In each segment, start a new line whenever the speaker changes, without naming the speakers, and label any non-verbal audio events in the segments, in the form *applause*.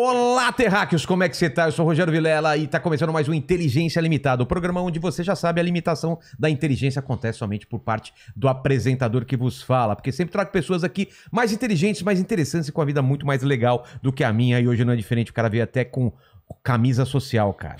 Olá, terráqueos, como é que você tá? Eu sou o Rogério Vilela e tá começando mais um Inteligência Limitada, o um programa onde você já sabe a limitação da inteligência acontece somente por parte do apresentador que vos fala, porque sempre trago pessoas aqui mais inteligentes, mais interessantes e com a vida muito mais legal do que a minha e hoje não é diferente, o cara veio até com camisa social, cara.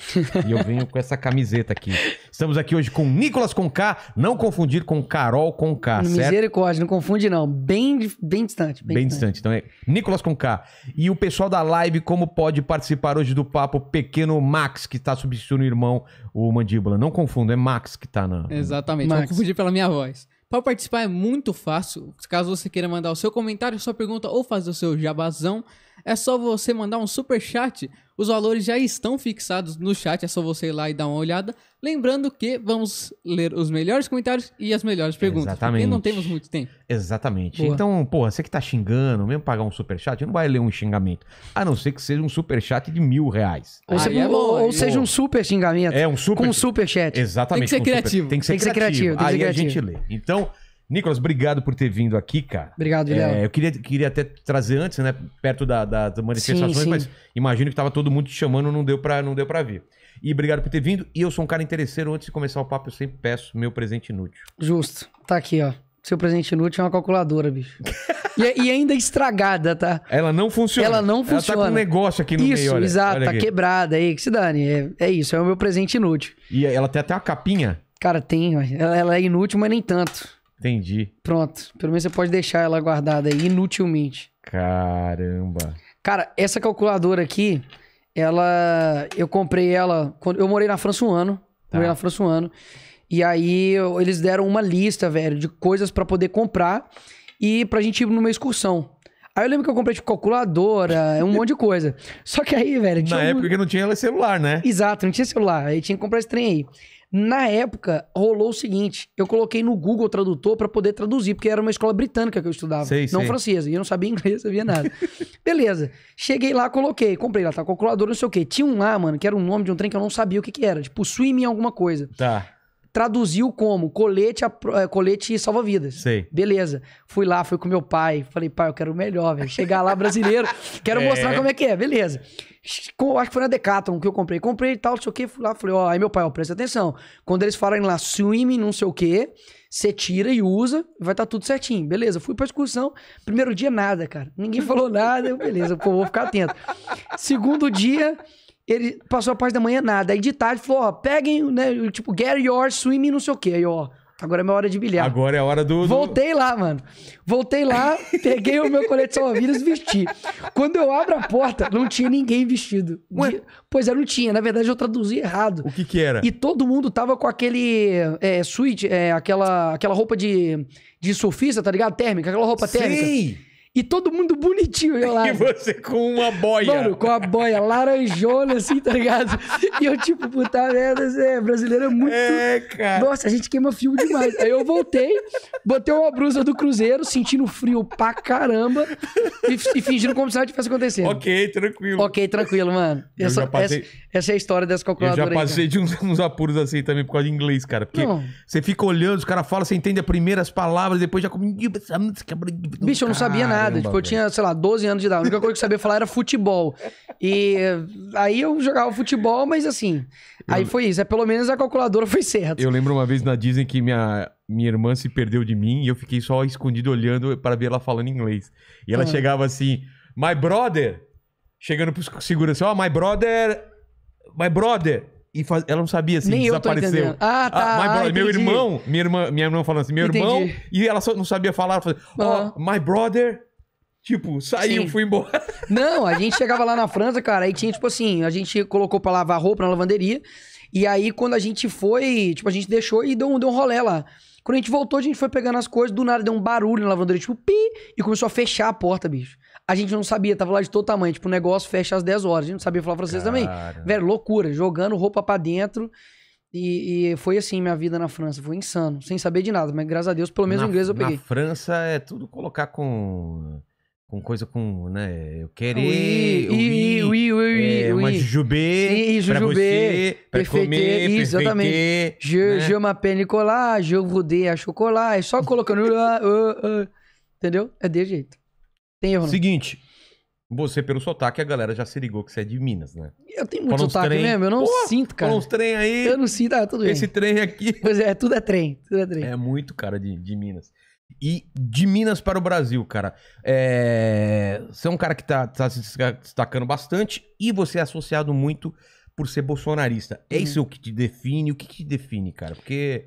E eu venho com essa camiseta aqui. Estamos aqui hoje com Nicolas com K, não confundir com Carol com K, certo?
Misericórdia, não confunde não, bem, bem distante.
Bem, bem distante. distante. então é Nicolas com K. E o pessoal da live, como pode participar hoje do papo Pequeno Max, que está substituindo o irmão, o Mandíbula. Não confunda, é Max que está na... Exatamente,
Max. não confundir pela minha voz. Para participar é muito fácil, caso você queira mandar o seu comentário, sua pergunta ou fazer o seu jabazão, é só você mandar um super chat. Os valores já estão fixados no chat, é só você ir lá e dar uma olhada. Lembrando que vamos ler os melhores comentários e as melhores perguntas. Exatamente. Porque não temos muito tempo. Exatamente. Boa. Então,
porra, você que tá xingando, mesmo pagar um super chat, não vai ler um xingamento. A não ser que seja um super chat de mil reais. Ou, é seja, é um, boa, ou seja, um
super xingamento. É, um super. Com um super chat. Exatamente. Tem que ser criativo. Super... Tem que ser, tem que ser criativo. Tem que ser criativo. Aí a gente lê.
Então. Nicolas, obrigado por ter vindo aqui, cara. Obrigado, Guilherme. É, eu queria, queria até trazer antes, né? Perto da, da, manifestações, sim, sim. mas imagino que tava todo mundo te chamando, não deu para não deu para vir. E obrigado por ter vindo. E eu sou um cara interesseiro. Antes de começar o papo, eu sempre peço meu presente inútil.
Justo. Tá aqui, ó. Seu presente inútil é uma calculadora, bicho. e, é, e, é ainda estragada, tá?
Ela não funciona. Ela não funciona. Ela tá com um negócio aqui no isso, meio, olha. Exato, olha tá aqui.
quebrada aí, que se dane. É, é, isso, é o meu presente inútil. E ela tem até a capinha? Cara, tem, ela, ela é inútil, mas nem tanto. Entendi. Pronto. Pelo menos você pode deixar ela guardada aí inutilmente. Caramba. Cara, essa calculadora aqui, ela. Eu comprei ela. quando Eu morei na França um ano. Tá. Morei na França um ano. E aí eu, eles deram uma lista, velho, de coisas para poder comprar e pra gente ir numa excursão. Aí eu lembro que eu comprei, tipo, calculadora, é um monte de coisa. *laughs* Só que aí, velho. Na um... época que não tinha celular, né? Exato, não tinha celular. Aí tinha que comprar esse trem aí. Na época, rolou o seguinte: eu coloquei no Google Tradutor para poder traduzir, porque era uma escola britânica que eu estudava, sei, não sei. francesa, e eu não sabia *laughs* inglês, sabia nada. Beleza. Cheguei lá, coloquei, comprei lá, tá, calculadora, não sei o quê. Tinha um lá, mano, que era um nome de um trem que eu não sabia o que, que era, tipo, swim alguma coisa. Tá. Traduziu como colete, é, colete salva-vidas. Beleza. Fui lá, fui com meu pai. Falei, pai, eu quero o melhor, velho. Chegar lá brasileiro, quero *laughs* é. mostrar como é que é. Beleza. Acho que foi na Decathlon que eu comprei. Comprei e tal, não sei o que. Fui lá, falei, ó, aí meu pai, ó, presta atenção. Quando eles falarem lá, swim, não sei o que, você tira e usa, vai estar tá tudo certinho. Beleza, fui pra excursão. Primeiro dia, nada, cara. Ninguém falou nada. beleza, pô, vou ficar atento. Segundo dia, ele passou a parte da manhã, nada. Aí de tarde falou, ó, peguem, né? Tipo, get your swim não sei o quê. Aí, ó, agora é minha hora de bilhar. Agora
é a hora do. Voltei
lá, mano. Voltei lá, peguei o meu colete salva-vidas vesti. Quando eu abro a porta, não tinha ninguém vestido. Ué? Pois é, não tinha. Na verdade, eu traduzi errado. O que que era? E todo mundo tava com aquele é, suíte, é, aquela, aquela roupa de, de surfista, tá ligado? Térmica, aquela roupa Sei. térmica. E todo mundo bonitinho, eu lá. *laughs* E você com uma boia. Mano, com a boia laranjona, assim, tá ligado? E eu, tipo, puta merda, é, brasileiro é muito. É, cara. Nossa, a gente queima fio demais. Aí eu voltei, botei uma blusa do Cruzeiro, sentindo frio pra caramba, e, e fingindo como se nada tivesse acontecendo. Ok, tranquilo. Ok, tranquilo, mano. Essa, passei... essa, essa, é a história dessa calculadora. Eu já passei aí,
de uns, uns, apuros assim também por causa de inglês, cara. Porque não. você fica olhando, os caras falam, você entende as primeiras palavras, depois já. Bicho, eu não sabia nada nada. Tipo, eu
tinha, sei lá, 12 anos de idade. A única coisa que eu sabia falar era futebol. E aí eu jogava futebol, mas assim. Eu... Aí foi isso. É, pelo menos a calculadora foi certa. Eu
lembro uma vez na Disney que minha, minha irmã se perdeu de mim e eu fiquei só escondido olhando para ver ela falando inglês. E ela ah. chegava assim, my brother. Chegando pro segurança, ó, oh, my brother. My brother e faz... ela não sabia assim, Nem desapareceu. Ah, ah, tá. Ah, brother, ah, meu irmão, minha irmã, minha irmã falando assim, meu entendi. irmão, e ela só não sabia falar, ela fazia, assim, oh, my brother
Tipo, saiu, Sim. fui embora. *laughs* Não, a gente chegava lá na França, cara, aí tinha, tipo assim, a gente colocou pra lavar roupa na lavanderia. E aí, quando a gente foi, tipo, a gente deixou e deu, deu um rolê lá. Quando a gente voltou, a gente foi pegando as coisas, do nada deu um barulho na lavanderia, tipo, pi, e começou a fechar a porta, bicho. A gente não sabia, tava lá de todo tamanho, tipo, o negócio fecha às 10 horas, a gente não sabia falar francês Cara. também. Velho, loucura, jogando roupa para dentro. E, e, foi assim minha vida na França, foi insano, sem saber de nada, mas graças a Deus, pelo menos na, o inglês eu peguei. Na
França é tudo colocar com com coisa com, né, eu querer,
ui, ui, ui, ui, é, ui. uma jujubê, pra você, pra comer, exatamente. Je, né? je m'appelle Nicolas, je voudrais à chocolat, é só colocando, *laughs* uh, uh, uh, entendeu? É de jeito. Tem erro.
Seguinte, você pelo sotaque, a galera já se ligou que você é de Minas, né?
Eu tenho muito fala sotaque trem... mesmo, eu não Pô, sinto, cara. Fala uns trem aí. Eu não sinto, ah, tudo bem. Esse trem aqui. Pois é, tudo é trem,
tudo é trem. É muito cara de, de Minas. E de Minas para o Brasil, cara. É... Você é um cara que tá, tá, se destacando bastante e você é associado muito por ser bolsonarista. É uhum. isso o que te define? O que, que te define, cara? Porque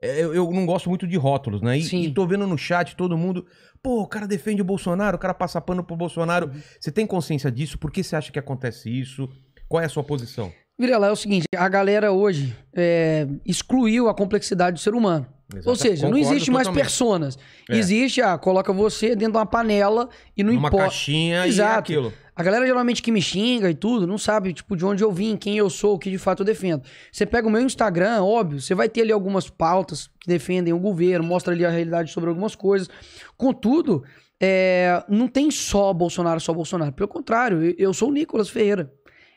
é, eu, eu, não gosto muito de rótulos, né? E, Sim. e tô vendo no chat todo mundo. Pô, o cara defende o Bolsonaro, o cara passa pano pro Bolsonaro. Uhum. Você tem consciência disso? Por que você acha que acontece isso? Qual é a sua posição?
Virela, é o seguinte, a galera hoje é, excluiu a complexidade do ser humano. Exato. Ou seja, Concordo não existe mais personas. É. Existe, ah, coloca você dentro de uma panela e não Numa importa. Uma caixinha Exato. e aquilo. A galera geralmente que me xinga e tudo, não sabe, tipo, de onde eu vim, quem eu sou, o que de fato eu defendo. Você pega o meu Instagram, óbvio, você vai ter ali algumas pautas que defendem o governo, mostra ali a realidade sobre algumas coisas. Contudo, é, não tem só Bolsonaro, só Bolsonaro. Pelo contrário, eu sou o Nicolas Ferreira.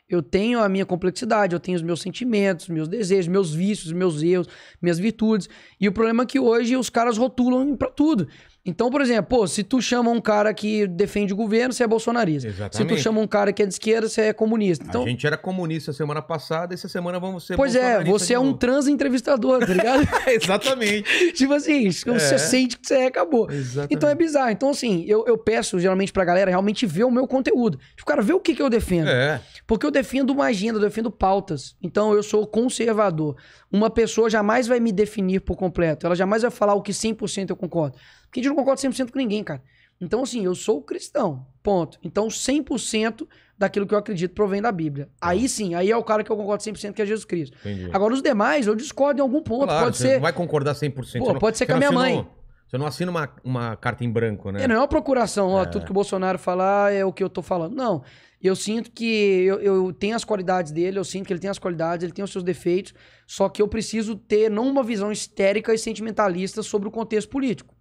Eu tenho a minha complexidade, eu tenho os meus sentimentos, meus desejos, meus vícios, meus erros, minhas virtudes. E o problema é que hoje os caras rotulam para tudo. Então, por exemplo, pô, se tu chama um cara que defende o governo, você é bolsonarista. Exatamente. Se tu chama um cara que é de esquerda, você é comunista. Então,
a gente era comunista semana passada, essa semana vamos ser Pois é, você é
um trans entrevistador, tá ligado? *laughs* É, exatamente. *laughs* tipo assim, você é. sente que você é, acabou. Exatamente. Então é bizarro. Então, assim, eu, eu peço geralmente pra galera realmente ver o meu conteúdo. Tipo, cara, vê o que, que eu defendo. É. Porque eu defendo uma agenda, eu defendo pautas. Então, eu sou conservador. Uma pessoa jamais vai me definir por completo. Ela jamais vai falar o que 100% eu concordo que a gente não concorda 100% com ninguém, cara. Então, assim, eu sou cristão, ponto. Então, 100% daquilo que eu acredito provém da Bíblia. Tá. Aí sim, aí é o cara que eu concordo 100% que é Jesus Cristo. Entendi. Agora, os demais, eu discordo em algum ponto. Claro, pode você ser... não
vai concordar 100%. Pô, não... pode ser com a minha mãe. Você não assina uma, uma carta em branco, né? É, não é uma
procuração, ó, é. tudo que o Bolsonaro falar é o que eu tô falando. Não. Eu sinto que eu, eu, tenho as qualidades dele, eu sinto que ele tem as qualidades, ele tem os seus defeitos, só que eu preciso ter não uma visão histérica e sentimentalista sobre o contexto político.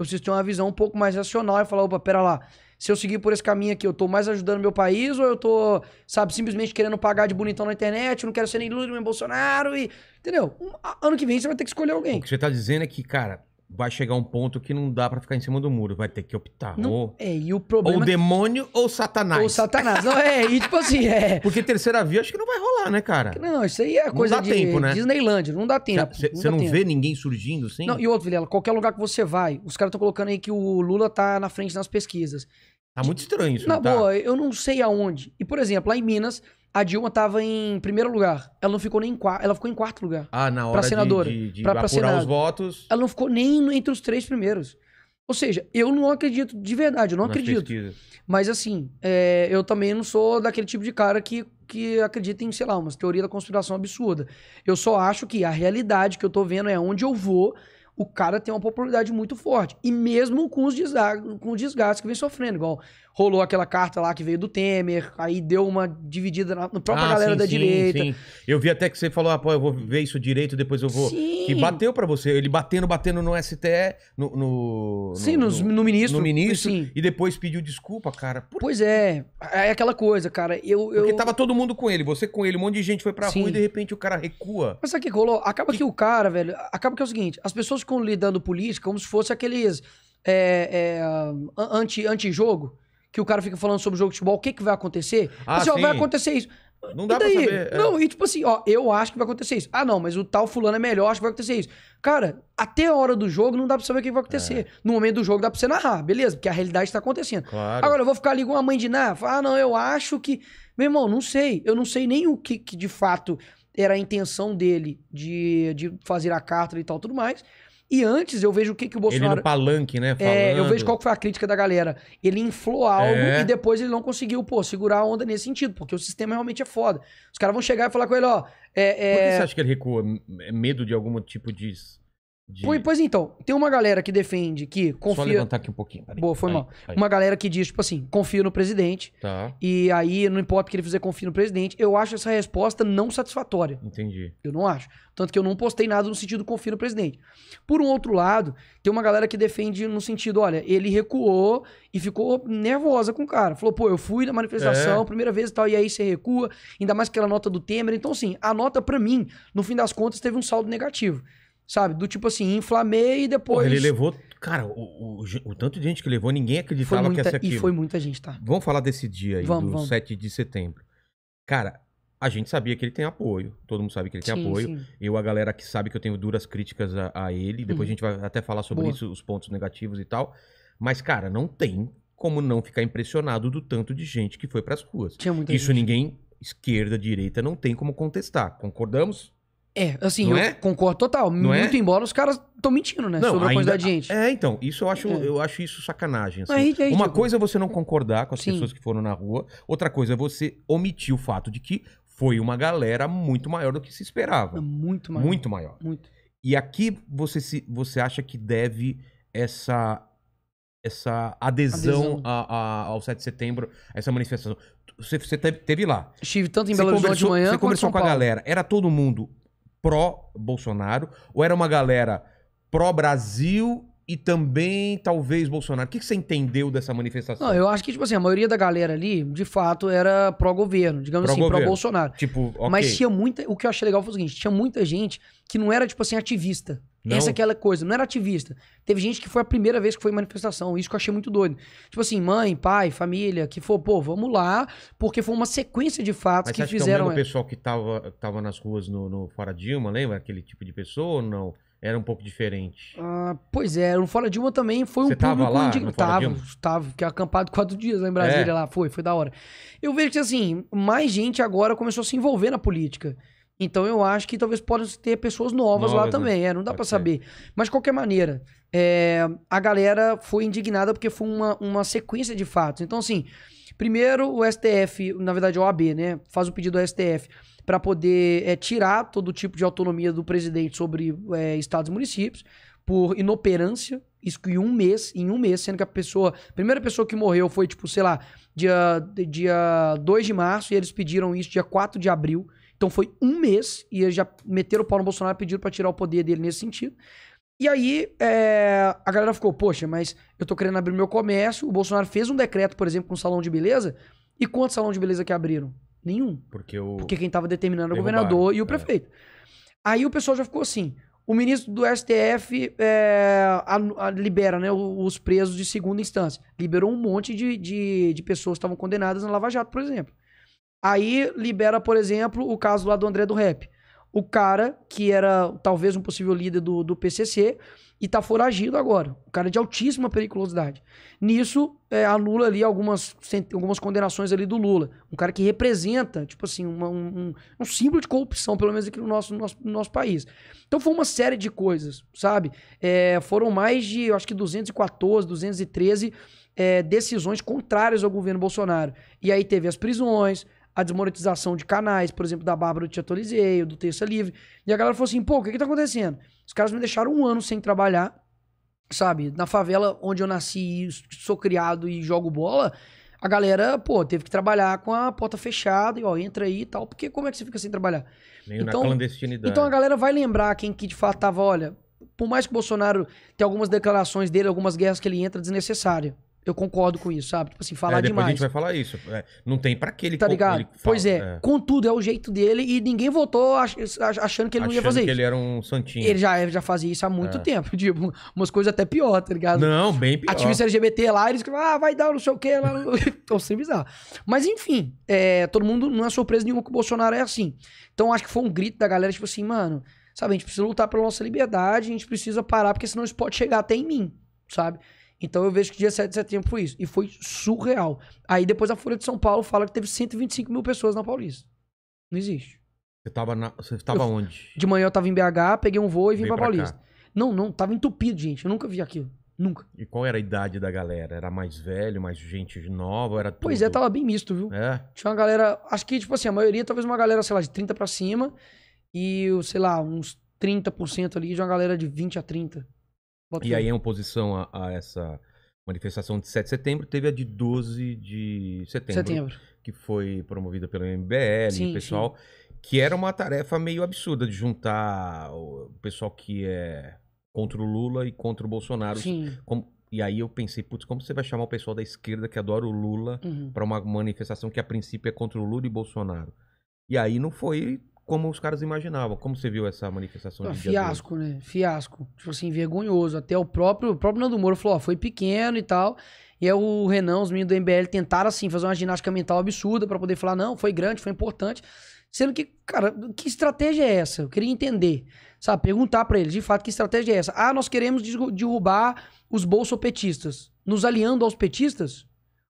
Eu preciso ter uma visão um pouco mais racional e falar, opa, pera lá, se eu seguir por esse caminho aqui, eu tô mais ajudando meu país ou eu tô, sabe, simplesmente querendo pagar de bonitão na internet, eu não quero ser nem Lula nem Bolsonaro e... Entendeu? Um, ano que vem você vai ter que escolher alguém. O que você tá dizendo
é que, cara, vai chegar um ponto que não dá para ficar em cima do muro, vai ter que optar. Não, ou,
é, e o problema ou o é
demônio ou Satanás. Ou
Satanás. Não, é, e tipo assim, é. *laughs*
Porque terceira via acho que não vai rolar, né, cara?
Não, isso aí é coisa dá de tempo, né? não dá tempo. Você não, não vê ninguém surgindo assim? Não, e outro, Vilela, qualquer lugar que você vai, os caras estão colocando aí que o Lula tá na frente nas pesquisas. Tá muito
estranho isso, Na tá? boa,
eu não sei aonde. E por exemplo, lá em Minas, a Dilma tava em primeiro lugar. Ela não ficou nem em quarto. Ela ficou em quarto lugar. Ah, na hora pra senadora, de, de, de pra, pra os
votos.
Ela não ficou nem entre os três primeiros. Ou seja, eu não acredito de verdade, eu não Nas acredito. Pesquisas. Mas assim, é, eu também não sou daquele tipo de cara que, que acredita em, sei lá, uma teoria da conspiração absurda. Eu só acho que a realidade que eu tô vendo é onde eu vou, o cara tem uma popularidade muito forte. E mesmo com os desgastes, com os desgastes que vem sofrendo, igual rolou aquela carta lá que veio do Temer, aí deu uma dividida na, na própria ah, galera sim, da sim, direita. Sim.
Eu vi até que você falou, ah, pô, eu vou ver isso direito, depois eu vou. Sim. Que bateu para você, ele batendo, batendo no STE, no. no sim, no, no, no ministro. No ministro, sim. e depois pediu desculpa,
cara. Por... Pois é, é aquela coisa, cara. Eu, eu... Porque tava todo
mundo com ele, você com ele, um monte de
gente foi pra sim. rua e de repente o cara recua. Mas sabe o que rolou? Acaba que... que o cara, velho, acaba que é o seguinte, as pessoas ficam lidando política como se fosse aqueles. É, é, anti-jogo. Anti que o cara fica falando sobre o jogo de futebol, o que, que vai acontecer? Ah, assim, ó, vai acontecer isso. Não dá e daí? pra saber. É. Não, e tipo assim, ó, eu acho que vai acontecer isso. Ah, não, mas o tal fulano é melhor, acho que vai acontecer isso. Cara, até a hora do jogo não dá pra saber o que vai acontecer. É. No momento do jogo dá pra você narrar, beleza, porque a realidade tá acontecendo. Claro. Agora, eu vou ficar ali com uma mãe de narrar, ah, não, eu acho que... Meu irmão, não sei. Eu não sei nem o que, que de fato era a intenção dele de, de fazer a carta e tal, tudo mais. E antes eu vejo o que, que o Bolsonaro. Ele no palanque, né? Falando. É, eu vejo qual foi a crítica da galera. Ele inflou algo é. e depois ele não conseguiu, pô, segurar a onda nesse sentido, porque o sistema realmente é foda. Os caras vão chegar e falar com ele, ó. É, é... Por que você acha
que ele recua? É medo de algum tipo de
de... Pois então, tem uma galera que defende que confia. Só levantar aqui um
pouquinho. Peraí. Boa, foi aí, mal. Aí. Uma
galera que diz, tipo assim, confia no presidente. Tá. E aí, não importa o que ele fizer, confia no presidente. Eu acho essa resposta não satisfatória. Entendi. Eu não acho. Tanto que eu não postei nada no sentido confia no presidente. Por um outro lado, tem uma galera que defende no sentido, olha, ele recuou e ficou nervosa com o cara. Falou, pô, eu fui na manifestação, é. primeira vez e tal, e aí você recua, ainda mais aquela nota do Temer. Então, assim, a nota, para mim, no fim das contas, teve um saldo negativo. Sabe? Do tipo assim, inflamei e depois. ele levou.
Cara, o, o, o, tanto de gente que levou, ninguém acreditava muita, que ia ser aquilo. E foi muita gente, tá? Vamos falar desse dia aí, vamos, do vamos. 7 de setembro. Cara, a gente sabia que ele tem apoio, todo mundo sabe que ele sim, tem apoio. Sim. Eu, a galera que sabe que eu tenho duras críticas a, a ele, depois uhum. a gente vai até falar sobre Boa. isso, os pontos negativos e tal. Mas, cara, não tem como não ficar impressionado do tanto de gente que foi pras ruas. Tinha muita isso gente. ninguém, esquerda, direita, não tem como contestar. Concordamos?
É, assim, não eu é? concordo total. Não é? Muito é? embora os caras estão mentindo, né? Não, sobre a quantidade de gente. É,
então, isso eu acho, é. eu acho isso sacanagem. Assim. Aí, aí, é, é, Uma tipo... coisa é você não concordar com as Sim. pessoas que foram na rua, outra coisa é você omitir o fato de que foi uma galera muito maior do que se esperava. Muito maior. Muito maior. Muito. E aqui você, se, você acha que deve essa, essa adesão, adesão. A, a, ao 7 de setembro, essa manifestação? Você, você teve lá. Estive tanto em Belo Horizonte de manhã. Você conversou com a galera. Era todo mundo pró-Bolsonaro ou era uma galera pró-Brasil e também talvez Bolsonaro? O que, você entendeu dessa manifestação? Não, eu
acho que, tipo assim, a maioria da galera ali, de fato, era pró-governo, digamos pró assim, pró-Bolsonaro.
Tipo, okay. Mas tinha
muita. O que eu achei legal foi o seguinte: tinha muita gente que não era, tipo assim, ativista. Não. Essa é aquela coisa, não era ativista. Teve gente que foi a primeira vez que foi em manifestação, isso que eu achei muito doido. Tipo assim, mãe, pai, família, que for, pô, vamos lá, porque foi uma sequência de fatos Mas que fizeram. Que é o
pessoal que tava, tava nas ruas no, no Fora Dilma, lembra? Aquele tipo de pessoa ou não? Era um pouco diferente.
Ah, pois é, o Fora Dilma também foi Você um tava público lá, indignado. Tava, tava, fiquei é acampado quatro dias lá em Brasília, é. lá, foi, foi da hora. Eu vejo que assim, mais gente agora começou a se envolver na política. Então eu acho que talvez possam ter pessoas novas, novas lá também. Né? É, não dá para saber. Mas de qualquer maneira, é, a galera foi indignada porque foi uma, uma sequência de fatos. Então, assim, primeiro o STF, na verdade o OAB, né? Faz o pedido ao STF para poder é, tirar todo tipo de autonomia do presidente sobre é, estados e municípios por inoperância. Isso em um mês, em um mês, sendo que a pessoa. A primeira pessoa que morreu foi, tipo, sei lá, dia, dia 2 de março, e eles pediram isso dia 4 de abril. Então foi um mês e eles já meteram o pau no Bolsonaro e pediram para tirar o poder dele nesse sentido. E aí é, a galera ficou, poxa, mas eu tô querendo abrir meu comércio. O Bolsonaro fez um decreto, por exemplo, com um salão de beleza. E quantos salão de beleza que abriram? Nenhum.
Porque, o... Porque quem
tava determinando era o governador e o é. prefeito. É. Aí o pessoal já ficou assim. O ministro do STF é, a, a, libera né, os presos de segunda instância. Liberou um monte de, de, de pessoas que estavam condenadas na Lava Jato, por exemplo. Aí libera, por exemplo, o caso lá do André do Rap. O cara que era talvez um possível líder do, do PCC e tá foragido agora. O cara é de altíssima periculosidade. Nisso, é, anula ali algumas, algumas condenações ali do Lula. Um cara que representa, tipo assim, uma, um, um, símbolo de corrupção, pelo menos aqui no nosso, no nosso, no nosso país. Então foi uma série de coisas, sabe? É, foram mais de, eu acho que 214, 213 é, decisões contrárias ao governo Bolsonaro. E aí teve as prisões, a desmonetização de canais, por exemplo, da Bárbara do Te Atualizei, do Terça Livre. E a galera falou assim, pô, o que que tá acontecendo? Os caras me deixaram um ano sem trabalhar, sabe? Na favela onde eu nasci, sou criado e jogo bola, a galera, pô, teve que trabalhar com a porta fechada e, ó, entra aí e tal, porque como é que você fica sem trabalhar? Meio então, na clandestinidade. Então a galera vai lembrar quem que de fato tava, olha, por mais que o Bolsonaro tenha algumas declarações dele, algumas guerras que ele entra é desnecessária. Eu concordo com isso, sabe? Tipo assim, falar é, demais. a gente vai
falar isso. É, não tem para que ele... Tá ligado? Ele fala, pois é, é.
Contudo, é o jeito dele e ninguém votou ach achando que ele achando não ia fazer que isso. ele era
um santinho. Ele já,
já fazia isso há muito é. tempo. *laughs* Tipo, umas coisas até pior, tá ligado? Não, bem pior. Ativista LGBT lá, eles falam, ah, vai dar não sei o quê. Lá, então, *laughs* sem bizarro. Mas, enfim, é, todo mundo... Não é surpresa nenhuma que o Bolsonaro é assim. Então, acho que foi um grito da galera, tipo assim, mano... Sabe, a gente precisa lutar pela nossa liberdade, a gente precisa parar, porque senão isso pode chegar até em mim, sabe? Então eu vejo que dia 7 de setembro foi isso. E foi surreal. Aí depois a Folha de São Paulo fala que teve 125 mil pessoas na Paulista. Não existe.
Você tava, na... Você tava eu... onde?
De manhã eu tava em BH, peguei um voo e vim Veio pra Paulista. Não, não, tava entupido, gente. Eu nunca vi aquilo. Nunca.
E qual era a idade da galera? Era mais velho, mais gente nova? Era tudo? Pois é, tava
bem misto, viu? É. Tinha uma galera, acho que, tipo assim, a maioria, talvez uma galera, sei lá, de 30 pra cima. E, sei lá, uns 30% ali de uma galera de 20 a 30. E aí, em
oposição a, a, essa manifestação de 7 de setembro, teve a de 12 de setembro. setembro. Que foi promovida pelo MBL, sim, pessoal. Sim. Que era uma tarefa meio absurda de juntar o pessoal que é contra o Lula e contra o Bolsonaro. Sim. Como, e aí eu pensei, putz, como você vai chamar o pessoal da esquerda que adora o Lula uhum. para uma manifestação que a princípio é contra o Lula e Bolsonaro? E aí não foi como os caras imaginavam. Como você viu essa manifestação ah, de Fiasco,
né? Fiasco. Tipo assim, vergonhoso. Até o próprio, o próprio Nando Moro falou, ó, foi pequeno e tal. E aí o Renan, os meninos do MBL tentaram, assim, fazer uma ginástica mental absurda para poder falar, não, foi grande, foi importante. Sendo que, cara, que estratégia é essa? Eu queria entender. Sabe, perguntar para eles, de fato, que estratégia é essa? Ah, nós queremos derrubar os bolsopetistas. Nos aliando aos petistas?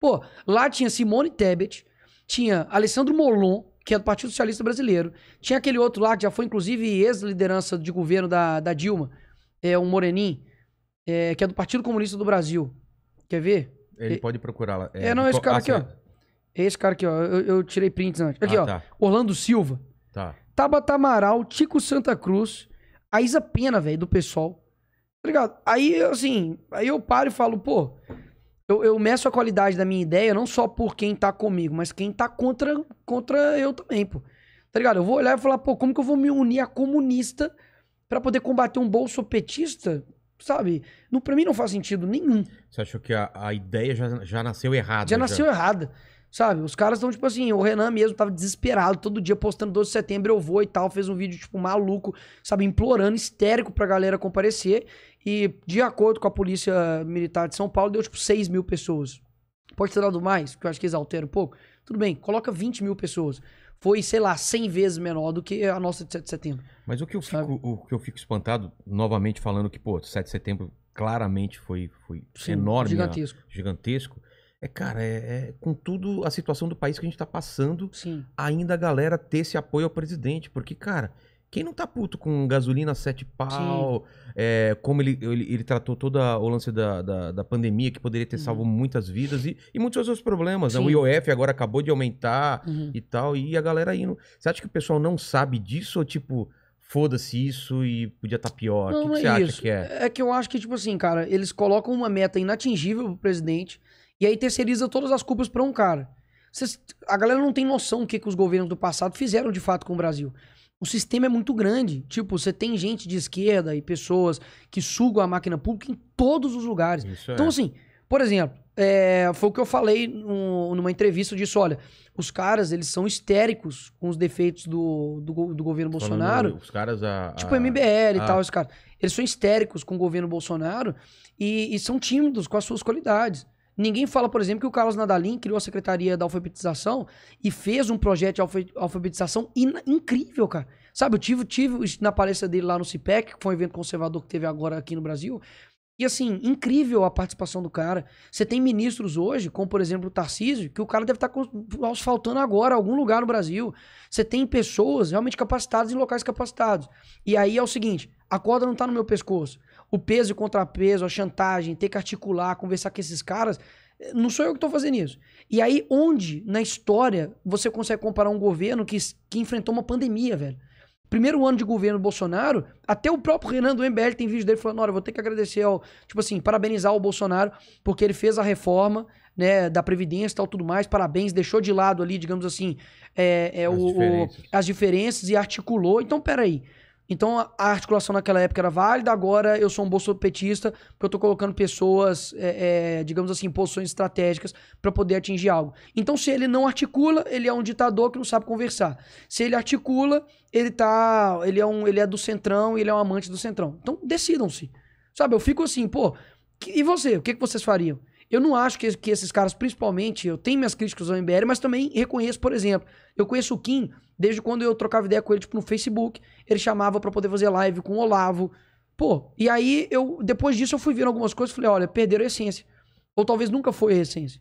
Pô, lá tinha Simone Tebet, tinha Alessandro Molon, que é do Partido Socialista Brasileiro. Tinha aquele outro lá, que já foi inclusive ex-liderança de governo da, da Dilma, é um Morenin, é, que é do Partido Comunista do Brasil. Quer ver?
Ele é, pode procurar lá. É, é, não, esse cara ah, aqui, ó.
É esse cara aqui, ó. Eu, eu tirei prints antes. Aqui, ah, ó. Tá. Orlando Silva. Tá. Tabata Amaral, Tico Santa Cruz, a Isa Pena, velho, do pessoal. Tá ligado? Aí, assim, aí eu paro e falo, pô, eu, eu meço a qualidade da minha ideia não só por quem tá comigo, mas quem tá contra, contra eu também, pô. Tá ligado? Eu vou olhar e falar, pô, como que eu vou me unir a comunista para poder combater um bolsopetista? Sabe? No pra mim não faz sentido nenhum.
Você achou que a, a ideia já, já nasceu errada? Já nasceu já.
Então? errada. Sabe? Os caras estão, tipo assim, o Renan mesmo tava desesperado, todo dia postando 12 de setembro, eu vou e tal. Fez um vídeo, tipo, maluco, sabe? Implorando, histérico pra galera comparecer. E, de acordo com a Polícia Militar de São Paulo, deu, tipo, 6 mil pessoas. Pode ter dado mais, porque eu acho que eles alteram um pouco. Tudo bem, coloca 20 mil pessoas. Foi, sei lá, 100 vezes menor do que a nossa de 7 de setembro.
Mas o que eu fico, o que eu fico espantado, novamente falando que, pô, 7 de setembro claramente foi, foi Sim, enorme. Né? Gigantesco. gigantesco. É, cara, é, é com tudo a situação do país que a gente tá passando, Sim. ainda a galera ter esse apoio ao presidente. Porque, cara, quem não tá puto com gasolina sete pau, é, como ele, ele, ele, tratou todo o lance da, da, da, pandemia, que poderia ter uhum. salvo uhum. muitas vidas e, e muitos outros problemas. Né? O IOF agora acabou de aumentar uhum. e tal, e a galera indo. Você acha que o pessoal não sabe disso? Ou tipo, foda-se isso e podia estar tá pior? Não, o que, que é você isso. acha que é? É
que eu acho que, tipo assim, cara, eles colocam uma meta inatingível pro presidente. E aí terceiriza todas as culpas para um cara. Cês, a galera não tem noção o que, que os governos do passado fizeram de fato com o Brasil. O sistema é muito grande. Tipo, você tem gente de esquerda e pessoas que sugam a máquina pública em todos os lugares. Isso então, é. assim, por exemplo, é, foi o que eu falei no, numa entrevista, eu disse, olha, os caras, eles são histéricos com os defeitos do, do, do governo Bolsonaro.
os caras... A, tipo, a, tipo MBL a... e tal, os
caras. Eles são histéricos com o governo Bolsonaro e, e são tímidos com as suas qualidades. Ninguém fala, por exemplo, que o Carlos Nadalim criou a Secretaria da Alfabetização e fez um projeto de alfabetização incrível, cara. Sabe, eu tive, tive na palestra dele lá no CIPEC, que foi um evento conservador que teve agora aqui no Brasil. E assim, incrível a participação do cara. Você tem ministros hoje, como por exemplo o Tarcísio, que o cara deve estar tá asfaltando agora algum lugar no Brasil. Você tem pessoas realmente capacitadas em locais capacitados. E aí é o seguinte: a corda não está no meu pescoço o peso e contrapeso, a chantagem, ter que articular, conversar com esses caras. Eh, não sou eu que estou fazendo isso. E aí, onde na história você consegue comparar um governo que, que enfrentou uma pandemia, velho? Primeiro ano de governo Bolsonaro, até o próprio Renan do MBL tem vídeo dele falando: olha, eu vou ter que agradecer ao. Tipo assim, parabenizar o Bolsonaro, porque ele fez a reforma né, da Previdência e tal, tudo mais, parabéns, deixou de lado ali, digamos assim, é, é as, o, diferenças. O, as diferenças e articulou. Então, peraí. aí então a articulação naquela época era válida, agora eu sou um bolsopetista, porque eu estou colocando pessoas, é, é, digamos assim, em posições estratégicas para poder atingir algo. Então, se ele não articula, ele é um ditador que não sabe conversar. Se ele articula, ele tá. Ele é, um, ele é do centrão e ele é um amante do centrão. Então decidam-se. Sabe, eu fico assim, pô, e você? O que, que vocês fariam? Eu não acho que, que esses caras, principalmente, eu tenho minhas críticas ao MBL, mas também reconheço, por exemplo, eu conheço o Kim Desde quando eu trocava ideia com ele, tipo, no Facebook, ele chamava para poder fazer live com o Olavo. Pô, e aí eu, depois disso, eu fui vendo algumas coisas e falei, olha, perderam a essência. Ou talvez nunca foi a essência.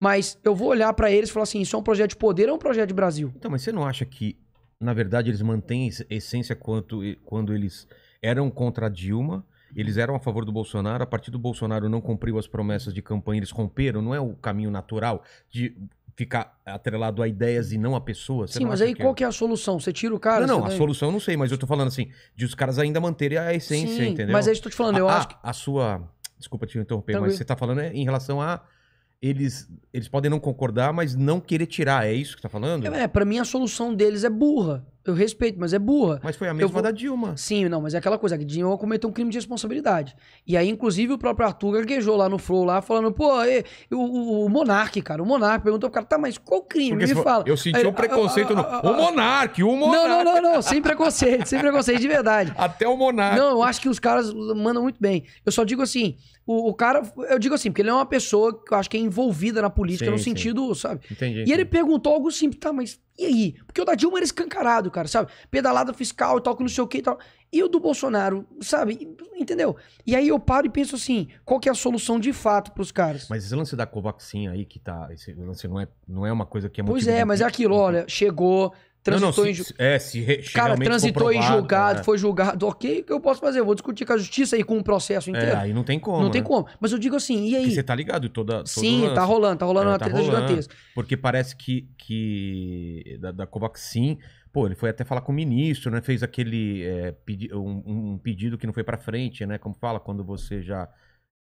Mas eu vou olhar para eles e falar assim, isso é um projeto de poder ou é um projeto de Brasil? Então, mas você não acha que,
na verdade, eles mantêm essência quanto, quando eles eram contra Dilma, eles eram a favor do Bolsonaro, a partir do Bolsonaro não cumpriu as promessas de campanha, eles romperam, não é o caminho natural de ficar atrelado a ideias e não a pessoas. Sim, mas aí que qual é?
que é a solução? Você tira o cara? Não, não, a daí?
solução eu não sei, mas eu tô falando assim, de os caras ainda manterem a essência, Sim, entendeu? Mas é eu tô te falando, eu acho. Que... A sua. Desculpa te interromper, Tranquilo. mas você tá falando é em relação a. Eles, eles podem não concordar, mas não querer tirar. É isso que tá falando? É,
pra mim a solução deles é burra eu respeito, mas é burra. Mas foi a mesma vou... da Dilma. Sim, não, mas é aquela coisa, que Dilma cometeu um crime de responsabilidade. E aí, inclusive, o próprio Arthur gaguejou lá no Flow, lá, falando, pô, e, o, o, Monark, cara, o Monark perguntou pro cara, tá, mas qual crime? Porque Me fala. Eu senti aí, um preconceito a, a, a, no... O Monark, o Monark. Não, não, não, não, sem preconceito, sem preconceito, de verdade. *laughs* Até o Monark. Não, eu acho que os caras mandam muito bem. Eu só digo assim, o, o, cara, eu digo assim, porque ele é uma pessoa que eu acho que é envolvida na política, sim, no sim. sentido, sabe? Entendi. E sim. ele perguntou algo simples, tá, mas e aí? Porque o da Dilma era escancarado, cara, sabe? Pedalada fiscal e tal, que não sei o que e tal. E o do Bolsonaro, sabe? Entendeu? E aí eu paro e penso assim, qual que é a solução de fato pros caras? Mas esse lance da Covaxin aí que tá, esse lance não é, não é uma coisa que é muito... Pois é, mas é aquilo, né? olha, chegou, Transitou não, não, se, em
é, se Cara, transitou em julgado, é. foi
julgado. Ok, o que eu posso fazer? Eu vou discutir com a justiça e com o processo é, inteiro. É, aí não tem como. Não né? tem como. Mas eu digo assim, e aí?
você tá ligado toda. toda Sim, tá rolando,
tá rolando é, uma tá treta gigantesca.
Porque parece que. que da, da Covaxin, pô, ele foi até falar com o ministro, né? Fez aquele. É, pedi, um, um, pedido que não foi para frente, né? Como fala, quando você já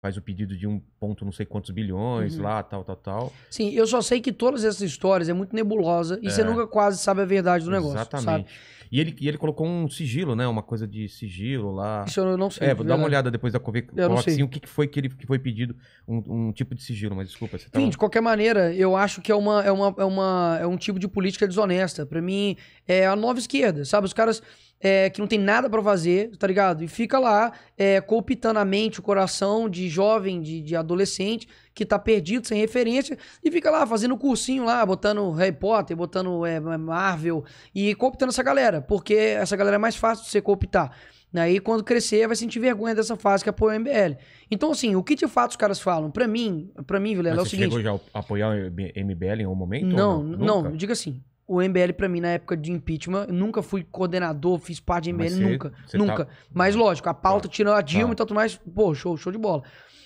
faz o pedido de um ponto não sei quantos bilhões uhum. lá, tal, tal, tal. Sim,
eu só sei que todas essas histórias é muito nebulosa e é. você nunca quase sabe a verdade do negócio. Exatamente. Sabe?
E ele, e ele colocou um sigilo, né? Uma coisa de sigilo lá. Isso eu não sei. É, vou dar uma é. olhada depois da Covid. Coloca assim o que, foi que ele que foi pedido, um, um tipo de sigilo, mas desculpa. Você tá
de qualquer maneira, eu acho que é uma, é uma, é uma é um tipo de política desonesta. Para mim, é a nova esquerda, sabe? Os caras é, que não tem nada para fazer, tá ligado? E fica lá é, cooptando a mente, o coração de jovem, de, de adolescente, que tá perdido, sem referência, e fica lá fazendo cursinho lá, botando Harry Potter, botando é, Marvel, e cooptando essa galera, porque essa galera é mais fácil de você cooptar. Aí, quando crescer, vai sentir vergonha dessa fase que apoia o MBL. Então, assim, o que de fato os caras falam? Pra mim, pra mim, Vilela, é o seguinte... Você
chegou já a apoiar o MBL em algum momento? Não, não, não
diga assim o MBL para mim na época de impeachment. nunca fui coordenador, fiz parte de MBL, nunca. Cê tá nunca. Tá... Mas lógico, a pauta tá. tirou a Dilma tá. e tanto mais, pô, show, show de bola.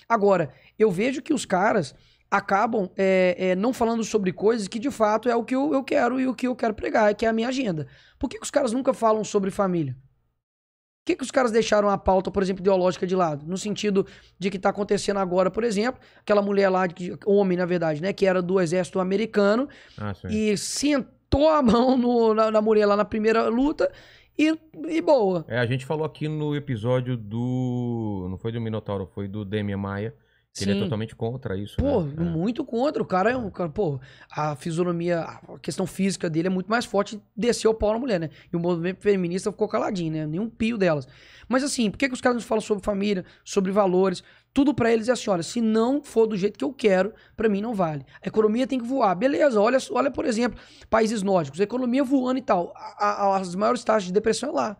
Agora, eu vejo que os caras acabam é, é, não falando sobre coisas que de fato é o que eu, eu quero e o que eu quero pregar, que é a minha agenda. Por que, que os caras nunca falam sobre família? Por que, que os caras deixaram a pauta, por exemplo, ideológica de lado? No sentido de que está acontecendo agora, por exemplo, aquela mulher lá, homem na verdade, né, que era do exército americano ah, e sentou sentou a mão no, na, na Murela na primeira luta e, e boa.
É, a gente falou aqui no episódio do. Não foi do Minotauro, foi do Demian Maia. Que ele é totalmente contra isso.
Pô, né? É. muito é. contra. O cara é um. Cara, pô, a fisionomia, a questão física dele é muito mais forte. Desceu o pau na mulher, né? E o movimento feminista ficou caladinho, né? Nenhum pio delas. Mas assim, por que, que os caras não falam sobre família, sobre valores? tudo para eles é assim, olha, se não for do jeito que eu quero, para mim não vale. A economia tem que voar. Beleza, olha, olha por exemplo, países nórdicos, a economia voando e tal. A, a, as maiores taxas de depressão é lá.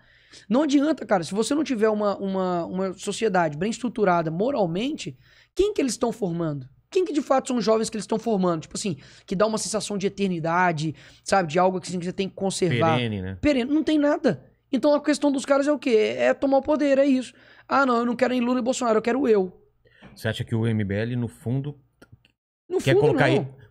Não adianta, cara, se você não tiver uma, uma, uma sociedade bem estruturada moralmente, quem que eles estão formando? Quem que de fato são os jovens que eles estão formando? Tipo assim, que dá uma sensação de eternidade, sabe? De algo que você tem que conservar. Perene, né? Perene, não tem nada. Então a questão dos caras é o quê? É, é tomar o poder, é isso. Ah, não, eu não quero em Lula e Bolsonaro, eu quero eu.
Você acha que o MBL, no fundo, no quer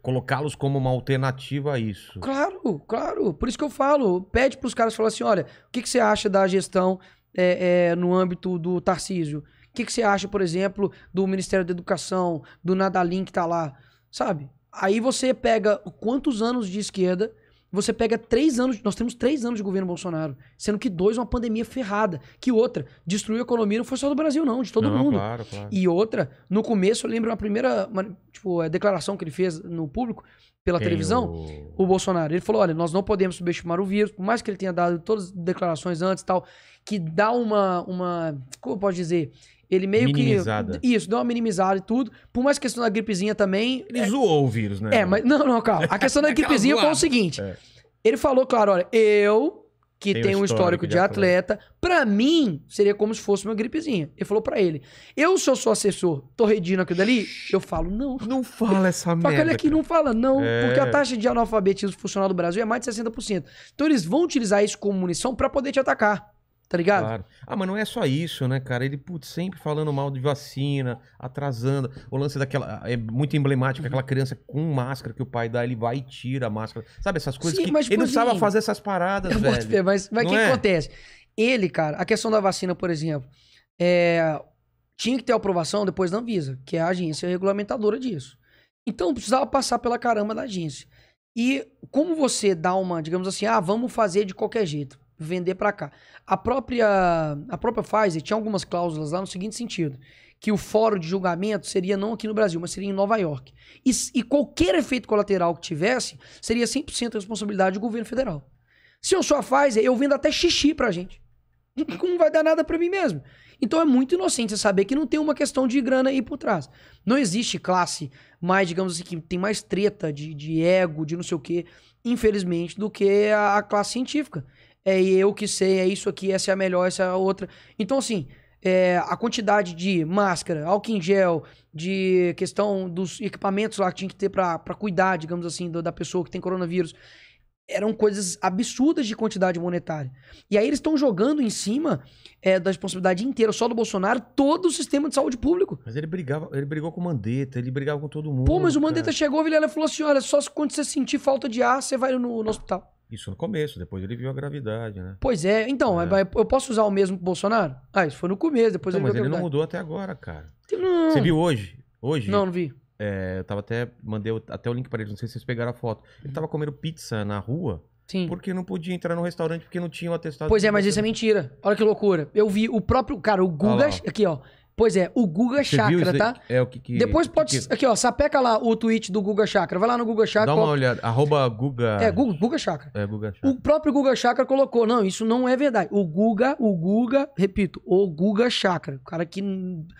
colocá-los como uma alternativa a isso?
Claro, claro. Por isso que eu falo. Pede para os caras falar assim: olha, o que, que você acha da gestão é, é, no âmbito do Tarcísio? O que, que você acha, por exemplo, do Ministério da Educação, do Nadalim que está lá? Sabe? Aí você pega quantos anos de esquerda você pega três anos, nós temos três anos de governo Bolsonaro, sendo que dois uma pandemia ferrada, que outra destruiu a economia, não foi só do Brasil não, de todo não, mundo. Claro, claro. E outra, no começo eu lembro a primeira uma, tipo, a declaração que ele fez no público pela Tem televisão, o... o... Bolsonaro, ele falou, olha, nós não podemos subestimar o vírus, por mais que ele tenha dado todas as declarações antes e tal, que dá uma uma, como eu posso dizer, ele meio minimizada. que. Isso, deu uma minimizada e tudo. Por mais que a questão da gripezinha também. Ele é... zoou
o vírus, né? É,
mas. Não, não, calma. A questão da *laughs* gripezinha foi o seguinte. É. Ele falou, claro, olha, eu, que tenho, tenho um histórico, de atleta, para mim, seria como se fosse uma gripezinha. Ele falou para ele. Eu, se eu sou assessor, tô redindo aquilo dali, eu falo, não. Não fala essa merda. *laughs* Só que ele aqui não fala, não. É... Porque a taxa de analfabetismo funcional do Brasil é mais de 60%. Então eles vão utilizar isso como munição para poder te atacar. Tá ligado? Claro.
Ah, mas não é só isso, né, cara? Ele, putz, sempre falando mal de vacina, atrasando. O lance daquela. É muito emblemático, uhum. aquela criança com máscara que o pai dá, ele vai e tira a máscara. Sabe, essas coisas Sim, que. Mas, ele não tipo sabe assim, fazer essas paradas, eu *laughs* é, velho. Ver, é, mas
o que é? acontece? Ele, cara, a questão da vacina, por exemplo, é... tinha que ter aprovação depois da Anvisa, que é a agência regulamentadora disso. Então precisava passar pela caramba da agência. E como você dá uma, digamos assim, ah, vamos fazer de qualquer jeito vender para cá. A própria, a própria Pfizer tinha algumas cláusulas lá no seguinte sentido: que o fórum de julgamento seria não aqui no Brasil, mas seria em Nova York. E, e qualquer efeito colateral que tivesse, seria 100% responsabilidade do governo federal. Se eu sou a Pfizer, eu vendo até xixi pra gente. Não *laughs* vai dar nada para mim mesmo. Então é muito inocente você saber que não tem uma questão de grana aí por trás. Não existe classe mais, digamos assim, que tem mais treta de, de ego, de não sei o quê, infelizmente, do que a, a classe científica é eu que sei, é isso aqui, essa é a melhor, essa é a outra. Então, assim, é, a quantidade de máscara, álcool em gel, de questão dos equipamentos lá que tinha que ter para cuidar, digamos assim, do, da pessoa que tem coronavírus, eram coisas absurdas de quantidade monetária. E aí eles estão jogando em cima é, da responsabilidade inteira, só do Bolsonaro, todo o sistema de saúde público.
Mas ele brigava, ele brigou com o Mandetta, ele brigava com todo mundo. Pô, mas o Mandetta cara.
chegou, ele falou assim: olha, só quando você sentir falta de ar, você vai no, no hospital.
Isso no começo, depois ele viu a gravidade, né?
Pois é, então, é. eu posso usar o mesmo Bolsonaro? Ah, isso foi no começo, depois então, ele viu Mas ele não mudou até agora, cara. Não. Você viu
hoje? Hoje? Não, não vi. É, eu tava até. Mandei até o link para eles, não sei se vocês pegaram a foto. Ele tava comendo pizza na rua.
Sim. Porque não podia entrar no restaurante porque não tinha o atestado. Pois é, mas isso é mentira. Olha que loucura. Eu vi o próprio. Cara, o Gugas. Ah, aqui, ó. Pois é, o Guga Você Chakra, tá? É o que, que Depois pode. Que, que... Aqui, ó, sapeca lá o tweet do Guga Chakra. Vai lá no Guga Chakra. Dá uma coloca...
olhada. Arroba Guga. É,
Guga, Guga Chakra. É, Guga Chakra. O próprio Guga Chakra colocou. Não, isso não é verdade. O Guga, o Guga, repito, o Guga Chakra. O cara que,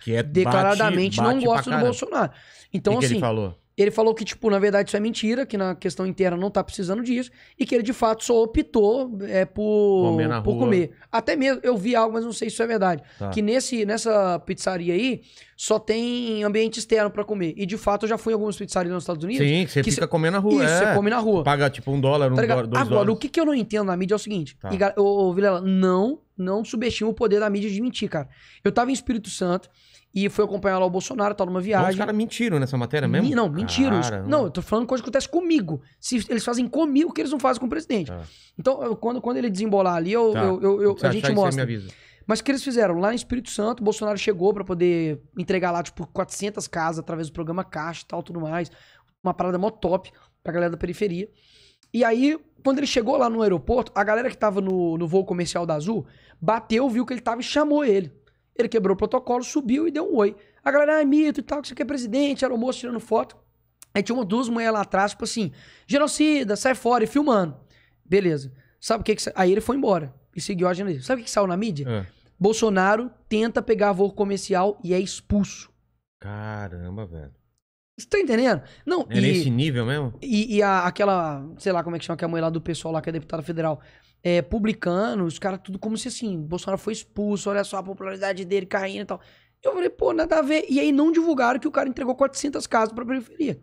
que é, declaradamente bate, bate não gosta do Bolsonaro. Então, que assim. Que ele assim, falou? Ele falou que, tipo, na verdade isso é mentira, que na questão interna não tá precisando disso, e que ele de fato só optou é, por, comer por comer. Até mesmo, eu vi algo, mas não sei se isso é verdade. Tá. Que nesse, nessa pizzaria aí, só tem ambiente externo para comer. E de fato eu já fui em algumas pizzarias nos Estados Unidos. Sim, que você que fica cê... comendo na rua. Isso, é. você come na
rua. Paga tipo um dólar, um tá dólar, dois Agora, dólares. o
que, que eu não entendo na mídia é o seguinte, tá. e, ô, ô Vilela, não, não subestima o poder da mídia de mentir, cara. Eu tava em Espírito Santo e foi acompanhar lá o Bolsonaro, tá numa então viagem. os caras
mentiram nessa matéria mesmo? Não, mentiram. Não,
eu tô falando coisa que acontece comigo. Se eles fazem comigo o que eles não fazem com o presidente. Ah. Então, eu, quando, quando ele desembolar ali, eu, tá. eu, eu, eu a gente mostra. Mas o que eles fizeram? Lá em Espírito Santo, o Bolsonaro chegou para poder entregar lá, tipo, 400 casas através do programa Caixa e tal, tudo mais. Uma parada mó top pra galera da periferia. E aí, quando ele chegou lá no aeroporto, a galera que tava no, no voo comercial da Azul bateu, viu que ele tava e chamou ele. Ele quebrou o protocolo, subiu e deu um oi. A galera, ah, mito e tal, que isso aqui é presidente, era o moço tirando foto. Aí tinha uma duas mulheres lá atrás, tipo assim, genocida, sai fora e filmando. Beleza. Sabe o que, que sa... Aí ele foi embora e seguiu a agenda dele. Sabe o que, que saiu na mídia? É. Bolsonaro tenta pegar voo comercial e é expulso.
Caramba, velho.
Você tá entendendo? Não, é e, nesse nível mesmo? E, e a, aquela, sei lá como é que chama, que é a mulher lá do pessoal lá, que é deputada federal é, publicando, os caras tudo como se assim, Bolsonaro foi expulso, olha só a popularidade dele caindo e tal. Eu falei, pô, nada a ver. E aí não divulgaram que o cara entregou 400 casas pra periferia.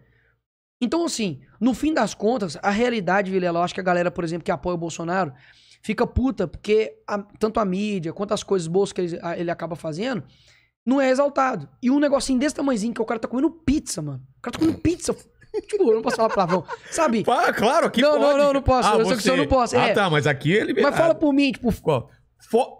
Então, assim, no fim das contas, a realidade, Vilela, eu acho que a galera, por exemplo, que apoia o Bolsonaro, fica puta porque a, tanto a mídia quanto as coisas boas que ele, a, ele acaba fazendo, não é exaltado. E um negocinho desse tamanhozinho que o cara tá comendo pizza, mano. O cara tá comendo pizza Tipo, eu não posso falar palavrão. Sabe? Pá, claro, aqui não, pode. Não, não, não posso. Ah, eu você... que eu não posso. Ah, é. tá, mas aqui é ele. Mas fala por mim, tipo.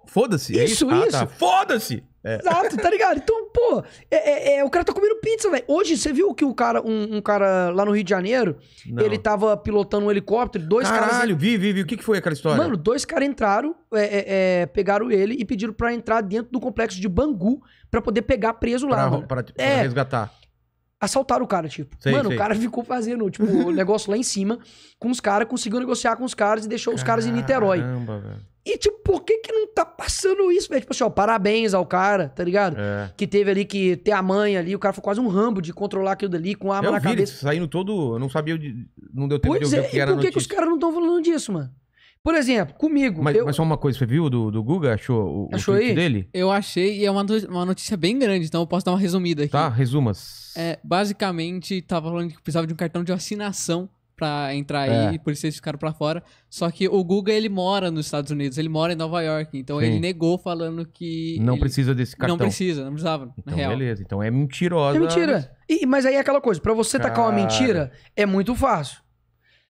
Foda-se. É isso, isso. Ah, tá. Foda-se. É.
Exato, tá ligado? Então, pô, é, é, é, o cara tá comendo pizza, velho. Hoje, você viu que o cara, um, um, cara lá no Rio de Janeiro, não. ele tava pilotando um helicóptero, dois Caralho, caras. Caralho, vi, vi, vi. O que, que foi aquela história? Mano, dois caras entraram, é, pegaram ele e pediram pra entrar dentro do complexo de Bangu pra poder pegar preso lá. Pra, pra, pra resgatar assaltaram o cara, tipo. Mano, o cara ficou fazendo, tipo, *laughs* o negócio lá em cima com os caras, conseguiu negociar com os caras e deixou Caramba, os caras em Niterói. Velho. E, tipo, por que que não tá passando isso, velho? Tipo assim, ó, parabéns ao cara, tá ligado? É. Que teve ali que ter a mãe ali, o cara foi quase um rambo de controlar aquilo dali com a arma eu na vi cabeça. Ele
saindo todo, eu não sabia, não deu tempo pois de ouvir é, o que era Por que, que os
caras não estão falando disso, mano? Por exemplo, comigo.
Mas, eu... mas só uma coisa, você viu do, do Guga? Achou o, Achou o tweet aí? dele?
Eu achei e é uma, uma notícia bem grande, então eu posso dar uma resumida aqui. Tá, resumas. É, basicamente, tava falando que precisava de um cartão de vacinação para entrar é. aí, por isso eles ficaram para fora. Só que o Guga, ele mora nos Estados Unidos, ele mora em Nova York, então Sim. ele negou falando que... Não precisa desse cartão. Não precisa, não precisava, então, na real.
beleza, então é mentirosa. É mentira.
E, mas aí é aquela coisa, para você Cara... tacar uma mentira, é muito fácil.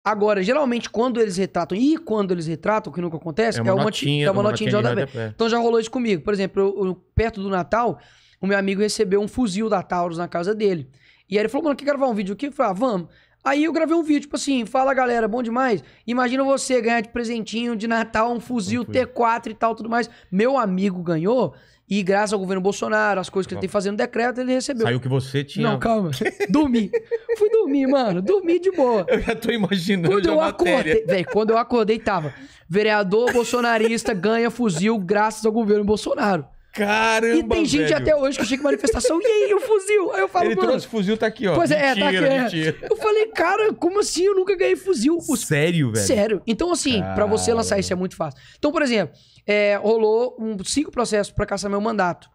Agora, geralmente, quando eles retratam, e quando eles retratam, o que nunca acontece, é uma, é uma notinha, é uma notinha, de rodapé. Então já rolou isso comigo. Por exemplo, eu, eu, perto do Natal, o meu amigo recebeu um fuzil da Taurus na casa dele. E aí ele falou, mano, quer gravar um vídeo aqui? Eu falei, ah, vamos. Aí eu gravei um vídeo, tipo assim, fala galera, bom demais. Imagina você ganhar de presentinho de Natal um fuzil T4 e tal, tudo mais. Meu amigo ganhou e graças ao governo Bolsonaro, as coisas que ele tem fazendo decreto, ele recebeu. Saiu que você tinha. Não, calma. Dormi fui dormir, mano. Dormi de boa. Eu já tô imaginando. Quando é eu acordei, velho, quando eu acordei, tava. Vereador bolsonarista ganha fuzil graças ao governo Bolsonaro. Caramba! E tem gente velho. até hoje que chega em manifestação, e aí, o fuzil? Aí eu falo, Ele mano, trouxe fuzil, tá aqui, ó. Pois é, tá aqui. É. Eu falei, cara, como assim eu nunca ganhei fuzil? Os... Sério, velho? Sério. Então, assim, cara... pra você lançar isso é muito fácil. Então, por exemplo, é, rolou um, cinco processos pra caçar meu mandato.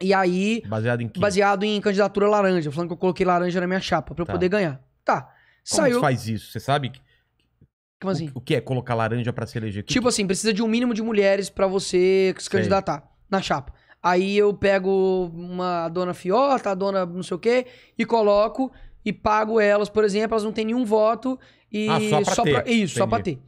E aí. Baseado em quê? Baseado em candidatura laranja, falando que eu coloquei laranja na minha chapa pra eu tá. poder ganhar. Tá. Como Saiu. Como faz
isso? Você sabe? Como assim? O, o que é colocar laranja para se eleger?
Tipo que... assim, precisa de um mínimo de mulheres para você se Sei. candidatar na chapa. Aí eu pego uma dona fiota, a dona não sei o quê, e coloco e pago elas, por exemplo, elas não têm nenhum voto e ah, só pra só ter. Pra... isso, Entendi. só pra ter.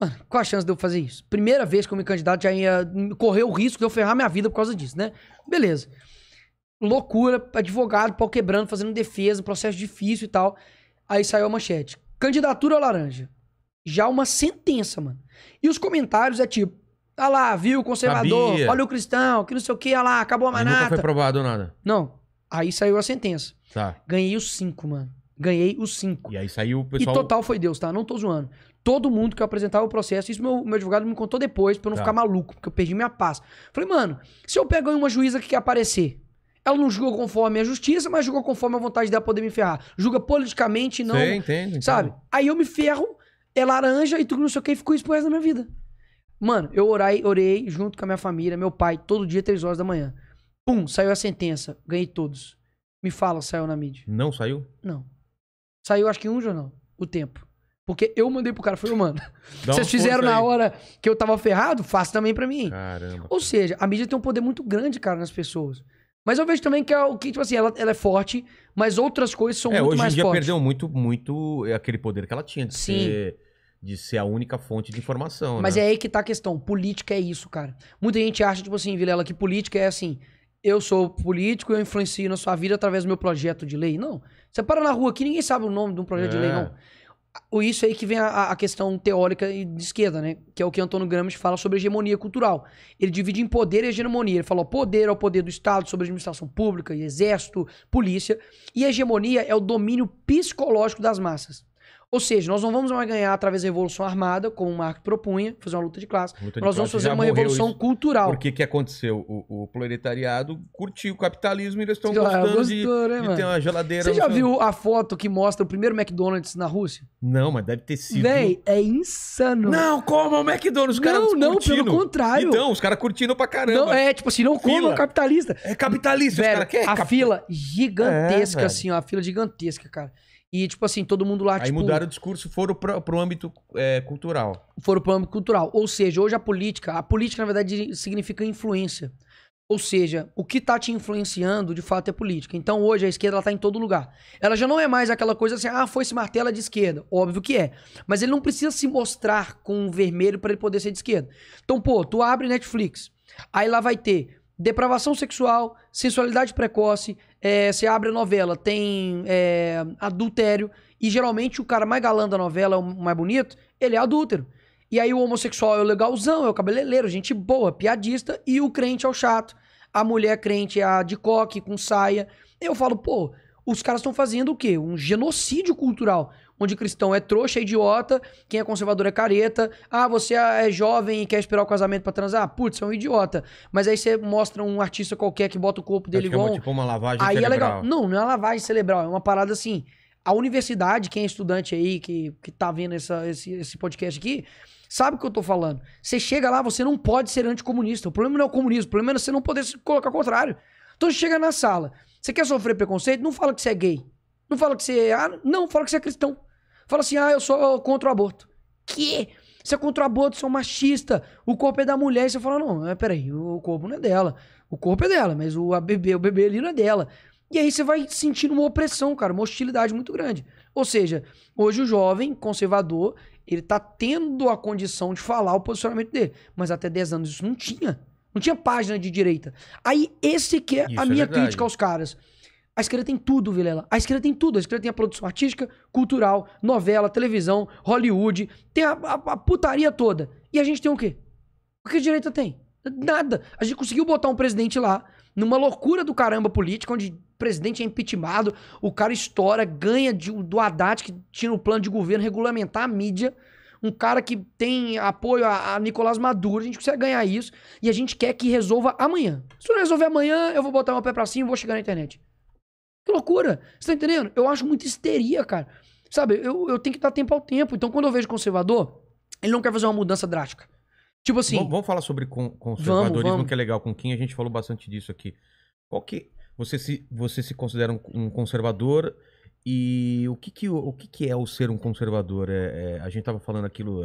Mano, qual a chance de eu fazer isso? Primeira vez que eu me candidato já ia correr o risco de eu ferrar minha vida por causa disso, né? Beleza. Loucura, advogado, pau quebrando, fazendo defesa, processo difícil e tal. Aí saiu a manchete. Candidatura laranja. Já uma sentença, mano. E os comentários é tipo, ah lá, viu, conservador, Sabia. olha o cristão, que não sei o que, ah lá, acabou a manata. nunca foi aprovado nada. Não. Aí saiu a sentença. Tá. Ganhei os cinco, mano. Ganhei os cinco.
E aí saiu o pessoal... E total
foi Deus, tá? Não tô zoando todo mundo que eu apresentava o processo. Isso meu, meu advogado me contou depois, pra eu não tá. ficar maluco, porque eu perdi minha paz. Falei, mano, se eu pego uma juíza que quer aparecer, ela não julga conforme a justiça, mas julga conforme a vontade dela poder me ferrar. Julga politicamente, não. Sim, entendo, sabe? Entendo. Aí eu me ferro, é laranja e tudo não sei o que, e ficou isso pro resto da minha vida. Mano, eu orei, orei junto com a minha família, meu pai, todo dia, três horas da manhã. Pum, saiu a sentença, ganhei todos. Me fala, saiu na mídia. Não saiu? Não. Saiu, acho que um jornal, o tempo. Porque eu mandei pro cara, foi, mano.
*laughs* vocês fizeram na
hora que eu tava ferrado, faça também para mim. Caramba. Ou seja, a mídia tem um poder muito grande, cara, nas pessoas. Mas eu vejo também que, é o que tipo assim, ela, ela é forte, mas outras coisas são é, muito mais fortes. hoje em dia fortes.
perdeu muito, muito é, aquele poder que ela tinha de Sim. ser de ser a única fonte de informação. Mas né?
é aí que tá a questão. Política é isso, cara. Muita gente acha, tipo assim, Vilela, que política é assim. Eu sou político, eu influencio na sua vida através do meu projeto de lei. Não. Você para na rua aqui, ninguém sabe o nome de um projeto é. de lei, é. não isso aí que vem a, a, questão teórica de esquerda, né? Que é o que Antônio Gramsci fala sobre hegemonia cultural. Ele divide em poder e hegemonia. Ele fala: poder é o poder do Estado sobre a administração pública, exército, polícia. E hegemonia é o domínio psicológico das massas. Ou seja, nós não vamos mais ganhar através da revolução armada, como o Marco propunha, fazer uma luta de classe. Luta de nós classe. vamos fazer Já uma revolução isso. cultural.
Porque que aconteceu? O, o proletariado curtiu o capitalismo e eles estão *laughs* ah, gostando e de, né, de ter uma geladeira. Você já viu
a foto que mostra o primeiro McDonald's na Rússia?
Não, mas deve ter
sido. Véi, é insano. Não, como o McDonald's, os caras Não, não, pelo contrário. Então, os caras curtindo pra caramba. Não, é, tipo assim, não fila. como capitalista. É capitalista, Velho, os caras querem. A fila gigantesca, é, assim, ó, a fila gigantesca, cara. E, tipo assim, todo mundo lá. Aí tipo, mudaram o discurso, foram pro, pro âmbito
é, cultural.
Foram pro âmbito cultural. Ou seja, hoje a política, a política, na verdade, significa influência. Ou seja, o que está te influenciando de fato é política. Então hoje a esquerda está em todo lugar. Ela já não é mais aquela coisa assim, ah, foi esse martelo de esquerda. Óbvio que é. Mas ele não precisa se mostrar com o vermelho para ele poder ser de esquerda. Então, pô, tu abre Netflix. Aí lá vai ter depravação sexual, sensualidade precoce, é, você abre a novela, tem é, adultério. E geralmente o cara mais galã da novela, o mais bonito, ele é adúltero. E aí o homossexual é o legalzão, é o cabeleireiro, gente boa, piadista. E o crente é o chato. A mulher crente é a de coque, com saia. Eu falo, pô, os caras estão fazendo o quê? Um genocídio cultural onde cristão é trouxa, é idiota, quem é conservador é careta. Ah, você é, é jovem e quer esperar o casamento para transar? Putz, é um idiota. Mas aí você mostra um artista qualquer que bota o corpo é dele igual. É uma, tipo
uma lavagem aí cerebral. é legal. Não,
não é uma lavagem cerebral, é uma parada assim. A universidade, quem é estudante aí, que, que tá vendo essa, esse, esse podcast aqui, sabe o que eu tô falando. Você chega lá, você não pode ser anticomunista. O problema não é o comunismo, o problema é você não poder se colocar ao contrário. Então chega na sala, você quer sofrer preconceito? Não fala que você é gay. Não fala que você é. Ah, não, fala que você é cristão. Fala assim, ah, eu sou contra o aborto. Que? Você é contra o aborto, você é um machista. O corpo é da mulher. E você fala, não, é, peraí, o corpo não é dela. O corpo é dela, mas o, a bebê, o bebê ali não é dela. E aí você vai sentindo uma opressão, cara, uma hostilidade muito grande. Ou seja, hoje o jovem conservador, ele tá tendo a condição de falar o posicionamento dele. Mas até 10 anos isso não tinha. Não tinha página de direita. Aí esse que é isso a é minha crítica aos caras. A esquerda tem tudo, Vilela. A esquerda tem tudo. A esquerda tem a produção artística, cultural, novela, televisão, Hollywood. Tem a, a, a putaria toda. E a gente tem o quê? O que a direita tem? Nada. A gente conseguiu botar um presidente lá, numa loucura do caramba política, onde o presidente é impeachmentado, o cara estoura, ganha de, do Haddad, que tinha o um plano de governo regulamentar a mídia. Um cara que tem apoio a, a Nicolás Maduro, a gente precisa ganhar isso e a gente quer que resolva amanhã. Se não resolver amanhã, eu vou botar meu pé pra cima e vou chegar na internet. Que loucura! Você tá entendendo? Eu acho muita histeria, cara. Sabe, eu, eu tenho que dar tempo ao tempo. Então, quando eu vejo conservador, ele não quer fazer uma mudança drástica. Tipo assim. Vamos, vamos falar sobre conservadorismo, vamos, vamos. que
é legal. Com quem a gente falou bastante disso aqui. Qual que. Você se, você se considera um, um conservador e o que que, o que que é o ser um conservador? É, é, a gente tava falando aquilo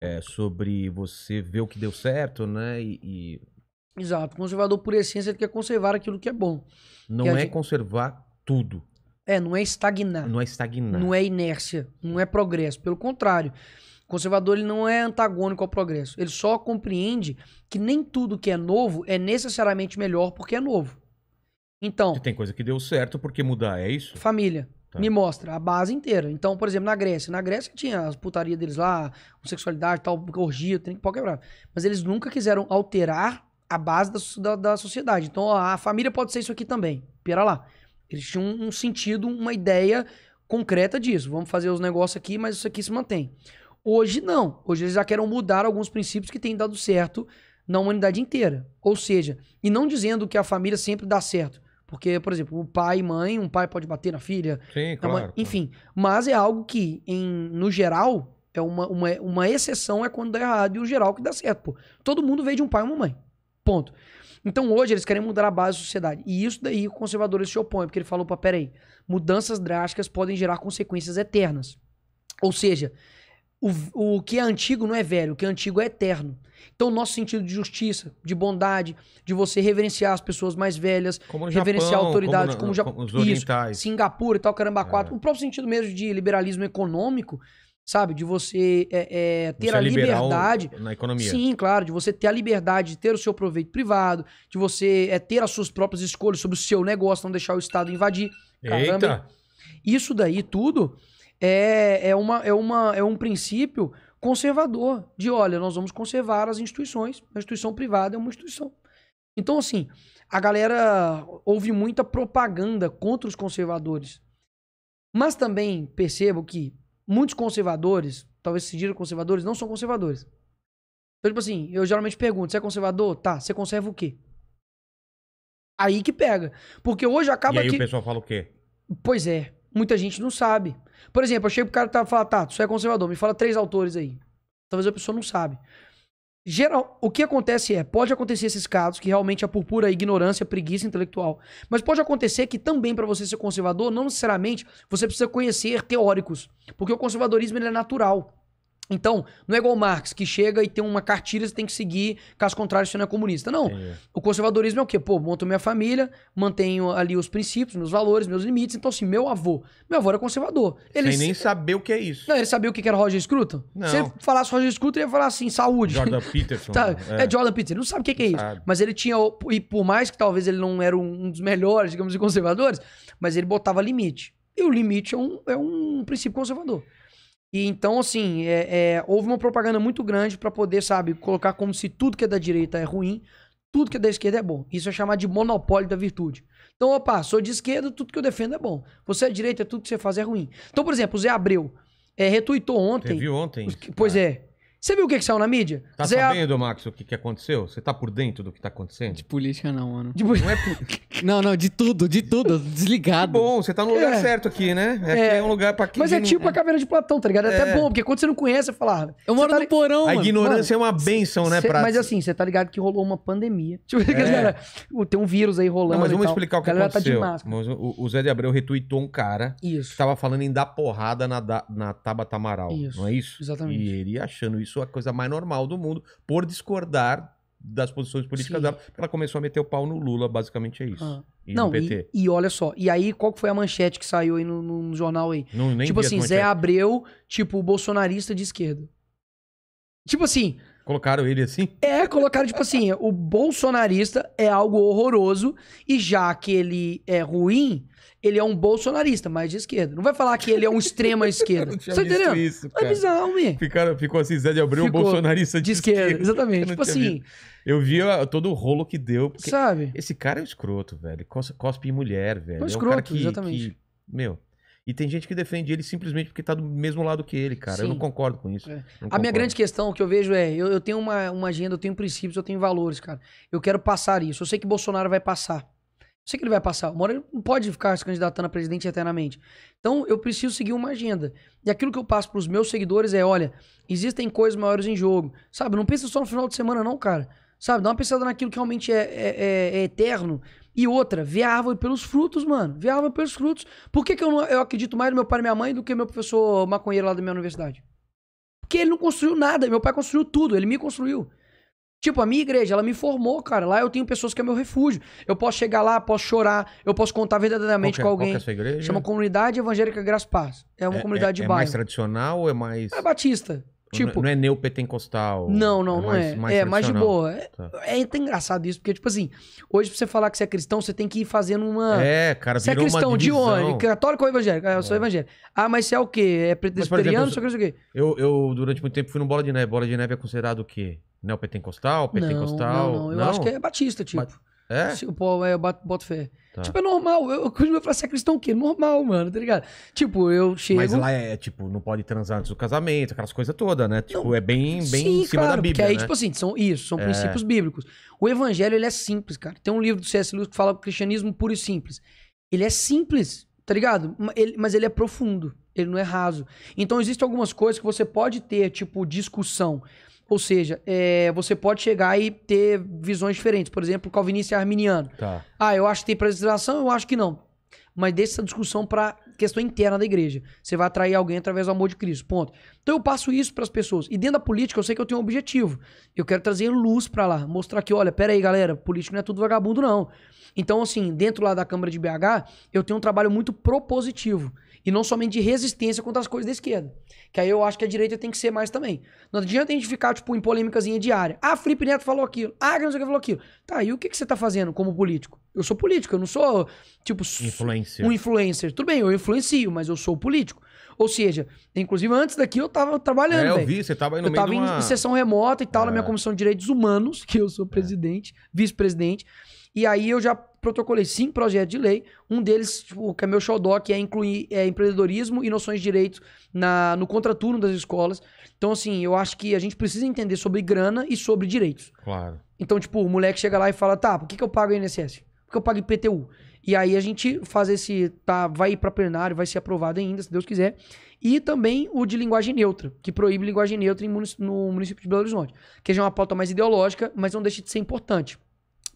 é, sobre você ver o que deu certo, né? E, e
Exato. Conservador, por essência, ele quer conservar aquilo que é bom. Não que é gente...
conservar tudo.
É, não é estagnar. Não é
estagnar. Não
é inércia, não é progresso. Pelo contrário, conservador ele não é antagônico ao progresso. Ele só compreende que nem tudo que é novo é necessariamente melhor porque é novo.
Então. Que tem coisa que deu certo porque mudar, é isso?
Família. Tá. Me mostra a base inteira. Então, por exemplo, na Grécia. Na Grécia tinha as putarias deles lá, sexualidade, tal, orgia, tem que pau quebrar. Mas eles nunca quiseram alterar a base da, da, da sociedade. Então, a família pode ser isso aqui também. Pera lá. Eles tinham um sentido, uma ideia concreta disso. Vamos fazer os negócios aqui, mas isso aqui se mantém. Hoje não. Hoje eles já querem mudar alguns princípios que têm dado certo na humanidade inteira. Ou seja, e não dizendo que a família sempre dá certo. Porque, por exemplo, o pai e mãe, um pai pode bater na filha. Sim, claro. Mãe, enfim, mas é algo que, em, no geral, é uma, uma, uma exceção é quando dá errado e o geral que dá certo. Pô. Todo mundo veio de um pai e uma mãe. Ponto. Então hoje eles querem mudar a base da sociedade. E isso daí o conservador se opõe, porque ele falou, opa, peraí, mudanças drásticas podem gerar consequências eternas. Ou seja, o, o que é antigo não é velho, o que é antigo é eterno. Então, o nosso sentido de justiça, de bondade, de você reverenciar as pessoas mais velhas, como reverenciar Japão, autoridade, como, no como, como os orientais. Isso, Singapura e tal, caramba, quatro. É. O próprio sentido mesmo de liberalismo econômico sabe? De você é, é, ter você a liberdade. Na economia. Sim, claro, de você ter a liberdade de ter o seu proveito privado, de você é, ter as suas próprias escolhas sobre o seu negócio, não deixar o Estado invadir. Caramba. Eita. Isso daí tudo é, é, uma, é, uma, é um princípio conservador de olha, nós vamos conservar as instituições. A instituição privada é uma instituição. Então, assim, a galera houve muita propaganda contra os conservadores. Mas também percebo que muitos conservadores, talvez se diram conservadores, não são conservadores. Então, tipo assim, eu geralmente pergunto: você é conservador? Tá, você conserva o quê? Aí que pega. Porque hoje acaba que. E aí que... o pessoal fala o quê? Pois é, muita gente não sabe. Por exemplo, eu chego pro cara e falo, tá, tu é conservador, me fala três autores aí. Talvez a pessoa não sabe. Geral, o que acontece é, pode acontecer esses casos que realmente é por pura ignorância, preguiça intelectual, mas pode acontecer que também para você ser conservador, não necessariamente você precisa conhecer teóricos, porque o conservadorismo é natural. Então, não é igual o Marx, que chega e tem uma cartilha e tem que seguir, caso contrário, você não é comunista. Não. O conservadorismo é o quê? Pô, monto minha família, mantenho ali os princípios, meus valores, meus limites. Então, assim, meu avô. Meu avô era conservador. Ele Sem nem saber o que é isso. Não, ele sabia o que era Roger Scruton? Não. Se ele falasse Roger Scruton, ele ia falar assim, saúde. Jordan Peterson. tá? é. é. Jordan Peterson. Ele não sabe o que é isso. Sabe. Mas ele tinha... E por mais que talvez ele não era um dos melhores, digamos, conservadores, mas ele botava limite. E o limite é um, é um princípio conservador. E então, assim, é, é, houve uma propaganda muito grande para poder, sabe, colocar como se tudo que é da direita é ruim, tudo que é da esquerda é bom. Isso é chamado de monopólio da virtude. Então, opa, sou de esquerda, tudo que eu defendo é bom. Você é direita, tudo que você faz é ruim. Então, por exemplo, o Zé Abreu é, retuitou ontem. Você viu ontem? Pois ah. é. Você viu o que, que saiu na mídia? Tá Zé... sabendo,
Max, o que, que aconteceu? Você tá por dentro do que tá acontecendo? De
política não, mano. De... Não,
é *laughs* por... não, não, de tudo,
de tudo, desligado. Que bom, você tá no lugar é. certo aqui, né? É, é. é um lugar pra quem... Mas é tipo não... a é. caverna
de Platão, tá ligado? É, até é. bom, porque quando você não conhece, você fala... Ah, eu moro tá no porão, A mano. ignorância mano, é uma benção, né, pra... Mas assim, você tá ligado que rolou uma pandemia. *laughs* Tipo, galera, é. tem um vírus aí rolando Não, mas vamos explicar o que tá aconteceu. Tá mas
o, o Zé de Abreu retweetou um cara... Isso. Que tava falando em dar porrada na, na Tabata Amaral, isso. não é isso? Exatamente. E ele achando isso isso a coisa mais normal do mundo, por discordar das posições políticas Sim. dela, ela começou a meter o pau no Lula, basicamente é isso. Ah. E não, e,
e, olha só, e aí qual que foi a manchete que saiu aí no, no jornal aí? Não, tipo assim, Zé Abreu, tipo, bolsonarista de esquerda. Tipo assim,
Colocaram ele assim?
É, colocaram tipo assim, o bolsonarista é algo horroroso e já que ele é ruim, ele é um bolsonarista, mais de esquerda. Não vai falar que ele é um à *laughs* esquerda. Você entendeu? Isso,
é cara. É bizarro, me. Ficaram, ficou assim, Zé de Abreu, ficou bolsonarista de, de esquerda. esquerda. Exatamente. tipo assim. Visto. Eu vi todo o rolo que deu. Sabe? Esse cara é um escroto, velho. Cospe em mulher, velho. É um escroto, é um cara que, exatamente. Que, meu. E tem gente que defende ele simplesmente porque tá do mesmo lado que ele, cara. Sim. Eu não concordo com isso. É. A minha grande
questão que eu vejo é: eu, eu, tenho uma, uma agenda, eu tenho princípios, eu tenho valores, cara. Eu quero passar isso. Eu sei que Bolsonaro vai passar. Eu sei que ele vai passar. Uma hora ele não pode ficar se candidatando a presidente eternamente. Então eu preciso seguir uma agenda. E aquilo que eu passo para os meus seguidores é: olha, existem coisas maiores em jogo. Sabe? Não pensa só no final de semana, não, cara. Sabe? Dá uma pensada naquilo que realmente é, é, é, é eterno e outra, vê a árvore pelos frutos, mano. Vê a árvore pelos frutos. Por que, que eu, não, eu acredito mais no meu pai e minha mãe do que meu professor maconheiro lá da minha universidade? Porque ele não construiu nada. Meu pai construiu tudo. Ele me construiu. Tipo, a minha igreja, ela me formou, cara. Lá eu tenho pessoas que é meu refúgio. Eu posso chegar lá, posso chorar, eu posso contar verdadeiramente que, com alguém. Qual é a igreja? Chama Comunidade Evangélica Graça Paz. É uma é, é, comunidade é, de bairro. É mais
tradicional ou é mais. É
batista. Tipo, não é
neopentecostal. Não, não, é não mais, é. Mais é mais de boa. É, tá.
é até engraçado isso, porque, tipo assim, hoje pra você falar que você é cristão, você tem que ir fazendo uma. É, cara, Você é cristão de onde? Católico ou evangélico? Ah, eu sou é. evangélico. Ah, mas você é o quê? É presbiteriano? Não o
Eu, eu, durante muito tempo, fui no Bola de Neve. Bola de Neve é considerado o quê? Neopentecostal? Pentecostal? Não, não, não. Eu não? acho que é batista, tipo.
É? Assim, pô, é, eu bato, boto fé. Tá. Tipo, é normal. Eu, quando eu falo é cristão o quê? Normal, mano, tá ligado? Tipo, eu chego... Mas lá é,
é, tipo, não pode transar antes do casamento, aquelas coisas todas, né? Tipo, não, é bem, bem sim, em cima claro, da Bíblia, porque aí, né? tipo assim,
são isso, são é. princípios bíblicos. O evangelho, ele é simples, cara. Tem um livro do C.S. Lewis que fala cristianismo puro e simples. Ele é simples, tá ligado? mas ele é profundo, ele não é raso. Então, existem algumas coisas que você pode ter, tipo, discussão. Ou seja, é, você pode chegar e ter visões diferentes. Por exemplo, calvinista e arminiano. Tá. Ah, eu acho que tem presbiterização, eu acho que não. Mas deixa essa discussão para questão interna da igreja. Você vai atrair alguém através do amor de Cristo. Ponto. Então eu passo isso para as pessoas. E dentro da política, eu sei que eu tenho um objetivo. Eu quero trazer luz para lá, mostrar que, olha, pera aí, galera, político não é tudo vagabundo não. Então assim, dentro lá da Câmara de BH, eu tenho um trabalho muito propositivo. E não somente de resistência contra as coisas da esquerda. Que aí eu acho que a direita tem que ser mais também. Não adianta a gente ficar, tipo, em polêmicazinha diária. Ah, Felipe Neto falou aquilo. Ah, não sei o que falou aquilo. Tá, e o que, que você tá fazendo como político? Eu sou político, eu não sou, tipo,
influencer. um
influencer. Tudo bem, eu influencio, mas eu sou político. Ou seja, inclusive antes daqui eu tava trabalhando. É, eu véio. vi, você tava indo no eu meio tava uma... em sessão remota e tal, é. na minha é. comissão de direitos humanos, *laughs* que eu sou é. presidente, é. vice-presidente. E aí eu já protocolei cinco projetos de lei. Um deles, tipo, que é meu xodó, que é incluir é, empreendedorismo e noções de direito na, no contraturno das escolas. Então, assim, eu acho que a gente precisa entender sobre grana e sobre direitos. Claro. Então, tipo, o moleque chega lá e fala, tá, por que, que eu pago INSS? Por que eu pago IPTU? E aí a gente faz esse, tá, vai ir pra plenário, vai ser aprovado ainda, se Deus quiser. E também o de linguagem neutra, que proíbe linguagem neutra munic no município de Belo Horizonte. Que já é uma pauta mais ideológica, mas não deixa de ser importante.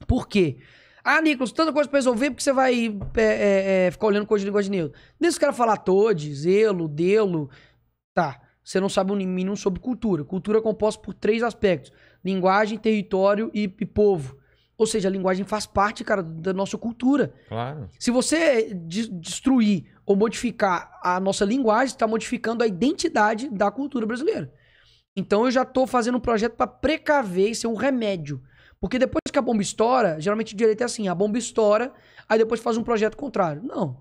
Por quê? Ah, Nicolas, tanta coisa pra resolver, porque você vai é, é, é ficar olhando coisa de linguagem de Deixa os caras falar Todd, Zelo, Delo. Tá, você não sabe o um mínimo sobre cultura. Cultura é composta por três aspectos: linguagem, território e, e povo. Ou seja, a linguagem faz parte, cara, da nossa cultura. Claro. Se você é, de destruir ou modificar a nossa linguagem, está modificando a identidade da cultura brasileira. Então eu já estou fazendo um projeto para precaver e ser um remédio porque depois que a bomba estoura, geralmente o direito é assim, a bomba estoura, aí depois faz um projeto contrário. Não.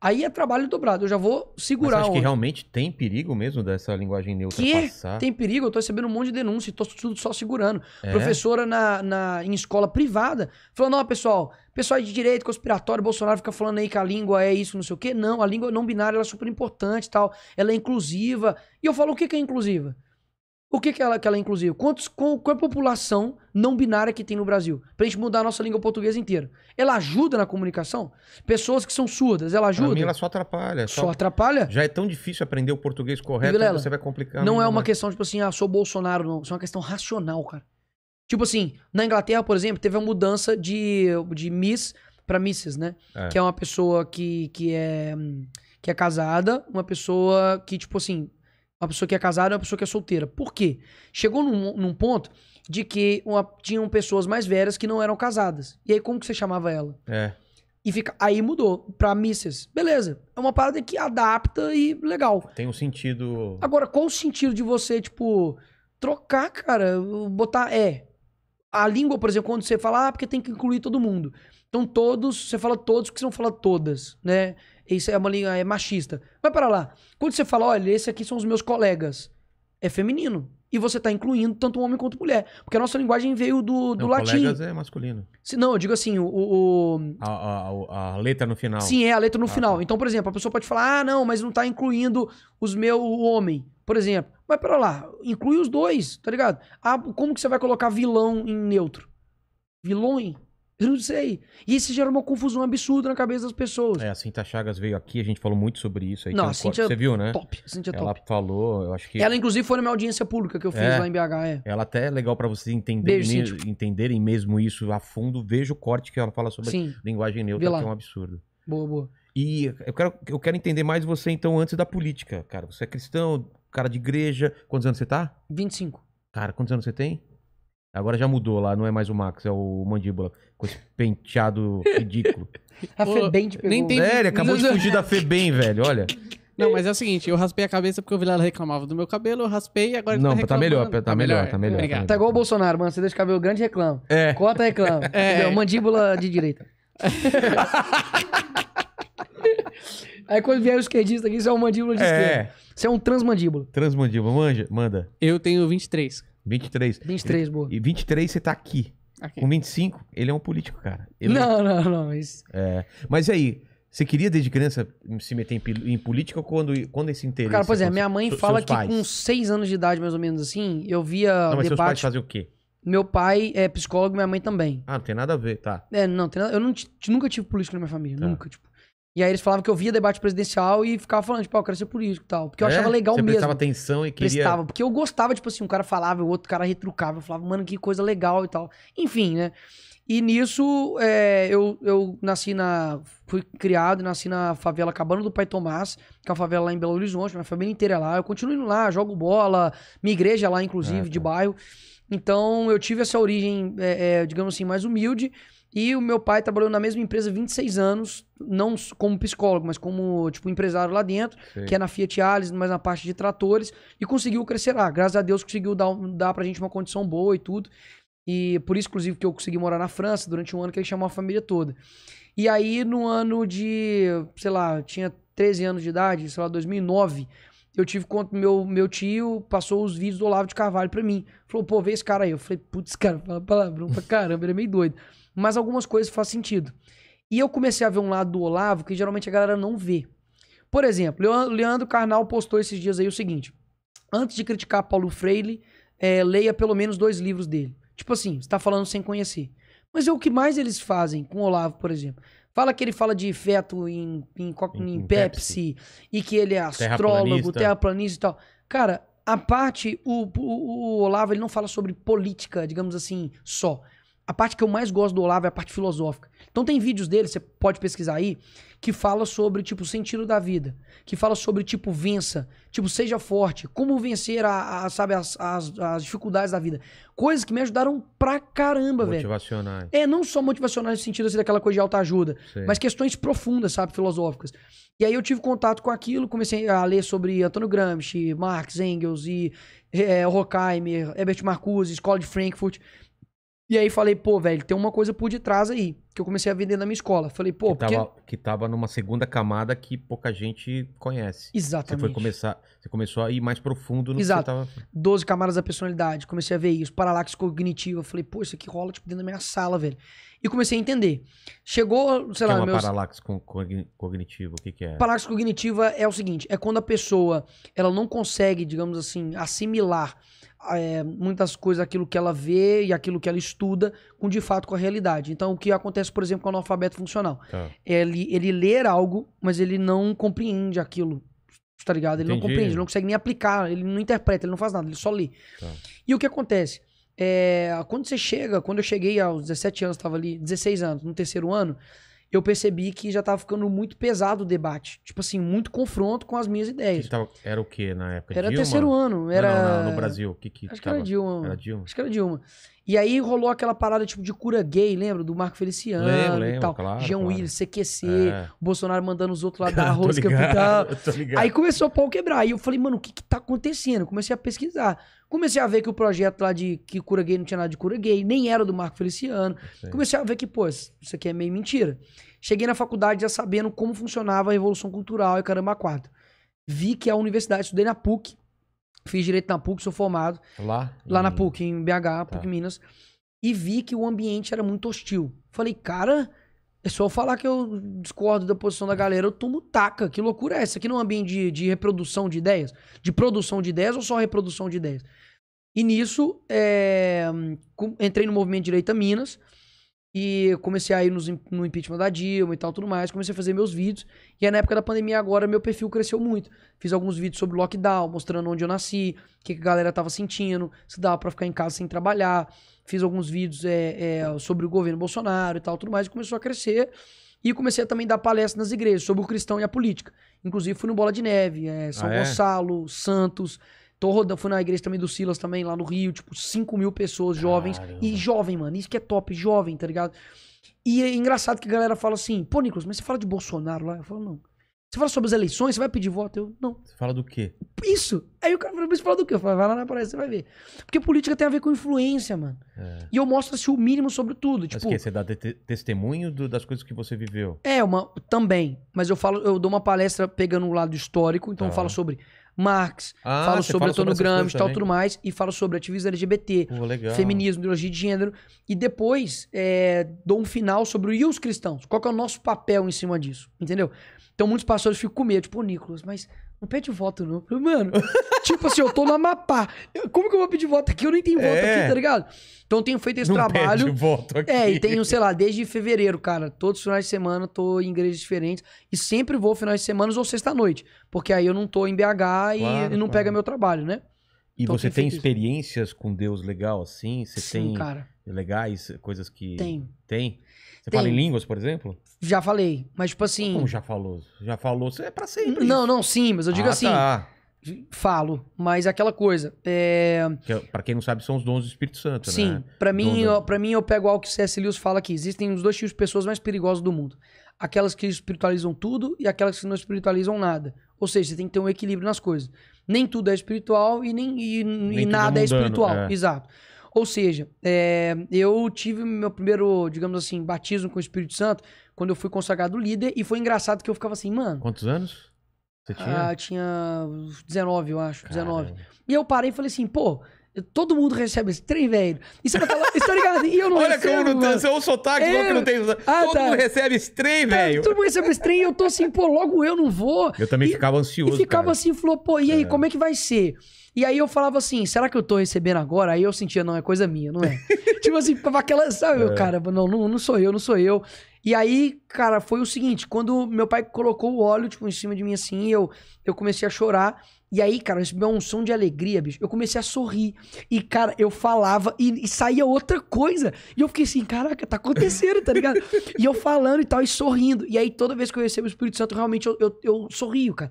Aí é trabalho dobrado, eu já vou segurar. Mas acho que
realmente tem perigo mesmo dessa linguagem neutra que passar? Tem
perigo, eu tô recebendo um monte de denúncia, tô tudo só segurando. É? Professora na, na, em escola privada, falando, ó pessoal, pessoal de direito, conspiratório, Bolsonaro fica falando aí que a língua é isso, não sei o quê. Não, a língua não binária é super importante tal, ela é inclusiva. E eu falo, o que, que é inclusiva? O que, que, ela, que ela inclusiva? Quantos, qual, qual é a população não binária que tem no Brasil? Pra gente mudar a nossa língua portuguesa inteira. Ela ajuda na comunicação? Pessoas que são surdas, ela ajuda? Pra mim ela só atrapalha. Só, só
atrapalha? Já é tão difícil aprender o português correto que você vai complicando. Não é uma mais.
questão, tipo assim, ah, sou Bolsonaro, não. Isso é uma questão racional, cara. Tipo assim, na Inglaterra, por exemplo, teve a mudança de, de Miss pra Mrs., né? É. Que é uma pessoa que, que é que é casada, uma pessoa que, tipo assim, uma pessoa que é casada e uma pessoa que é solteira. Por quê? Chegou num, num ponto de que uma, tinham pessoas mais velhas que não eram casadas. E aí, como que você chamava ela? É. E fica, aí mudou pra Misses. Beleza. É uma parada que adapta e legal.
Tem um sentido.
Agora, qual o sentido de você, tipo, trocar, cara? Botar é. A língua, por exemplo, quando você fala, ah, porque tem que incluir todo mundo. Então, todos, você fala todos, porque você não fala todas, né? isso é uma linha é machista. Vai para lá. Quando você fala, olha, esse aqui são os meus colegas, é feminino. E você está incluindo tanto homem quanto mulher. Porque a nossa linguagem veio do, do não, latim. Colegas é masculino. Se, não, eu digo assim, o. o...
A, a, a, letra no final. Sim, é a letra no ah, final.
Tá. Então, por exemplo, a pessoa pode falar, ah, não, mas não está incluindo os meu o homem, por exemplo. Mas pera lá, inclui os dois, tá ligado? Ah, como que você vai colocar vilão em neutro? Vilões? Eu não sei. E isso gera uma confusão absurda na cabeça das pessoas. É, a
Cintia Chagas veio aqui, a gente falou muito sobre isso. Aí não, a Cintia Você viu, né? Top, Cintia é Ela top. falou, eu acho que... Ela, inclusive,
foi na minha audiência pública que eu fiz é. lá em BH, é.
Ela até é legal para vocês entenderem, Beijo, entenderem mesmo isso a fundo. Veja o corte que ela fala sobre Sim. linguagem neutra, que é um absurdo. Boa, boa. E eu quero, eu quero entender mais você, então, antes da política, cara. Você é cristão, cara de igreja. Quantos anos você tá? 25. Cara, quantos anos você tem? Agora já mudou lá, não é mais o Max, é o Mandíbula, com esse penteado *laughs* ridículo.
a Febem de pegou. Nem
tem... É, ele acabou de fugir da
Febem, velho, olha.
Não, mas é o seguinte, eu raspei a cabeça porque o Vilela reclamava do meu cabelo, eu raspei e agora Não, tá, tá melhor, tá, tá melhor, tá melhor. Tá, melhor. tá igual o
Bolsonaro, mano, você deixa o cabelo grande e reclama. É. Cota reclama. *laughs* É. Entendeu? Mandíbula de direita. *laughs* Aí quando vier o esquerdista aqui, você é um mandíbula de é. esquerda. Você é um transmandíbula.
Transmandíbula, manja, manda. Eu tenho 23. 23. 23, ele, boa. E 23 você tá aqui. aqui. Com 25, ele é um político, cara. Ele não, é... não, não. Isso... É. Mas e aí? Você queria desde criança se meter em, em política quando, quando esse interesse? Cara, pois é, minha mãe fala que pais? com
6 anos de idade, mais ou menos assim, eu via. Não, mas debate... seus pais faziam o quê? Meu pai é psicólogo, minha mãe também.
Ah, não tem nada a ver, tá.
É, não, tem nada... eu não, nunca tive político na minha família, tá. nunca, tipo. E aí eles falavam que eu via debate presidencial e ficava falando, tipo, ah, eu quero ser político e tal. Porque eu é? achava legal Você mesmo. prestava
atenção e queria... Prestava,
porque eu gostava, tipo assim, um cara falava, o outro cara retrucava. Eu falava, mano, que coisa legal e tal. Enfim, né? E nisso, é, eu, eu nasci na... Fui criado, nasci na favela Cabana do Pai Tomás, que é uma favela lá em Belo Horizonte. Minha família inteira é lá. Eu continuo indo lá, jogo bola. Minha igreja é lá, inclusive, é, tá. de bairro. Então, eu tive essa origem, é, é, digamos assim, mais humilde. E o meu pai trabalhou tá na mesma empresa 26 anos, não como psicólogo, mas como tipo empresário lá dentro, Sim. que é na Fiat Alice, mas na parte de tratores, e conseguiu crescer lá. Graças a Deus conseguiu dar, dar pra gente uma condição boa e tudo. E por isso, inclusive, que eu consegui morar na França durante um ano, que ele chamou a família toda. E aí, no ano de, sei lá, tinha 13 anos de idade, sei lá, 2009, eu tive conta, meu, meu tio passou os vídeos do Olavo de Carvalho pra mim. Falou, pô, vê esse cara aí. Eu falei, putz, cara, fala palavrão pra caramba, ele é meio doido. Mas algumas coisas faz sentido. E eu comecei a ver um lado do Olavo que geralmente a galera não vê. Por exemplo, o Leandro Carnal postou esses dias aí o seguinte: antes de criticar Paulo Freire, é, leia pelo menos dois livros dele. Tipo assim, está falando sem conhecer. Mas é o que mais eles fazem com o Olavo, por exemplo. Fala que ele fala de feto em, em, em, em Pepsi, Pepsi, e que ele é astrólogo, terraplanista e tal. Cara, a parte, o, o, o Olavo ele não fala sobre política, digamos assim, só a parte que eu mais gosto do Olavo é a parte filosófica. Então tem vídeos dele, você pode pesquisar aí, que fala sobre, tipo, o sentido da vida. Que fala sobre, tipo, vença. Tipo, seja forte. Como vencer, a, a sabe, as, as, as, dificuldades da vida. Coisas que me ajudaram pra caramba, velho.
Motivacionais.
É, não só motivacionais no sentido assim, daquela coisa de alta ajuda. Sim. Mas questões profundas, sabe, filosóficas. E aí eu tive contato com aquilo, comecei a ler sobre Antônio Gramsci, Marx, Engels e é, Horkheimer, Herbert Marcuse, Escola de Frankfurt. E aí falei, pô, velho, tem uma coisa por detrás aí, que eu comecei a vender na minha escola. Falei, pô, que porque...
que tava numa segunda camada que pouca gente conhece. Exatamente. Você foi começar, você começou a ir mais profundo no Exato. que tava...
12 camadas da personalidade, comecei a ver isso, paralaxe cognitiva, falei, pô, isso aqui rola tipo dentro da minha sala, velho. E comecei a entender. Chegou, sei que lá, é uma meus... paralaxe
cognitiva, o que que é? Paralaxe
cognitiva é o seguinte, é quando a pessoa, ela não consegue, digamos assim, assimilar é, muitas coisas, aquilo que ela vê e aquilo que ela estuda, com de fato com a realidade. Então, o que acontece, por exemplo, com o analfabeto funcional? Ah. Ele, ele ler algo, mas ele não compreende aquilo, tá ligado? Ele Entendi. não compreende, ele não consegue nem aplicar, ele não interpreta, ele não faz nada, ele só lê. Tá. E o que acontece? É, quando você chega, quando eu cheguei aos 17 anos, estava ali, 16 anos, no terceiro ano, eu percebi que já tava ficando muito pesado o debate. Tipo assim, muito confronto com as minhas ideias.
Tava, era o que na época? Era Dilma? terceiro ano. Era... Não, não, não, no Brasil. O que que Acho que era Dilma. Era Dilma. Acho
que era Dilma. E aí rolou aquela parada tipo de cura gay, lembra? Do Marco Feliciano lembro, lembro, e tal. Claro, Jean claro. Willis, CQC, é. o Bolsonaro mandando os outros lá Cara, *laughs* da Arroz Capital. Aí começou o pau quebrar. E eu falei, mano, o que que tá acontecendo? Comecei a pesquisar. Comecei a ver que o projeto lá de que cura gay não tinha nada de cura gay, nem era do Marco Feliciano. Sim. Comecei a ver que, pô, isso aqui é meio mentira. Cheguei na faculdade já sabendo como funcionava a Revolução Cultural e caramba, quatro. Vi que a universidade, estudei na PUC, Fiz direito na PUC, sou formado. Lá? Lá em... na PUC, em BH, tá. PUC Minas. E vi que o ambiente era muito hostil. Falei, cara, é só falar que eu discordo da posição da galera, eu tomo taca. Que loucura é essa? Aqui não é um ambiente de, de, reprodução de ideias? De produção de ideias ou só reprodução de ideias? E nisso, é... entrei no movimento Direita Minas e comecei a ir nos, no impeachment da Dilma e tal, tudo mais. Comecei a fazer meus vídeos. E aí, na época da pandemia, agora, meu perfil cresceu muito. Fiz alguns vídeos sobre lockdown, mostrando onde eu nasci, o que, que, a galera tava sentindo, se dava pra ficar em casa sem trabalhar. Fiz alguns vídeos é, é, sobre o governo Bolsonaro e tal, tudo mais. E começou a crescer. E comecei a também dar palestras nas igrejas sobre o cristão e a política. Inclusive, fui no Bola de Neve, é, São ah, é? Gonçalo, Santos. Tô rodando, fui na igreja também do Silas também, lá no Rio, tipo, 5 mil pessoas jovens. Caramba. E jovem, mano, isso que é top, jovem, tá ligado? E é engraçado que a galera fala assim, pô, Nicolas, mas você fala de Bolsonaro lá? Eu falo, não. Você fala sobre as eleições, você vai pedir voto? Eu, não.
Você fala do quê?
Isso. Aí o cara fala, mas você fala do quê? Eu falo, vai lá na praia, você vai ver. Porque política tem a ver com influência, mano. É. E eu mostro assim, o mínimo sobre tudo. Tipo, que,
você dá te testemunho do, das coisas que você viveu?
É, uma, também. Mas eu falo, eu dou uma palestra pegando o lado histórico, então tá. eu falo sobre Marx, ah, falo sobre o Antônio Gramsci e tal, tudo mais, e falo sobre ativismo LGBT, oh, feminismo, ideologia de gênero, e depois é, dou um final sobre e os cristãos, qual que é o nosso papel em cima disso, entendeu? Então muitos pastores ficam com medo, tipo, Nicolas, mas não pede voto, não. Mano, tipo assim, eu tô no Amapá. Como que eu vou pedir voto aqui? Eu nem tenho voto é. aqui, tá ligado? Então eu tenho feito esse não trabalho. Pede
voto aqui. É, e tenho,
sei lá, desde fevereiro, cara. Todos os finais de semana eu tô em igrejas diferentes. E sempre vou finais de semana ou sexta-noite. Porque aí eu não tô em BH claro, e, não claro. pega meu trabalho, né? E então, você tem
experiências isso. com Deus legal, assim? Você Sim, tem... cara legais, coisas que. Tem. Tem? Você tem. fala em línguas, por exemplo?
Já falei, mas tipo assim. Como
já falou? Já falou, você é pra
sempre. Não, não, sim, mas eu digo ah, assim. Tá. Falo, mas aquela coisa. É...
Que, é, pra quem não sabe, são os dons do Espírito Santo, sim, né? Sim, pra, mim, eu,
pra mim eu pego algo que C.S. Lewis fala que existem os dois tipos de pessoas mais perigosas do mundo: aquelas que espiritualizam tudo e aquelas que não espiritualizam nada. Ou seja, você tem que ter um equilíbrio nas coisas. Nem tudo é espiritual e, nem, e, nem e é nada é, mundano, é espiritual. É. Exato. Ou seja, é, eu tive meu primeiro, digamos assim, batismo com o Espírito Santo quando eu fui consagrado líder e foi engraçado que eu ficava assim, mano.
Quantos anos? Você tinha? Ah,
tinha 19, eu acho. Caramba. 19. E eu parei e falei assim, pô, Todo mundo recebe esse trem, velho. E você vai tá falar, tá ligado? E eu não Olha recebo, como não tem, você é um sotaque, é... que não tem. Ah, todo tá. mundo
recebe esse trem, tá, velho. Todo
mundo recebe esse trem e eu tô assim, pô, logo eu não vou.
Eu também e, ficava ansioso. E ficava cara.
assim, falou, pô, e aí, é. como é que vai ser? E aí eu falava assim, será que eu tô recebendo agora? Aí eu sentia, não, é coisa minha, não é? *laughs* tipo assim, aquela, sabe, é. cara, não, não, não sou eu, não sou eu. E aí, cara, foi o seguinte, quando meu pai colocou o óleo, tipo, em cima de mim assim, eu, eu comecei a chorar. E aí, cara, recebeu um som de alegria, bicho. Eu comecei a sorrir. E, cara, eu falava e, e saía outra coisa. E eu fiquei assim, caraca, tá acontecendo, tá ligado? *laughs* e eu falando e tal, e sorrindo. E aí, toda vez que eu recebo o Espírito Santo, realmente eu, eu, eu sorrio, cara.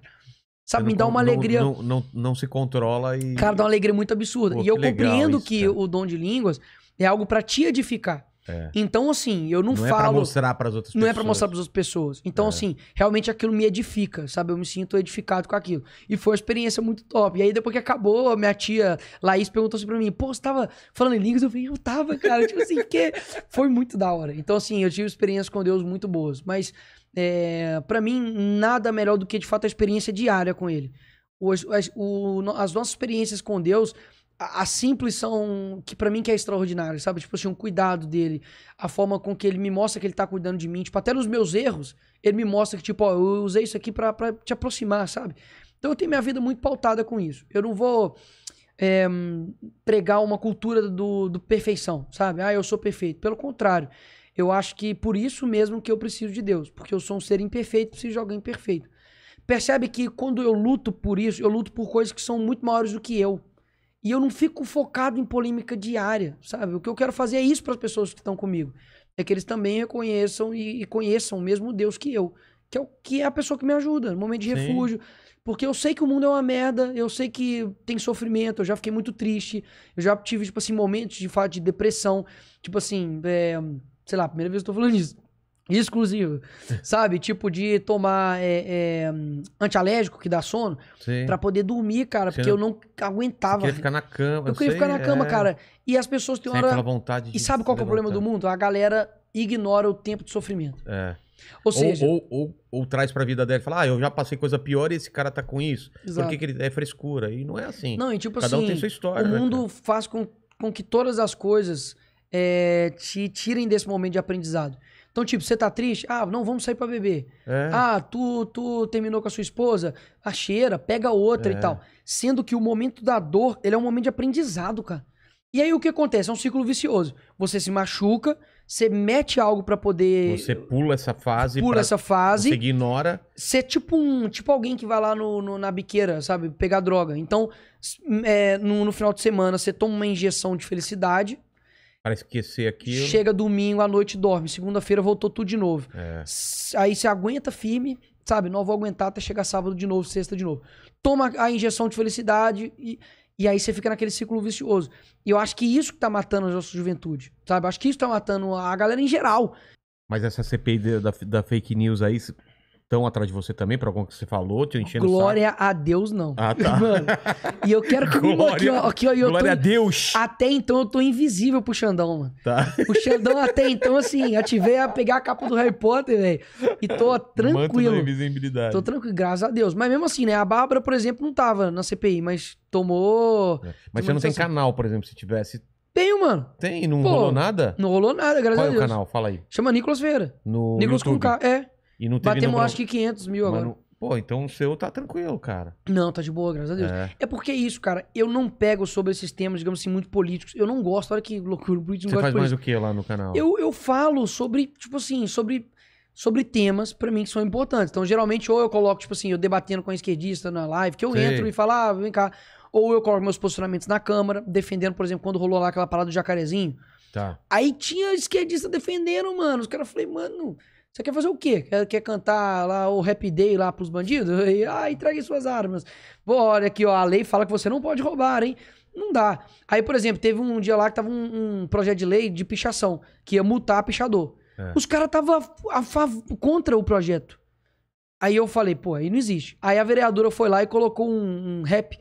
Sabe, me dá uma alegria. Não,
não, não, se
controla e. Cara, dá uma alegria muito absurda. Pô, e eu que compreendo isso, que o dom de línguas é algo para te edificar. É. Então, assim, eu não, não é falo. Não é pra mostrar pras outras pessoas. Não é pra mostrar pras outras pessoas. Então, é. assim, realmente aquilo me edifica, sabe? Eu me sinto edificado com aquilo. E foi uma experiência muito top. E aí, depois que acabou, minha tia Laís perguntou assim pra mim: pô, você tava falando em línguas? Eu falei: eu tava, cara. tipo assim, que. Foi muito da hora. Então, assim, eu tive experiências com Deus muito boas. Mas é, para mim, nada melhor do que de fato a experiência diária com Ele. As, as, o, as nossas experiências com Deus, a, a simples são que para mim que é extraordinário, sabe? Tipo assim, o um cuidado dele, a forma com que ele me mostra que ele tá cuidando de mim, tipo, até nos meus erros, ele me mostra que, tipo, ó, eu usei isso aqui para te aproximar, sabe? Então eu tenho minha vida muito pautada com isso. Eu não vou é, pregar uma cultura do, do perfeição, sabe? Ah, eu sou perfeito. Pelo contrário. Eu acho que por isso mesmo que eu preciso de Deus, porque eu sou um ser imperfeito, preciso de alguém imperfeito. Percebe que quando eu luto por isso, eu luto por coisas que são muito maiores do que eu. E eu não fico focado em polêmica diária, sabe? O que eu quero fazer é isso para as pessoas que estão comigo. É que eles também reconheçam e, e conheçam o mesmo Deus que eu, que é, o, que é a pessoa que me ajuda, no momento de Sim. refúgio. Porque eu sei que o mundo é uma merda, eu sei que tem sofrimento, eu já fiquei muito triste, eu já tive, tipo assim, momentos de fato de depressão. Tipo assim, é, sei lá, primeira vez que eu tô falando disso. Exclusivo. *laughs* sabe? Tipo de tomar é, é, antialérgico que dá sono para poder dormir, cara, porque eu né? não aguentava. queria ficar na
cama. Eu queria sei, ficar na cama, é... cara.
E as pessoas têm hora.
vontade e sabe qual é o problema
do mundo? A galera ignora o tempo de sofrimento. É. Ou, seja, ou,
ou, ou, ou traz pra vida dela e fala, ah, eu já passei coisa pior e esse cara tá com isso. Exato. Por que, que ele é frescura? E não é assim. Não, e tipo Cada assim, um tem sua história. O né, mundo
né, faz com, com que todas as coisas é, te tirem desse momento de aprendizado. Então, tipo, você tá triste? Ah, não, vamos sair para beber. É. Ah, tu, tu terminou com a sua esposa? A ah, cheira, pega outra é. e tal. Sendo que o momento da dor, ele é um momento de aprendizado, cara. E aí o que acontece? É um ciclo vicioso. Você se machuca, você mete algo para poder. Você pula essa fase. Pula essa fase. Você ignora. Você é tipo um, tipo alguém que vai lá no, no na biqueira, sabe, pegar droga. Então, é, no, no final de semana você toma uma injeção de felicidade
para esquecer aquilo.
Chega domingo, à noite dorme. Segunda-feira voltou tudo de novo. É. Aí você aguenta firme, sabe? Não vou aguentar até chegar sábado de novo, sexta de novo. Toma a injeção de felicidade e, e aí você fica naquele ciclo vicioso. E eu acho que isso que tá matando a nossa juventude, sabe? Eu acho que isso tá matando a galera em geral.
Mas essa CPI da, da fake news aí, estão atrás de você também, pra alguma que você falou, te enchendo Glória
a Deus, não. Ah, tá. *laughs* Mano, e eu quero *laughs* que Glória, aqui, ó, aqui, ó, eu Glória tô, a Deus. Até então eu tô invisível pro Xandão, mano. Tá. O Xandão até então, assim, ativei a pegar a capa do Harry Potter, velho. E tô tranquilo. Manto invisibilidade. Tô tranquilo, graças a Deus. Mas mesmo assim, né? A Bárbara, por exemplo, não tava na CPI, mas tomou. É.
Mas você não tem assim. canal, por exemplo, se tivesse. Tenho, mano. Tem? Não Pô, rolou nada?
Não rolou nada, graças Qual a Deus. Qual é o canal? Fala aí. Chama Nicolas Ferreira. No Nicolas YouTube. com K. É.
E não teve Batemos, acho que
500 mil agora. Mano, pô,
então o seu tá tranquilo, cara.
Não, tá de boa, graças a Deus. É, é porque é isso, cara. Eu não pego sobre esses temas, digamos assim, muito políticos. Eu não gosto. Olha que loucura. O político Você faz mais o que lá no canal? Eu, eu falo sobre, tipo assim, sobre sobre temas para mim que são importantes. Então, geralmente, ou eu coloco, tipo assim, eu debatendo com a esquerdista na live, que eu Sei. entro e falo, ah, vem cá. Ou eu coloco meus posicionamentos na Câmara, defendendo, por exemplo, quando rolou lá aquela parada do jacarezinho. Tá. Aí tinha esquerdista defendendo, mano. Os caras falei, mano. Você quer fazer o quê? Quer, quer cantar lá o Happy Day lá pros bandidos? *laughs* E, ah, entregue suas armas. Pô, olha aqui, ó, a lei fala que você não pode roubar, hein? Não dá. Aí, por exemplo, teve um dia lá que tava um, um projeto de lei de pichação, que ia multar pichador. É. Os caras estavam contra o projeto. Aí eu falei, pô, aí não existe. Aí a vereadora foi lá e colocou um, um rap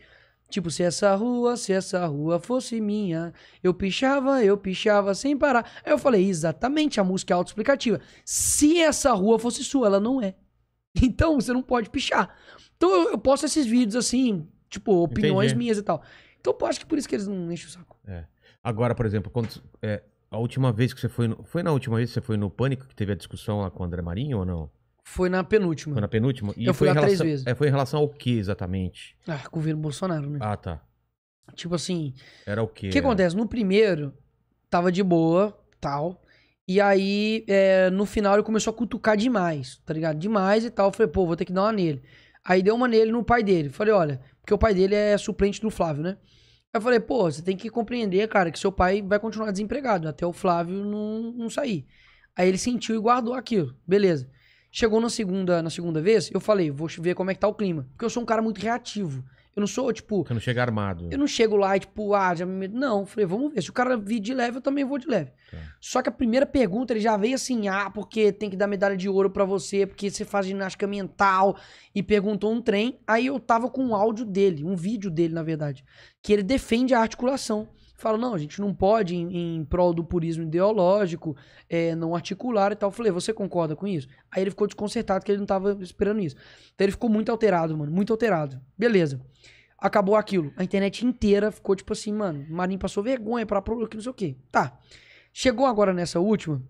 Tipo, se essa rua, se essa rua fosse minha, eu pichava, eu pichava sem parar. Aí eu falei, exatamente, a música é autoexplicativa. Se essa rua fosse sua, ela não é. *laughs* Então você não pode pichar. Então eu, eu posto esses vídeos assim, tipo, opiniões Entendi. minhas e tal. Então eu acho que por isso que eles não enchem o saco.
É. Agora, por exemplo, quando. É, a última vez que você foi. No, foi na última vez que você foi no Pânico que teve a discussão lá com o André Marinho ou não?
Foi na penúltima. Foi na penúltima? E eu fui lá relação... três vezes.
É, foi em relação ao que exatamente?
Ah, governo Bolsonaro, né? Ah, tá. Tipo assim. Era o quê? O que acontece? No primeiro, tava de boa, tal. E aí, é, no final, ele começou a cutucar demais, tá ligado? Demais e tal. Eu falei, pô, vou ter que dar uma nele. Aí deu uma nele no pai dele. Falei, olha, porque o pai dele é suplente do Flávio, né? Aí eu falei, pô, você tem que compreender, cara, que seu pai vai continuar desempregado né? até o Flávio não, não sair. Aí ele sentiu e guardou aquilo. Beleza. Chegou na segunda, na segunda vez, eu falei, vou ver como é que tá o clima. Porque eu sou um cara muito reativo. Eu não sou, tipo. eu não chega armado. Eu não chego lá e, tipo, ah, já me. Não, falei, vamos ver. Se o cara vir de leve, eu também vou de leve. Tá. Só que a primeira pergunta, ele já veio assim, ah, porque tem que dar medalha de ouro para você, porque você faz ginástica mental. E perguntou um trem. Aí eu tava com um áudio dele, um vídeo dele, na verdade. Que ele defende a articulação fala não, a gente não pode, em, em prol do purismo ideológico, é, não articular e tal. Eu falei, você concorda com isso? Aí ele ficou desconcertado que ele não estava esperando isso. Então ele ficou muito alterado, mano, muito alterado. Beleza. Acabou aquilo. A internet inteira ficou tipo assim, mano, Marinho passou vergonha pra que não sei o quê. Tá. Chegou agora nessa última,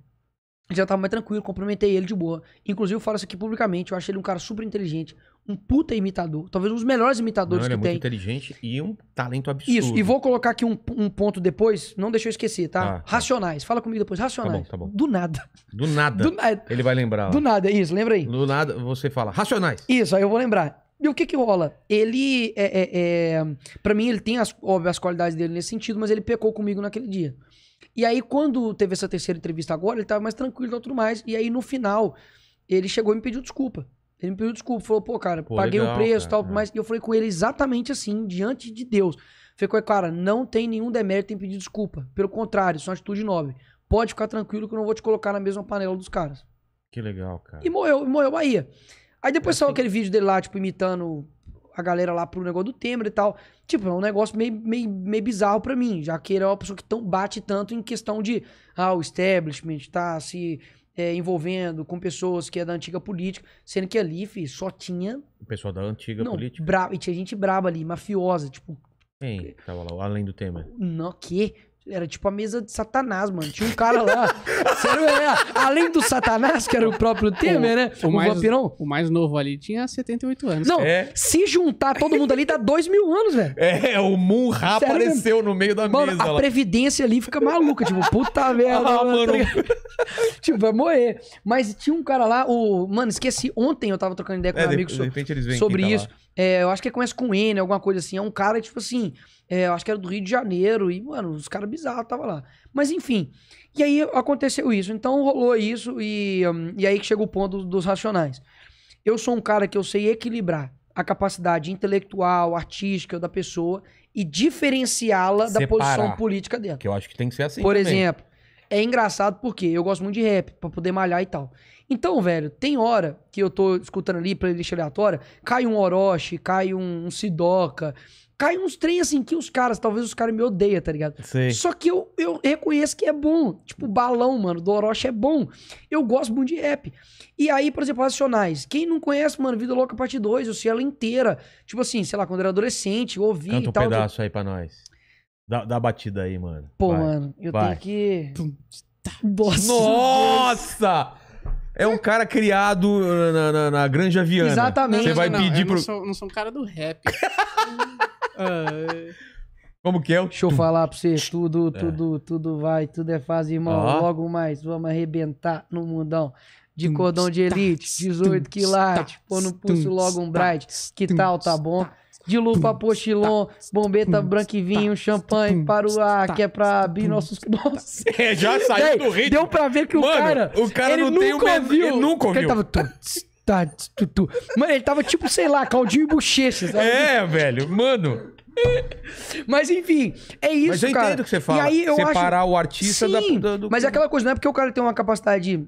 já tava mais tranquilo, cumprimentei ele de boa. Inclusive, eu falo isso aqui publicamente, eu acho ele um cara super inteligente, um puta imitador. Talvez um dos melhores imitadores não, que ele tem. é muito
inteligente e um talento absurdo. Isso, e vou
colocar aqui um, um ponto depois, não deixa eu esquecer, tá? Ah, tá. Racionais, fala comigo depois, Racionais. Tá bom, tá bom. Do nada.
Do nada. Do nada. Ele vai lembrar. Do
nada, isso, lembra aí.
Do nada você fala, Racionais.
Isso, aí eu vou lembrar. E o que que rola? Ele, é, é, é... para mim, ele tem as, óbvio, as qualidades dele nesse sentido, mas ele pecou comigo naquele dia. E aí, quando teve essa terceira entrevista agora, ele tava mais tranquilo e tudo mais. E aí, no final, ele chegou e me pediu desculpa. Ele me pediu desculpa, falou, pô, cara, pô, paguei legal, o preço e tal, é. mas eu falei com ele exatamente assim, diante de Deus. Falei com ele, cara, não tem nenhum demérito em pedir desculpa. Pelo contrário, isso é uma atitude nobre. Pode ficar tranquilo que eu não vou te colocar na mesma panela dos caras.
Que legal, cara. E
morreu, e morreu Bahia. Aí depois é saiu assim aquele vídeo dele lá, tipo, imitando a galera lá pro negócio do Temer e tal. Tipo, é um negócio meio, meio, meio bizarro para mim, já que ele é uma pessoa que tão bate tanto em questão de, ah, o establishment tá se... Assim, é, envolvendo com pessoas que é da antiga política, sendo que ali, fi, só tinha.
O pessoal da antiga não, política? Bra...
E tinha gente braba ali, mafiosa, tipo.
Quem tava lá, além do tema?
Não, que? Era tipo a mesa de Satanás, mano. Tinha um cara lá. *laughs* sério, é, é, além do Satanás, que era o próprio Temer, o, né? O, o mais,
vampirão. O mais novo ali tinha 78 anos. Não, é.
se juntar todo mundo ali dá dois mil anos, velho. É,
o Munra apareceu no meio
da mano, mesa. A lá. previdência ali fica maluca. Tipo, puta *laughs* merda. Ah, mano. Tá *laughs* tipo, vai morrer. Mas tinha um cara lá, o. Mano, esqueci. Ontem eu tava trocando ideia com é, um amigo de, so... de repente eles vêm sobre isso. É, eu acho que é começa com N, alguma coisa assim. É um cara, tipo assim, é, eu acho que era do Rio de Janeiro. E, mano, os caras bizarros tava lá. Mas, enfim. E aí aconteceu isso. Então rolou isso e, hum, e aí que chega o ponto dos racionais. Eu sou um cara que eu sei equilibrar a capacidade intelectual, artística da pessoa e diferenciá-la da posição política dela. Que
eu acho que tem que ser assim. Por também. exemplo,
é engraçado porque eu gosto muito de rap, para poder malhar e tal. Então, velho, tem hora que eu tô escutando ali, playlist aleatória, cai um Orochi, cai um, um Sidoca, cai uns trem assim que os caras, talvez os caras me odeiam, tá ligado? Sim. Só que eu, eu reconheço que é bom. Tipo, balão, mano, do Orochi é bom. Eu gosto muito de rap. E aí, por exemplo, Racionais. Quem não conhece, mano, Vida Louca Parte 2, eu sei ela inteira. Tipo assim, sei lá, quando era adolescente, eu ouvi Canta um e tal. um pedaço
de... aí pra nós. Dá, dá a batida aí, mano. Pô, Vai. mano, eu Vai. tenho
que... Tá. Nossa! Nossa!
É um é. cara criado na, na, na
Exatamente. Você vai não, pedir não, pro. Não
sou, não sou um cara do rap. *laughs*
Ah. Como que é? Deixa eu falar pra você. tudo, tudo, é. tudo vai, tudo é fase, irmão. Ah. Logo mais, vamos arrebentar no mundão. De cordão de elite, 18 quilates, pô no pulso logo um bright. Que tal, tá bom? de lupa, pochilon, bombeta, vinho, champanhe, paruá, que é pra abrir nossos. Nossa! *laughs* É, já saiu Ei, do ritmo. Deu pra ver que o Mano, cara. O cara ele não nunca tem o ele nunca ouviu. Ele tava. Tá, mano, ele tava tipo, sei lá, caldinho e bochecha. Sabe? É, velho, mano. Mas enfim, é isso, mas eu cara. entendo o que você fala. E aí, eu Separar acho... o artista Sim, da, do, do... Mas é aquela coisa, não é porque o cara tem uma capacidade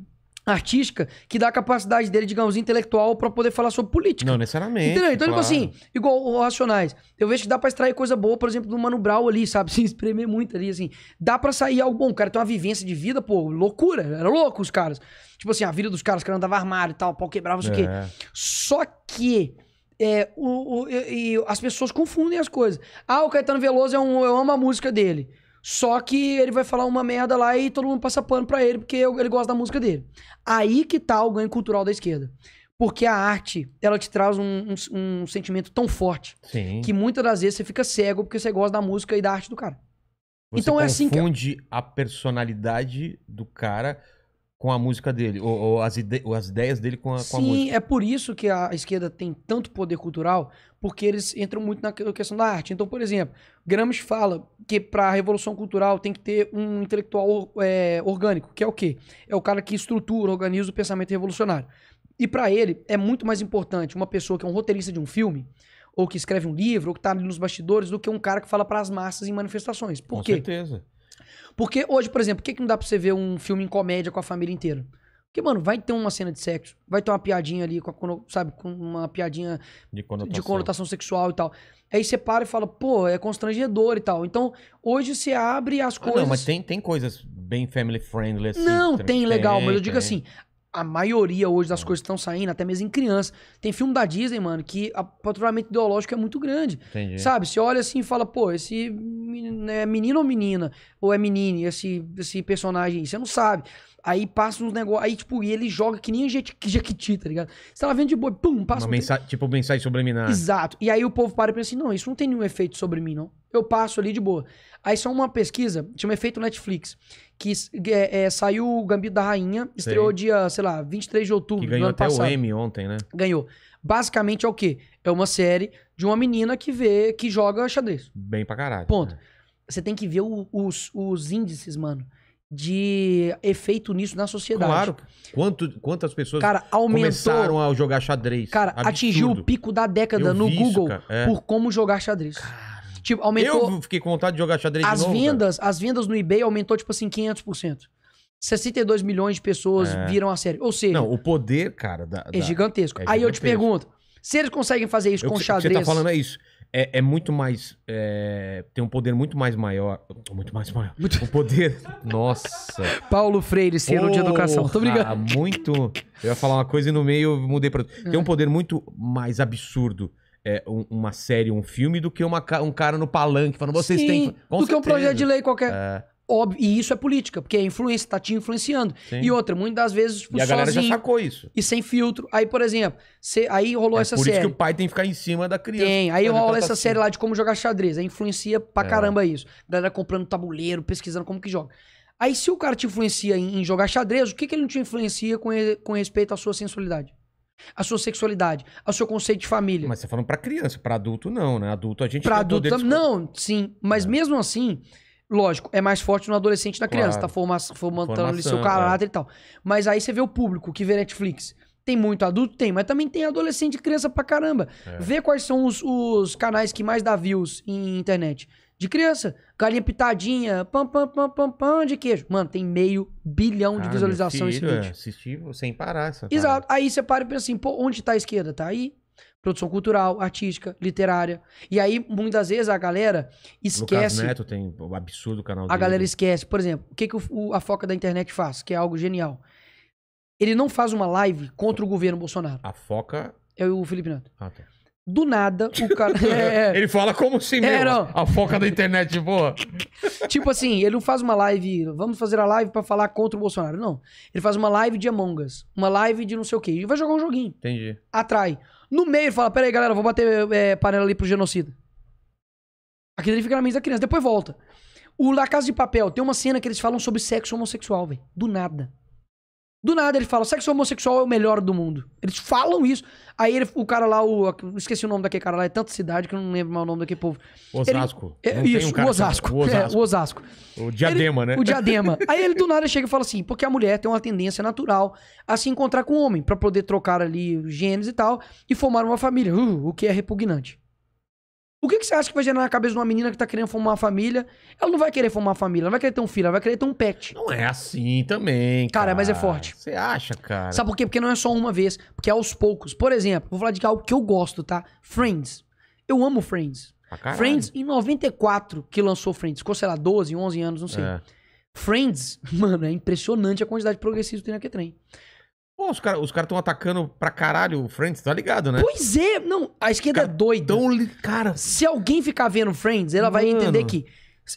artística que dá a capacidade dele, digamos, intelectual para poder falar sobre política. Não necessariamente. Entendeu? Então, tipo claro. tipo assim, igual o Racionais. Eu vejo que dá para extrair coisa boa, por exemplo, do Mano Brown ali, sabe? *laughs* Se espremer muito ali, assim. Dá para sair algo bom. O cara tem uma vivência de vida, pô, loucura. Era louco os caras. Tipo assim, a vida dos caras, que cara andavam armado e tal, pau quebrava, não sei é. o quê. É. Só que... É, o, o, e, as pessoas confundem as coisas. Ah, o Caetano Veloso é um. Eu amo a música dele. Só que ele vai falar uma merda lá e todo mundo passa pano pra ele, porque ele gosta da música dele. Aí que tá o ganho cultural da esquerda. Porque a arte, ela te traz um, um, um sentimento tão forte Sim. que muitas das vezes você fica cego porque você gosta da música e da arte do cara. Você então é assim que. confunde
a personalidade do cara com a música dele, ou, ou, as, ide ou as ideias dele com a, Sim, com a música. Sim, é
por isso que a esquerda tem tanto poder cultural, porque eles entram muito na questão da arte. Então, por exemplo, Gramsci fala que para a revolução cultural tem que ter um intelectual é, orgânico, que é o quê? É o cara que estrutura, organiza o pensamento revolucionário. E para ele é muito mais importante uma pessoa que é um roteirista de um filme, ou que escreve um livro, ou que está ali nos bastidores, do que um cara que fala para as massas em manifestações. Por Com quê? certeza. Porque hoje, por exemplo, por que, que não dá para você ver um filme em comédia com a família inteira? Porque, mano, vai ter uma cena de sexo, vai ter uma piadinha ali, com a, sabe, com uma piadinha de conotação. de conotação. sexual e tal. Aí você para e fala, pô, é constrangedor e tal. Então, hoje você abre as ah, coisas. Não, mas
tem, tem coisas bem family friendly assim. Não, tem, tem legal, mas eu digo tem.
assim, a maioria hoje das é. coisas que estão saindo, até mesmo em criança. Tem filme da Disney, mano, que o patrulhamento ideológico é muito grande. Entendi. Sabe? Você olha assim e fala, pô, esse menino, é menino ou menina? Ou é menino, esse, esse personagem, você não sabe. Aí passa uns negócios. Aí, tipo, e ele joga que nem Jequiti, tá ligado? Você tava vendo de boa, pum, passa. Uma um mensa...
Tipo, mensagem subliminar.
Exato. E aí o povo para e pensa assim: não, isso não tem nenhum efeito sobre mim, não. Eu passo ali de boa. Aí só uma pesquisa, tinha um efeito Netflix, que é, é, saiu o Gambito da Rainha, estreou dia, sei lá, 23 de outubro. Que ganhou até passado. o M ontem, né? Ganhou. Basicamente é o quê? É uma série de uma menina que vê, que joga xadrez.
Bem pra caralho.
Ponto. Né? Você tem que ver o, os, os índices, mano de efeito nisso na sociedade. Claro.
Quanto, quantas pessoas cara, aumentou, começaram a jogar xadrez? Cara, Absurdo. atingiu o pico
da década Eu no Google isso, é. por como jogar xadrez. Cara, tipo, aumentou. Eu
fiquei com vontade de jogar
xadrez as de novo, vendas, As vendas no eBay aumentou, tipo assim, 500%. 62 milhões de pessoas é. viram a série. Ou seja. Não,
o poder, cara. Da, é da... É, gigantesco. é, gigantesco. Aí eu te pergunto:
se eles conseguem fazer isso eu, com xadrez. O que você tá falando é
isso é, é muito mais. É, tem um poder muito mais maior. Muito mais maior. Muito... O poder. Nossa. Paulo Freire, sendo de educação. Muito brincando. Muito. Eu ia falar uma coisa e no meio eu mudei pra. Tem um é. poder muito mais absurdo é, um, uma série, um filme, do que uma, um cara no palanque
falando, vocês Sim, têm. Com do certeza. que um projeto de lei qualquer. É, Óbvio, e isso é política, porque é influência, tá te influenciando. Sim. E outra, muitas das vezes, tipo, e a galera já sacou isso. E sem filtro. Aí, por exemplo, cê, aí rolou é essa por série. Por isso que o pai tem que ficar em cima da criança. Tem, aí rola tá essa assim. série lá de como jogar xadrez. Aí influencia pra é. caramba isso. A galera comprando tabuleiro, pesquisando como que joga. Aí, se o cara te influencia em, jogar xadrez, o que, que ele não te influencia com, com respeito à sua sensualidade? a sua sexualidade,
ao seu conceito de família. Mas você tá falando para criança, para adulto não, né? Adulto a gente para adulto
não, sim, mas é. mesmo assim, Lógico, é mais forte no adolescente da criança, tá claro. tá formando, formando ali seu é. caráter é. e tal. Mas aí você vê o público que vê Netflix. Tem muito adulto? Tem, mas também tem adolescente e criança pra caramba. É. Vê quais são os, os canais que mais dá views em internet. De criança. Galinha pitadinha, pam, pam, pam, pam, pam, de queijo. Mano, tem meio bilhão Cara, de visualizações esse vídeo. É,
assisti sem parar essa Exato.
Aí você para e pensa assim, pô, onde tá a esquerda? Tá aí produção cultural, artística, literária. E aí, muitas vezes, a galera esquece. Lucas Neto
tem o absurdo canal dele. A galera
esquece. Por exemplo, o que, que o, a foca da internet faz, que é algo genial? Ele não faz uma live contra o governo Bolsonaro. A foca. É o Felipe Neto. Ah, tá. Do nada, o cara. *laughs* *laughs* É...
ele fala como se assim, mesmo é, não. A foca da internet, boa.
*laughs* tipo assim, ele não faz uma live. Vamos fazer a live para falar contra o Bolsonaro. Não. Ele faz uma live de Among Us. Uma live de não sei o quê. E vai jogar um joguinho. Entendi. Atrai. No meio ele fala, peraí galera, vou bater é, panela ali pro genocida. Aquilo ali fica na mesa da criança, depois volta. O La Casa de Papel, tem uma cena que eles falam sobre sexo homossexual, velho. Do nada. Do nada ele fala, sexo homossexual é o melhor do mundo. Eles falam isso. Aí ele, o cara lá, o, esqueci o nome daquele cara lá, é tanta cidade que eu não lembro mais o nome daquele povo. Osasco. Ele, é, isso, um é, o Osasco. Que... O Osasco. É, o Osasco.
O Diadema, ele, né? O Diadema. Aí ele do
nada chega e fala assim, porque a mulher tem uma tendência natural a se encontrar com o homem, para poder trocar ali genes e tal, e formar uma família, uh, o que é repugnante. O que, que você acha que vai gerar na cabeça de uma menina que tá querendo formar uma família? Ela não vai querer formar uma família, ela vai querer ter um filho, ela vai querer ter um pet.
Não é assim também, cara. Cara, mas é forte. Você acha, cara? Sabe
por quê? Porque não é só uma vez, porque é aos poucos. Por exemplo, vou falar de algo que eu gosto, tá? Friends. Eu amo Friends. Ah, Friends, em 94 que lançou Friends. Ficou, sei lá, 12, 11 anos, não sei. É. Friends, *laughs* mano, é impressionante a quantidade de progressismo que tem naquele trem.
Pô, os caras os estão cara atacando pra caralho o Friends, tá ligado, né? Pois
é, não, a esquerda é doida. Tão li... Cara. Se alguém ficar vendo Friends, ela vai entender que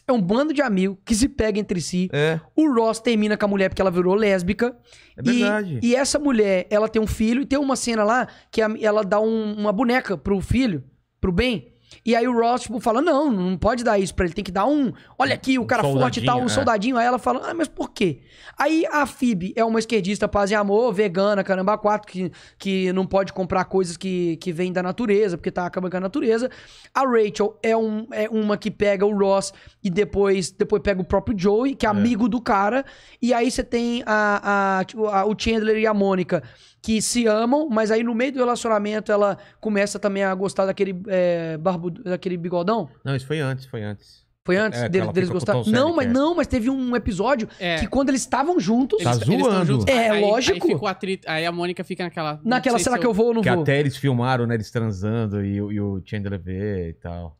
é um bando de amigos que se pega entre si. É. O Ross termina com a mulher porque ela virou lésbica. É e, verdade. E essa mulher, ela tem um filho e tem uma cena lá que ela dá um, uma boneca pro filho, pro Ben. E aí o Ross, tipo, fala: não, não pode dar isso pra ele, tem que dar um. Olha aqui, o cara um forte e tal, um é. soldadinho. Aí ela fala: ah, mas por quê? Aí a Fib é uma esquerdista, paz e amor, vegana, caramba, quatro, que, que não pode comprar coisas que, que vêm da natureza, porque tá acabando com a natureza. A Rachel é, um, é uma que pega o Ross e depois, depois pega o próprio Joey, que é, é. amigo do cara. E aí você tem a, a, tipo, a, o Chandler e a Mônica que se amam, mas aí no meio do relacionamento ela começa também a gostar daquele é, barbudo, daquele bigodão?
Não, isso foi antes, foi
antes. Foi antes é, deles, deles Não, mas é. não, mas teve um episódio é. que quando eles estavam juntos. Tá eles, zoando. Eles juntos, é, aí, lógico. Aí,
aí, a Mônica fica naquela. Naquela, será se que eu vou ou não que vou? Que até
eles filmaram, né? Eles transando e, e o Chandler vê e tal.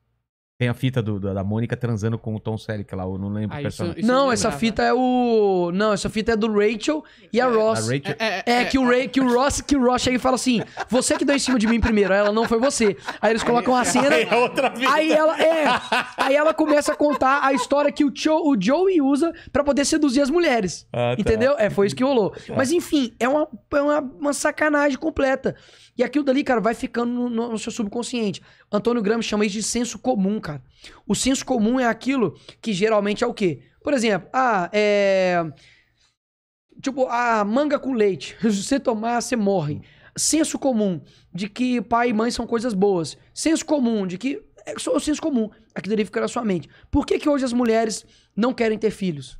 Tem a fita do, da Mônica transando com o Tom Selleck lá, eu não lembro ah, o personagem. Isso, isso não, essa fita
é o. Não, essa fita é do Rachel e a é, Ross. É, Rachel... é, é, é que, o é. Ray, que o Ross que o Ross chega e fala assim: você que deu em cima de mim primeiro, aí ela não foi você. Aí eles colocam a é cena. Aí, outra aí ela é. Aí ela começa a contar a história que o, Cho, o Joey usa para poder seduzir as mulheres. Ah, tá. Entendeu? É, foi isso que rolou. Mas enfim, é uma, uma, uma sacanagem completa. E aquilo dali, cara, vai ficando no, no seu subconsciente. Antônio Gramsci chama isso de senso comum, cara. O senso comum é aquilo que geralmente é o quê? Por exemplo, ah, é. Tipo, a manga com leite. *laughs* Se você tomar, você morre. Senso comum de que pai e mãe são coisas boas. Senso comum de que. É só o senso comum. Aqui deriva da sua mente. Por que, que hoje as mulheres não querem ter filhos?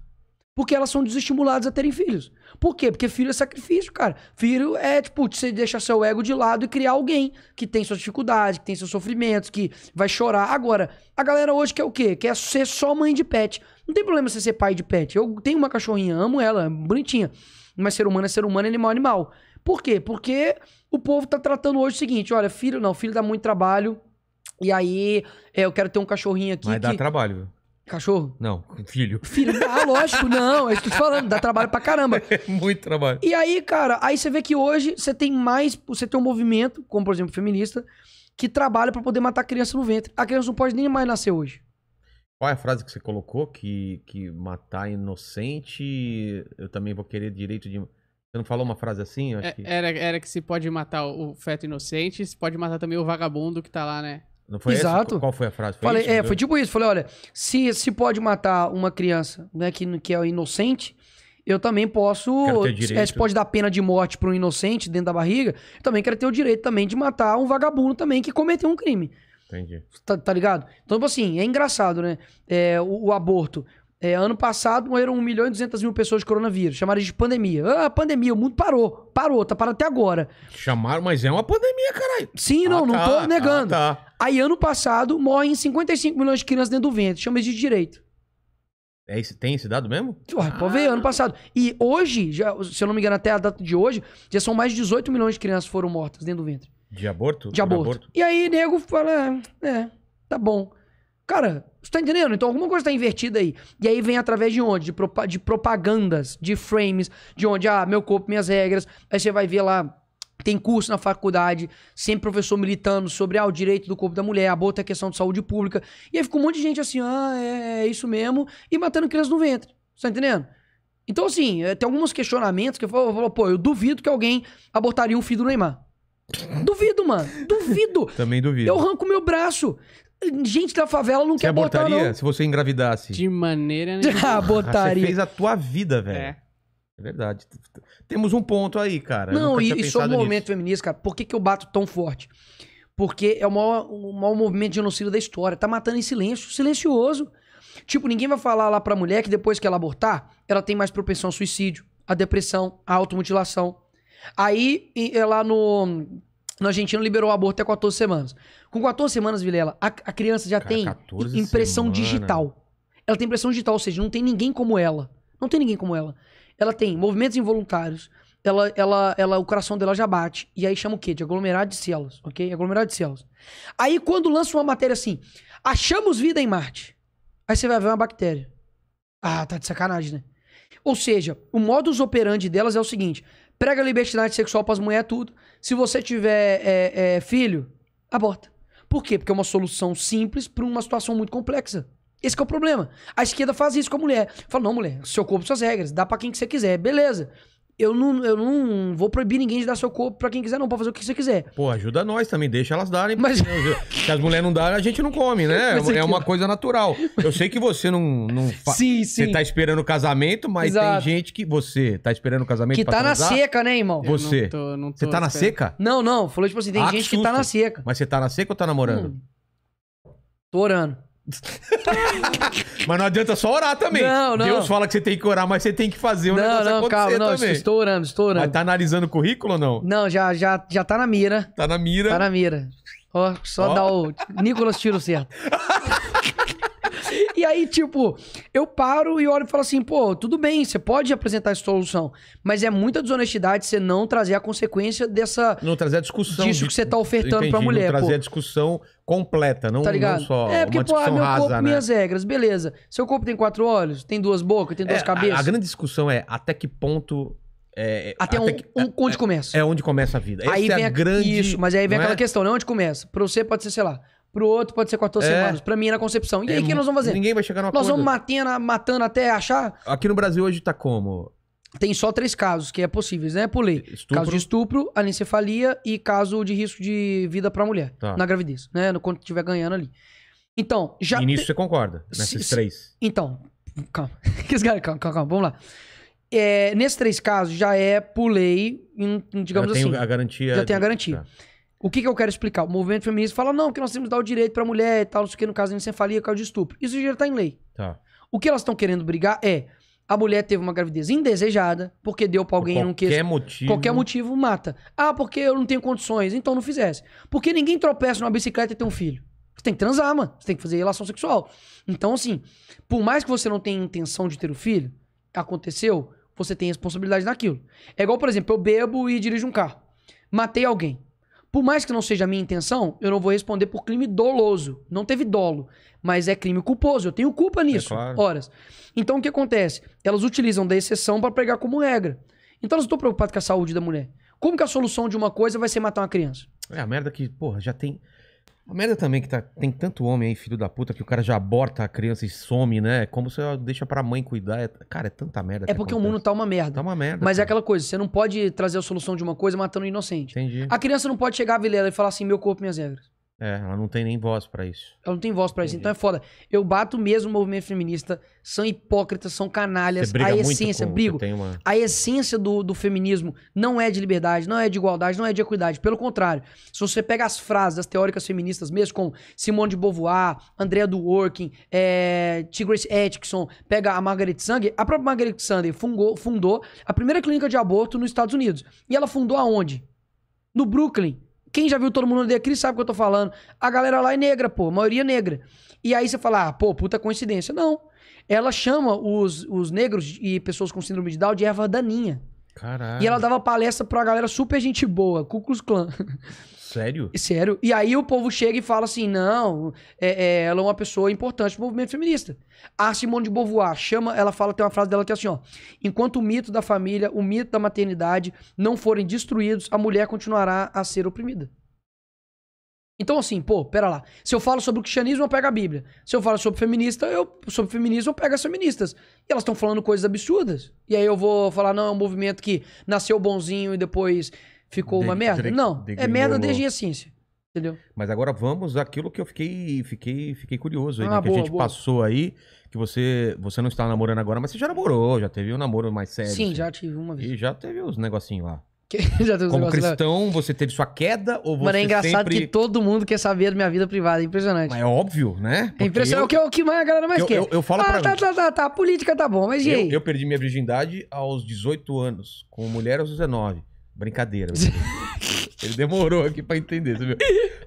Porque elas são desestimuladas a terem filhos. Por quê? Porque filho é sacrifício, cara. Filho é, tipo, você deixar seu ego de lado e criar alguém que tem suas dificuldades, que tem seus sofrimentos, que vai chorar. Agora, a galera hoje quer o quê? Quer ser só mãe de pet. Não tem problema você ser pai de pet. Eu tenho uma cachorrinha, amo ela, é bonitinha. Mas ser humano é ser humano, animal é animal. Por quê? Porque o povo tá tratando hoje o seguinte: olha, filho não, filho dá muito trabalho. E aí, é, eu quero ter um cachorrinho aqui. Vai que... dar trabalho. Cachorro? Não, filho. Filho, ah, lógico, não. É isso que eu tô falando, dá trabalho pra caramba. *laughs* É muito trabalho. E aí, cara, aí você vê que hoje você tem mais. Você tem um movimento, como por exemplo, feminista, que trabalha para poder matar a criança no ventre. A criança não pode nem mais nascer hoje.
Qual é a frase que você colocou? Que, que matar inocente, eu também vou querer direito de. Você não falou uma frase assim? É, que...
Era, era que se pode matar o feto inocente,
se pode matar também o vagabundo que tá lá, né? Não foi Exato.
Qual foi a frase? Foi Falei, isso, é, foi
tipo isso. Falei, olha, se, se pode matar uma criança né, que, que é inocente, eu também posso. É, pode dar pena de morte para um inocente dentro da barriga, eu também quero ter o direito também de matar um vagabundo também que cometeu um crime. Entendi. Tá, tá ligado? Então, tipo assim, é engraçado, né? É, o, o aborto. É, ano passado morreram 1 milhão e 200 mil pessoas de coronavírus. Chamaram de pandemia. Ah, pandemia, o mundo parou. Parou, tá parado até agora.
Chamaram, mas é uma pandemia,
caralho. Sim, não, ah, não tá, tô ah, negando. Ah, tá. Aí ano passado morrem 55 milhões de crianças dentro do ventre. Chama isso de direito.
É esse, tem esse dado mesmo?
Ué, ah. Pode ver, ano passado. E hoje, já, se eu não me engano, até a data de hoje, já são mais de 18 milhões de crianças foram mortas dentro do ventre.
De aborto? De aborto. aborto.
E aí, nego fala, é, é tá bom. Cara, você tá entendendo? Então alguma coisa tá invertida aí. E aí vem através de onde? De, prop de propagandas, de frames, de onde, ah, meu corpo, minhas regras. Aí você vai ver lá tem curso na faculdade, sempre professor militando sobre ah, o direito do corpo da mulher, aborto é questão de saúde pública. E aí fica um monte de gente assim, ah, é, é isso mesmo, e matando crianças no ventre. Você tá entendendo? Então, assim, eh, tem alguns questionamentos que eu falo, eu falo, pô, eu duvido que alguém abortaria um filho do Neymar. Duvido, mano. Duvido.
Também duvido. Eu arranco
meu braço gente da favela não você quer abortaria botar, não.
se você engravidasse? De
maneira *laughs* ah, nenhuma. Ah, botaria. Você fez
a tua vida, velho. É. é. verdade. Temos um ponto aí, cara. Não, e, e sobre o movimento
feminista, cara, por que, que eu bato tão forte? Porque é o maior, o maior movimento de da história. Tá matando em silêncio, silencioso. Tipo, ninguém vai falar lá pra mulher que depois que ela abortar, ela tem mais propensão ao suicídio, à depressão, à automutilação. Aí, é, lá no, no Argentina, liberou o aborto até 14 semanas. Com 14 semanas, Vilela, a, a criança já Cara, tem impressão semana. digital. Ela tem impressão digital, ou seja, não tem ninguém como ela. Não tem ninguém como ela. Ela tem movimentos involuntários, ela, ela, ela, o coração dela já bate. E aí chama o quê? De aglomerado de células, ok? Aglomerado de células. Aí quando lança uma matéria assim, achamos vida em Marte. Aí você vai ver uma bactéria. Ah, tá de sacanagem, né? Ou seja, o modus operandi delas é o seguinte: prega liberdade sexual pras mulheres, tudo. Se você tiver é, é, filho, aborta. Por quê? Porque é uma solução simples para uma situação muito complexa. Esse é o problema. A esquerda faz isso com a mulher. Fala, não, mulher, seu corpo, suas regras, dá para quem que você quiser, beleza eu não, eu não vou proibir ninguém de dar seu corpo pra quem quiser, não. Pode fazer o que você quiser.
Pô, ajuda nós também, deixa elas darem. Mas... Se as mulheres não darem, a gente não come, né? *laughs* Mas é, é uma coisa natural. Eu sei que você não. não fa... Sim, sim. Você tá esperando o casamento, mas Exato. tem gente que. Você tá esperando o casamento Que tá transar? na seca, né, irmão? Você. Não tô, não tô você tá na seca?
Não, não. Falou tipo assim, tem ah, gente que, que tá na
seca. Mas você tá na seca ou tá namorando?
Hum. Tô orando.
*laughs* mas não adianta só orar também. Não, não. Deus fala que você tem que orar, mas você tem que fazer o não, negócio não, acontecer calma, não, também. Estou
orando, estou orando. Mas
tá analisando o currículo ou não?
Não, já, já, já tá na mira. Tá na mira. Tá na mira. Ó, só dá o... Nicolas tiro certo. *laughs* E aí, tipo, eu paro e olho e falo assim, pô, tudo bem, você pode apresentar essa solução, mas é muita desonestidade você não trazer a consequência dessa...
Não trazer a discussão. Disso que você tá ofertando entendi, pra mulher, Não trazer pô. a discussão completa, não, tá ligado? não só é, porque, uma ah, discussão pô, meu rasa, corpo, né? minhas
regras, beleza. Seu corpo tem quatro olhos, tem duas bocas, tem duas é, cabeças. A, a grande
discussão é até que ponto é, até, até um, que, um, onde é, começa. É onde começa a vida. Aí é vem é a grande. Isso, mas aí vem aquela é?
questão, né? Onde começa? Pra você pode ser, sei lá, pro outro pode ser 14 é. semanas. Pra mim é concepção. E é, aí, o que nós vamos fazer? Ninguém vai chegar numa Nós vamos matando, matando até achar.
Aqui no Brasil hoje tá como?
Tem só três casos que é possíveis, né, por lei. Estupro. Caso de estupro, anencefalia e caso de risco de vida pra mulher. Tá. Na gravidez, né? No, quando estiver ganhando ali. Então, já. E nisso
você concorda, nesses se, três. Se...
Então, calma. *laughs* calma. calma, calma, vamos lá. É, nesses três casos já é por lei, hum, digamos já assim. Já tem a garantia. Já de... tem a garantia. Tá. O que, que eu quero explicar? O movimento feminista fala, não, que nós temos que dar o direito pra mulher e tal, não sei o que, no caso de encefalia, caso de estupro. Isso já tá em lei. Tá. O que elas estão querendo brigar é, a mulher teve uma gravidez indesejada, porque deu pra alguém Por não quis. Qualquer motivo. Qualquer motivo mata. Ah, porque eu não tenho condições, então não fizesse. Porque ninguém tropeça numa bicicleta e tem um filho. Você tem que transar, mano. Você tem que fazer relação sexual. Então, assim, por mais que você não tenha intenção de ter o um filho, aconteceu, você tem responsabilidade naquilo. É igual, por exemplo, eu bebo e dirijo um carro. Matei alguém. Por mais que não seja a minha intenção, eu não vou responder por crime doloso. Não teve dolo, mas é crime culposo. Eu tenho culpa é nisso. É claro. Horas. Então o que acontece? Elas utilizam da exceção para pregar como regra. Então elas estão preocupadas com a saúde da mulher. Como que a solução de uma coisa vai ser matar uma criança?
É a merda que, porra, já tem. A merda também que tá, tem tanto homem aí, filho da puta, que o cara já aborta a criança e some, né? Como você deixa pra mãe cuidar. É, cara, é tanta merda. É porque
acontece. o mundo tá uma merda. Tá uma merda. Mas é cara. é aquela coisa, você não pode trazer a solução de uma coisa matando o inocente. Entendi. A criança não pode chegar à Vilela e falar assim: meu corpo, minhas regras.
É, ela não tem nem voz para isso.
Ela não tem voz para isso, então é foda. Eu bato mesmo o movimento feminista, são hipócritas, são canalhas, a essência, com, brigo. Uma... A essência do, do feminismo não é de liberdade, não é de igualdade, não é de equidade. Pelo contrário, se você pega as frases das teóricas feministas mesmo, como Simone de Beauvoir, Andrea Dworkin, é, Tigris Atkinson, pega a Margaret Sanger, a própria Margaret Sanger fundou, fundou a primeira clínica de aborto nos Estados Unidos. E ela fundou aonde? No Brooklyn. Quem já viu todo mundo de Chris sabe o que eu tô falando. A galera lá é negra, pô, maioria negra. E aí você fala, ah, pô, puta coincidência. Não. Ela chama os, os negros e pessoas com síndrome de Down de erva daninha. Caralho. E ela dava palestra pra galera super gente boa, Ku Clã. *laughs* Sério? Sério. E aí o povo chega e fala assim: não, é, é, ela é uma pessoa importante do movimento feminista. A Simone de Beauvoir chama, ela fala, tem uma frase dela que é assim: ó, enquanto o mito da família, o mito da maternidade não forem destruídos, a mulher continuará a ser oprimida. Então, assim, pô, pera lá. Se eu falo sobre o cristianismo, eu pego a Bíblia. Se eu falo sobre feminista, eu sobre feminismo, eu pego as feministas. E elas estão falando coisas absurdas. E aí eu vou falar, não, é um movimento que nasceu bonzinho e depois ficou de, uma merda? De, não, de, é merda desde a ciência. Entendeu?
Mas agora vamos àquilo que eu fiquei fiquei fiquei curioso aí, né? ah, né? boa, que a gente boa. passou aí, que você você não está namorando agora, mas você já namorou, já teve um namoro mais sério. Sim, assim. já tive uma vez. E já teve os negocinhos lá.
*laughs* Como
cristão, lá. você teve sua queda ou você Mano, é engraçado sempre... que
todo mundo quer saber da minha vida privada, é impressionante. Mas é
óbvio, né? É Porque é impressionante, eu... o que,
é o que a galera mais eu, quer. Eu, eu, falo ah, pra tá, tá, tá, tá, a política tá bom, mas e aí? Eu,
eu perdi minha virgindade aos 18 anos, com mulher aos 19. *laughs* Brincadeira. Ele demorou aqui pra entender, você viu?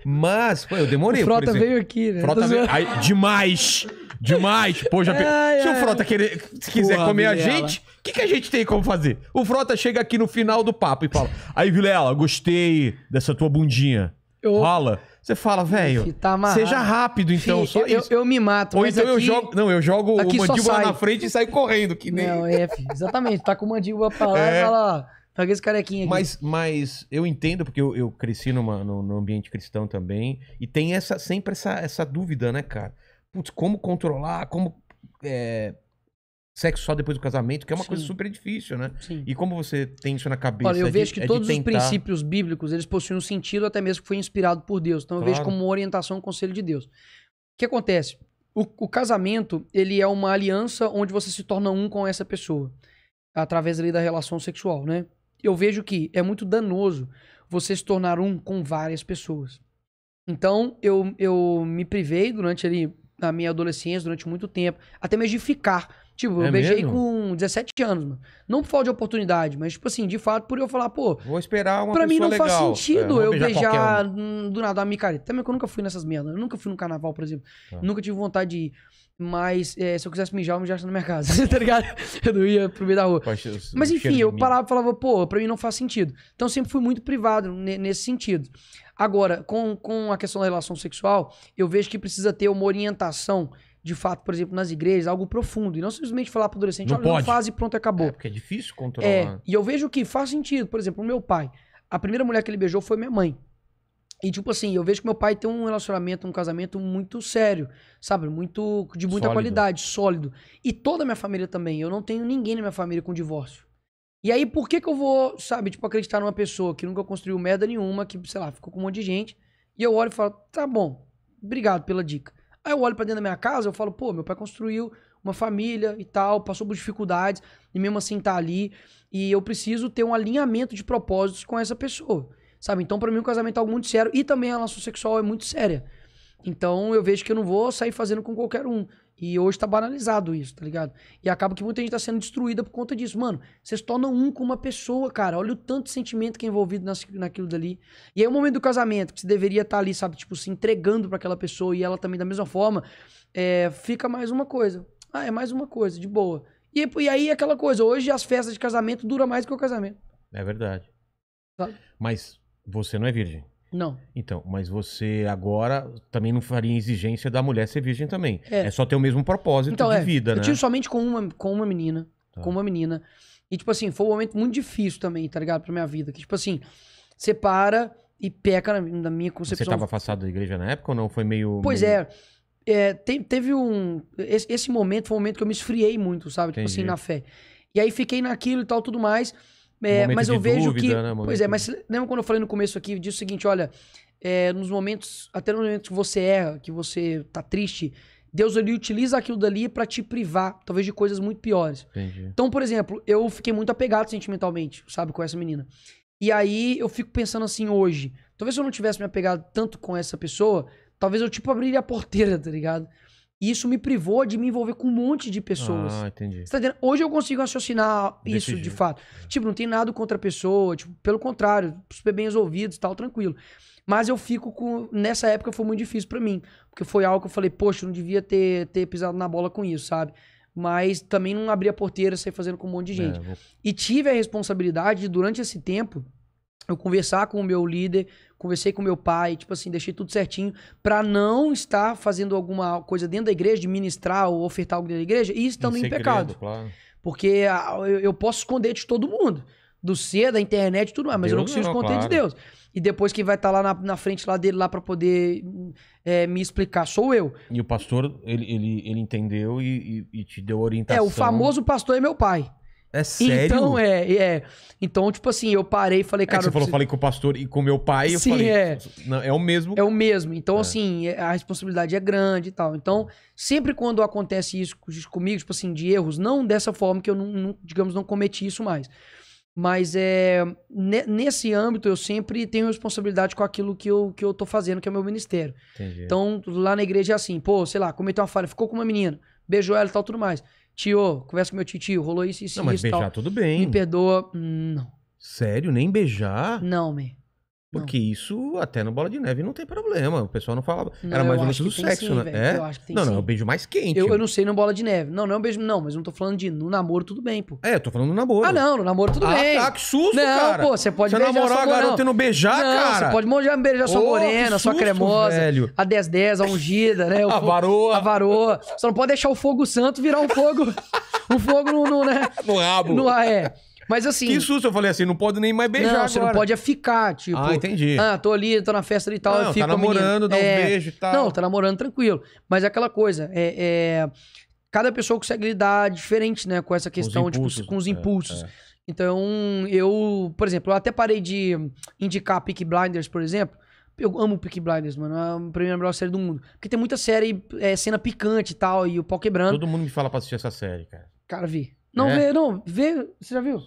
Mas, pô, eu demorei. O Frota veio aqui, né? Frota veio... demais! Demais! Pô, já ai, Se o Frota querer,
se quiser comer Vilela. a gente,
o que, que a gente tem como fazer? O Frota chega aqui no final do papo e fala: Aí, Vilela, gostei dessa tua bundinha. Eu... Rola. Você fala, velho, tá seja rápido, então. Fih, só eu, isso. Eu, eu, me mato. Ou então aqui, eu jogo. Não, eu jogo o mandíbula na frente
e saio correndo, que nem. Não, é, filho, exatamente. Tá com o mandíbula pra lá é. e fala, ó. Paguei os aqui. Mas,
mas eu entendo, porque eu, eu cresci numa, no, no ambiente cristão também. E tem essa, sempre essa, essa dúvida, né, cara? Putz, como controlar, como. É, sexo só depois do casamento, que é uma Sim. coisa super difícil, né? Sim. E como você tem isso na cabeça? Olha, eu é vejo de, que é todos tentar... os princípios
bíblicos, eles possuem um sentido até mesmo que foi inspirado por Deus. Então claro. eu vejo como uma orientação, um conselho de Deus. O que acontece? O, o, casamento, ele é uma aliança onde você se torna um com essa pessoa. Através ali da relação sexual, né? eu vejo que é muito danoso você se tornar um com várias pessoas. Então, eu, eu me privei durante ali, a minha adolescência, durante muito tempo, até mesmo de ficar. Tipo, é eu beijei mesmo? com 17 anos, mano. Não por falta de oportunidade, mas, tipo assim, de fato, por eu falar, pô. Vou esperar uma Pra mim não legal. faz sentido é, eu beijar, beijar um. do nada uma micareta. Também que eu nunca fui nessas merdas. Eu nunca fui no carnaval, por exemplo. Ah. Nunca tive vontade de ir. Mas é, se eu quisesse mijar, eu mijasse na minha casa, *laughs* tá ligado? Eu não ia pro meio da rua. Poxa, Mas enfim, eu parava e falava, pô, pra mim não faz sentido. Então sempre fui muito privado nesse sentido. Agora, com, com a questão da relação sexual, eu vejo que precisa ter uma orientação, de fato, por exemplo, nas igrejas, algo profundo. E não simplesmente falar pro adolescente, não olha, pode. não faz e pronto, acabou. É, porque é difícil
controlar. É,
e eu vejo que faz sentido. Por exemplo, o meu pai, a primeira mulher que ele beijou foi minha mãe. E, tipo assim, eu vejo que meu pai tem um relacionamento, um casamento muito sério, sabe? Muito, de muita sólido. qualidade, sólido. E toda a minha família também. Eu não tenho ninguém na minha família com divórcio. E aí, por que que eu vou, sabe, tipo, acreditar numa pessoa que nunca construiu merda nenhuma, que, sei lá, ficou com um monte de gente, e eu olho e falo, tá bom, obrigado pela dica. Aí eu olho para dentro da minha casa, eu falo, pô, meu pai construiu uma família e tal, passou por dificuldades, e mesmo assim tá ali, e eu preciso ter um alinhamento de propósitos com essa pessoa. Sabe? Então, para mim, o casamento é algo muito sério e também a relação sexual é muito séria. Então, eu vejo que eu não vou sair fazendo com qualquer um. E hoje tá banalizado isso, tá ligado? E acaba que muita gente tá sendo destruída por conta disso. Mano, vocês tornam um com uma pessoa, cara. Olha o tanto de sentimento que é envolvido nas, naquilo dali. E aí é o momento do casamento, que você deveria estar tá ali, sabe, tipo, se entregando para aquela pessoa e ela também da mesma forma, é, fica mais uma coisa. Ah, é mais uma coisa, de boa. E, e aí é aquela coisa, hoje as festas de casamento duram mais que o casamento. É verdade. Sabe?
Mas você não é virgem. Não. Então, mas você agora também não faria exigência da mulher ser virgem também. É, é só ter o mesmo propósito então, de é, vida, né? Eu tive
somente com uma, com uma menina. Tá. Com uma menina. E, tipo assim, foi um momento muito difícil também, tá ligado? Pra minha vida. Que, tipo assim, você para e peca na, na minha concepção. Você tava
afastado da igreja na época ou não? Foi meio. Pois meio...
é. é te, teve um. Esse, esse, momento foi um momento que eu me esfriei muito, sabe? Entendi. Tipo assim, na fé. E aí fiquei naquilo e tal, tudo mais. É, mas eu vejo dúvida, que. Né? Pois é, mas lembra quando eu falei no começo aqui, disse o seguinte: olha, é, nos momentos, até nos momentos que você erra, que você tá triste, Deus ele utiliza aquilo dali para te privar, talvez de coisas muito piores. Entendi. Então, por exemplo, eu fiquei muito apegado sentimentalmente, sabe, com essa menina. E aí eu fico pensando assim hoje, talvez se eu não tivesse me apegado tanto com essa pessoa, talvez eu tipo abriria a porteira, tá ligado? E isso me privou de me envolver com um monte de pessoas. Ah, entendi. Tá Hoje eu consigo raciocinar isso de fato. É. Tipo, não tem nada contra a pessoa, tipo, pelo contrário, super bem resolvidos, tal, tranquilo. Mas eu fico com nessa época foi muito difícil para mim, porque foi algo que eu falei, poxa, eu não devia ter ter pisado na bola com isso, sabe? Mas também não abri a porteira, sair fazendo com um monte de é, gente. É, vou... E tive a responsabilidade durante esse tempo eu conversar com o meu líder, conversei com meu pai, tipo assim, deixei tudo certinho para não estar fazendo alguma coisa dentro da igreja, de ministrar ou ofertar algo dentro da igreja e estando em, é segredo, em pecado. Claro. Porque ah, eu posso esconder de todo mundo, do ser, da internet, e tudo mais, mas Deus eu não consigo não, esconder claro. de Deus. E depois que vai estar tá lá na, na frente lá dele lá para poder é, me explicar, sou eu.
E o pastor, ele, ele, ele entendeu e, e, e te deu orientação. É, o famoso
pastor é meu pai.
É sério? Então,
é, é. Então, tipo assim, eu parei e falei, é cara. você falou, preciso...
falei com o pastor e com meu pai, Sim, falei. É. Não, é o
mesmo. É o mesmo. Então, é. assim, é, a responsabilidade é grande e tal. Então, sempre quando acontece isso comigo, tipo assim, de erros, não dessa forma que eu não, não digamos, não cometi isso mais. Mas é, nesse âmbito eu sempre tenho responsabilidade com aquilo que eu, que eu tô fazendo, que é o meu ministério. Entendi. Então, lá na igreja é assim, pô, sei lá, cometeu uma falha, ficou com uma menina, beijou ela e tal, tudo mais. Tio, conversa com meu tio, tio, rolou isso e isso. Não, mas isso, beijar tal. tudo bem. Me perdoa. Não.
Sério? Nem beijar? Não, me. Porque não. isso, até no Bola de Neve, não tem problema. O pessoal não falava. Não, era mais ou menos do sexo, sim, né? É? Eu acho que tem não, sim. não, é o beijo mais quente. Eu, eu, não
sei no Bola de Neve. Não, não é um beijo. Não, mas eu não tô falando de. No namoro, tudo bem, pô. É, eu tô falando no namoro. Ah, não, no namoro, tudo ah, bem. Ah, que susto, não, cara. Não, pô, você pode você beijar. Você namorar a garota e não beijar, não, cara. Você pode beijar, beijar sua morena, susto, sua cremosa. Velho. A 10-10, a ungida, né? O *laughs* a varoa. A varoa. Você não pode deixar o fogo santo virar um fogo. *laughs* um fogo no. no né? No rabo. No, é. Mas assim. Que susto, eu falei assim, não pode nem mais beijar. Não, agora. você não pode é ficar, tipo. Ah, entendi. Ah, tô ali, tô na festa e tal. Não, tá fico tá namorando, dá é... um beijo e tal. Não, tá namorando tranquilo. Mas é aquela coisa, é. é... Cada pessoa consegue lidar diferente, né, com essa questão, com impulsos. Tipo, com os tipo, impulsos. Né? É, é, então, eu, por exemplo, eu até parei de indicar Peak Blinders, por exemplo, eu amo Peak Blinders, mano. É a primeira melhor série do mundo. Porque tem muita série, é, cena picante e tal, e o pau quebrando. Todo mundo
me fala pra assistir essa série, cara.
Cara, vi. Não, é? vê, não, vê. Você já viu?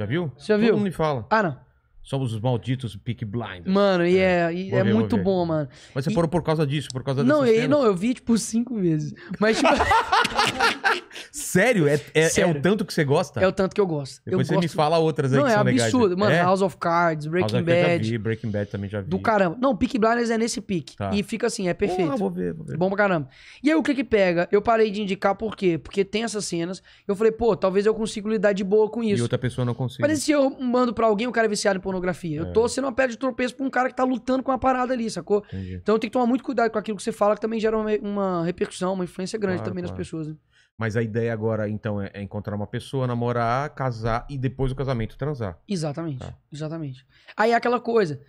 Já viu? Você já viu? Todo mundo me fala. Ah, não.
Somos os malditos Peak Blinders.
Mano, e é, é e é ver, muito bom, mano.
Mas você e... por causa disso, por causa Não, eu,
não, eu vi tipo cinco vezes. Mas tipo. *laughs*
Sério? É, é, Sério? é, o tanto que você gosta? É o tanto
que eu gosto. Depois eu você gosto... me fala outras aí não, que é são legais. Não, é absurdo. Mano, é? House of Cards, Breaking House Bad. Eu já vi,
Breaking Bad também já vi. Do
caramba. Não, Peak Blinders é nesse pique. Tá. E fica assim, é perfeito. Ah, vou ver, vou ver. Bom pra caramba. E aí o que que pega? Eu parei de indicar por quê? Porque tem essas cenas. Eu falei, pô, talvez eu consiga lidar de boa com isso. E outra
pessoa não consiga. Mas se
eu mando pra alguém, o cara é viciado em pornografia. É. Eu tô sendo uma pedra de tropeço pra um cara que tá lutando com uma parada ali, sacou? Entendi. Então tem que tomar muito cuidado com aquilo que você fala, que também gera uma, uma repercussão, uma influência grande claro, também claro. nas pessoas, né?
Mas a ideia agora, então, é, é, encontrar uma pessoa, namorar, casar e depois do casamento transar.
Exatamente, tá. exatamente. Aí é aquela coisa,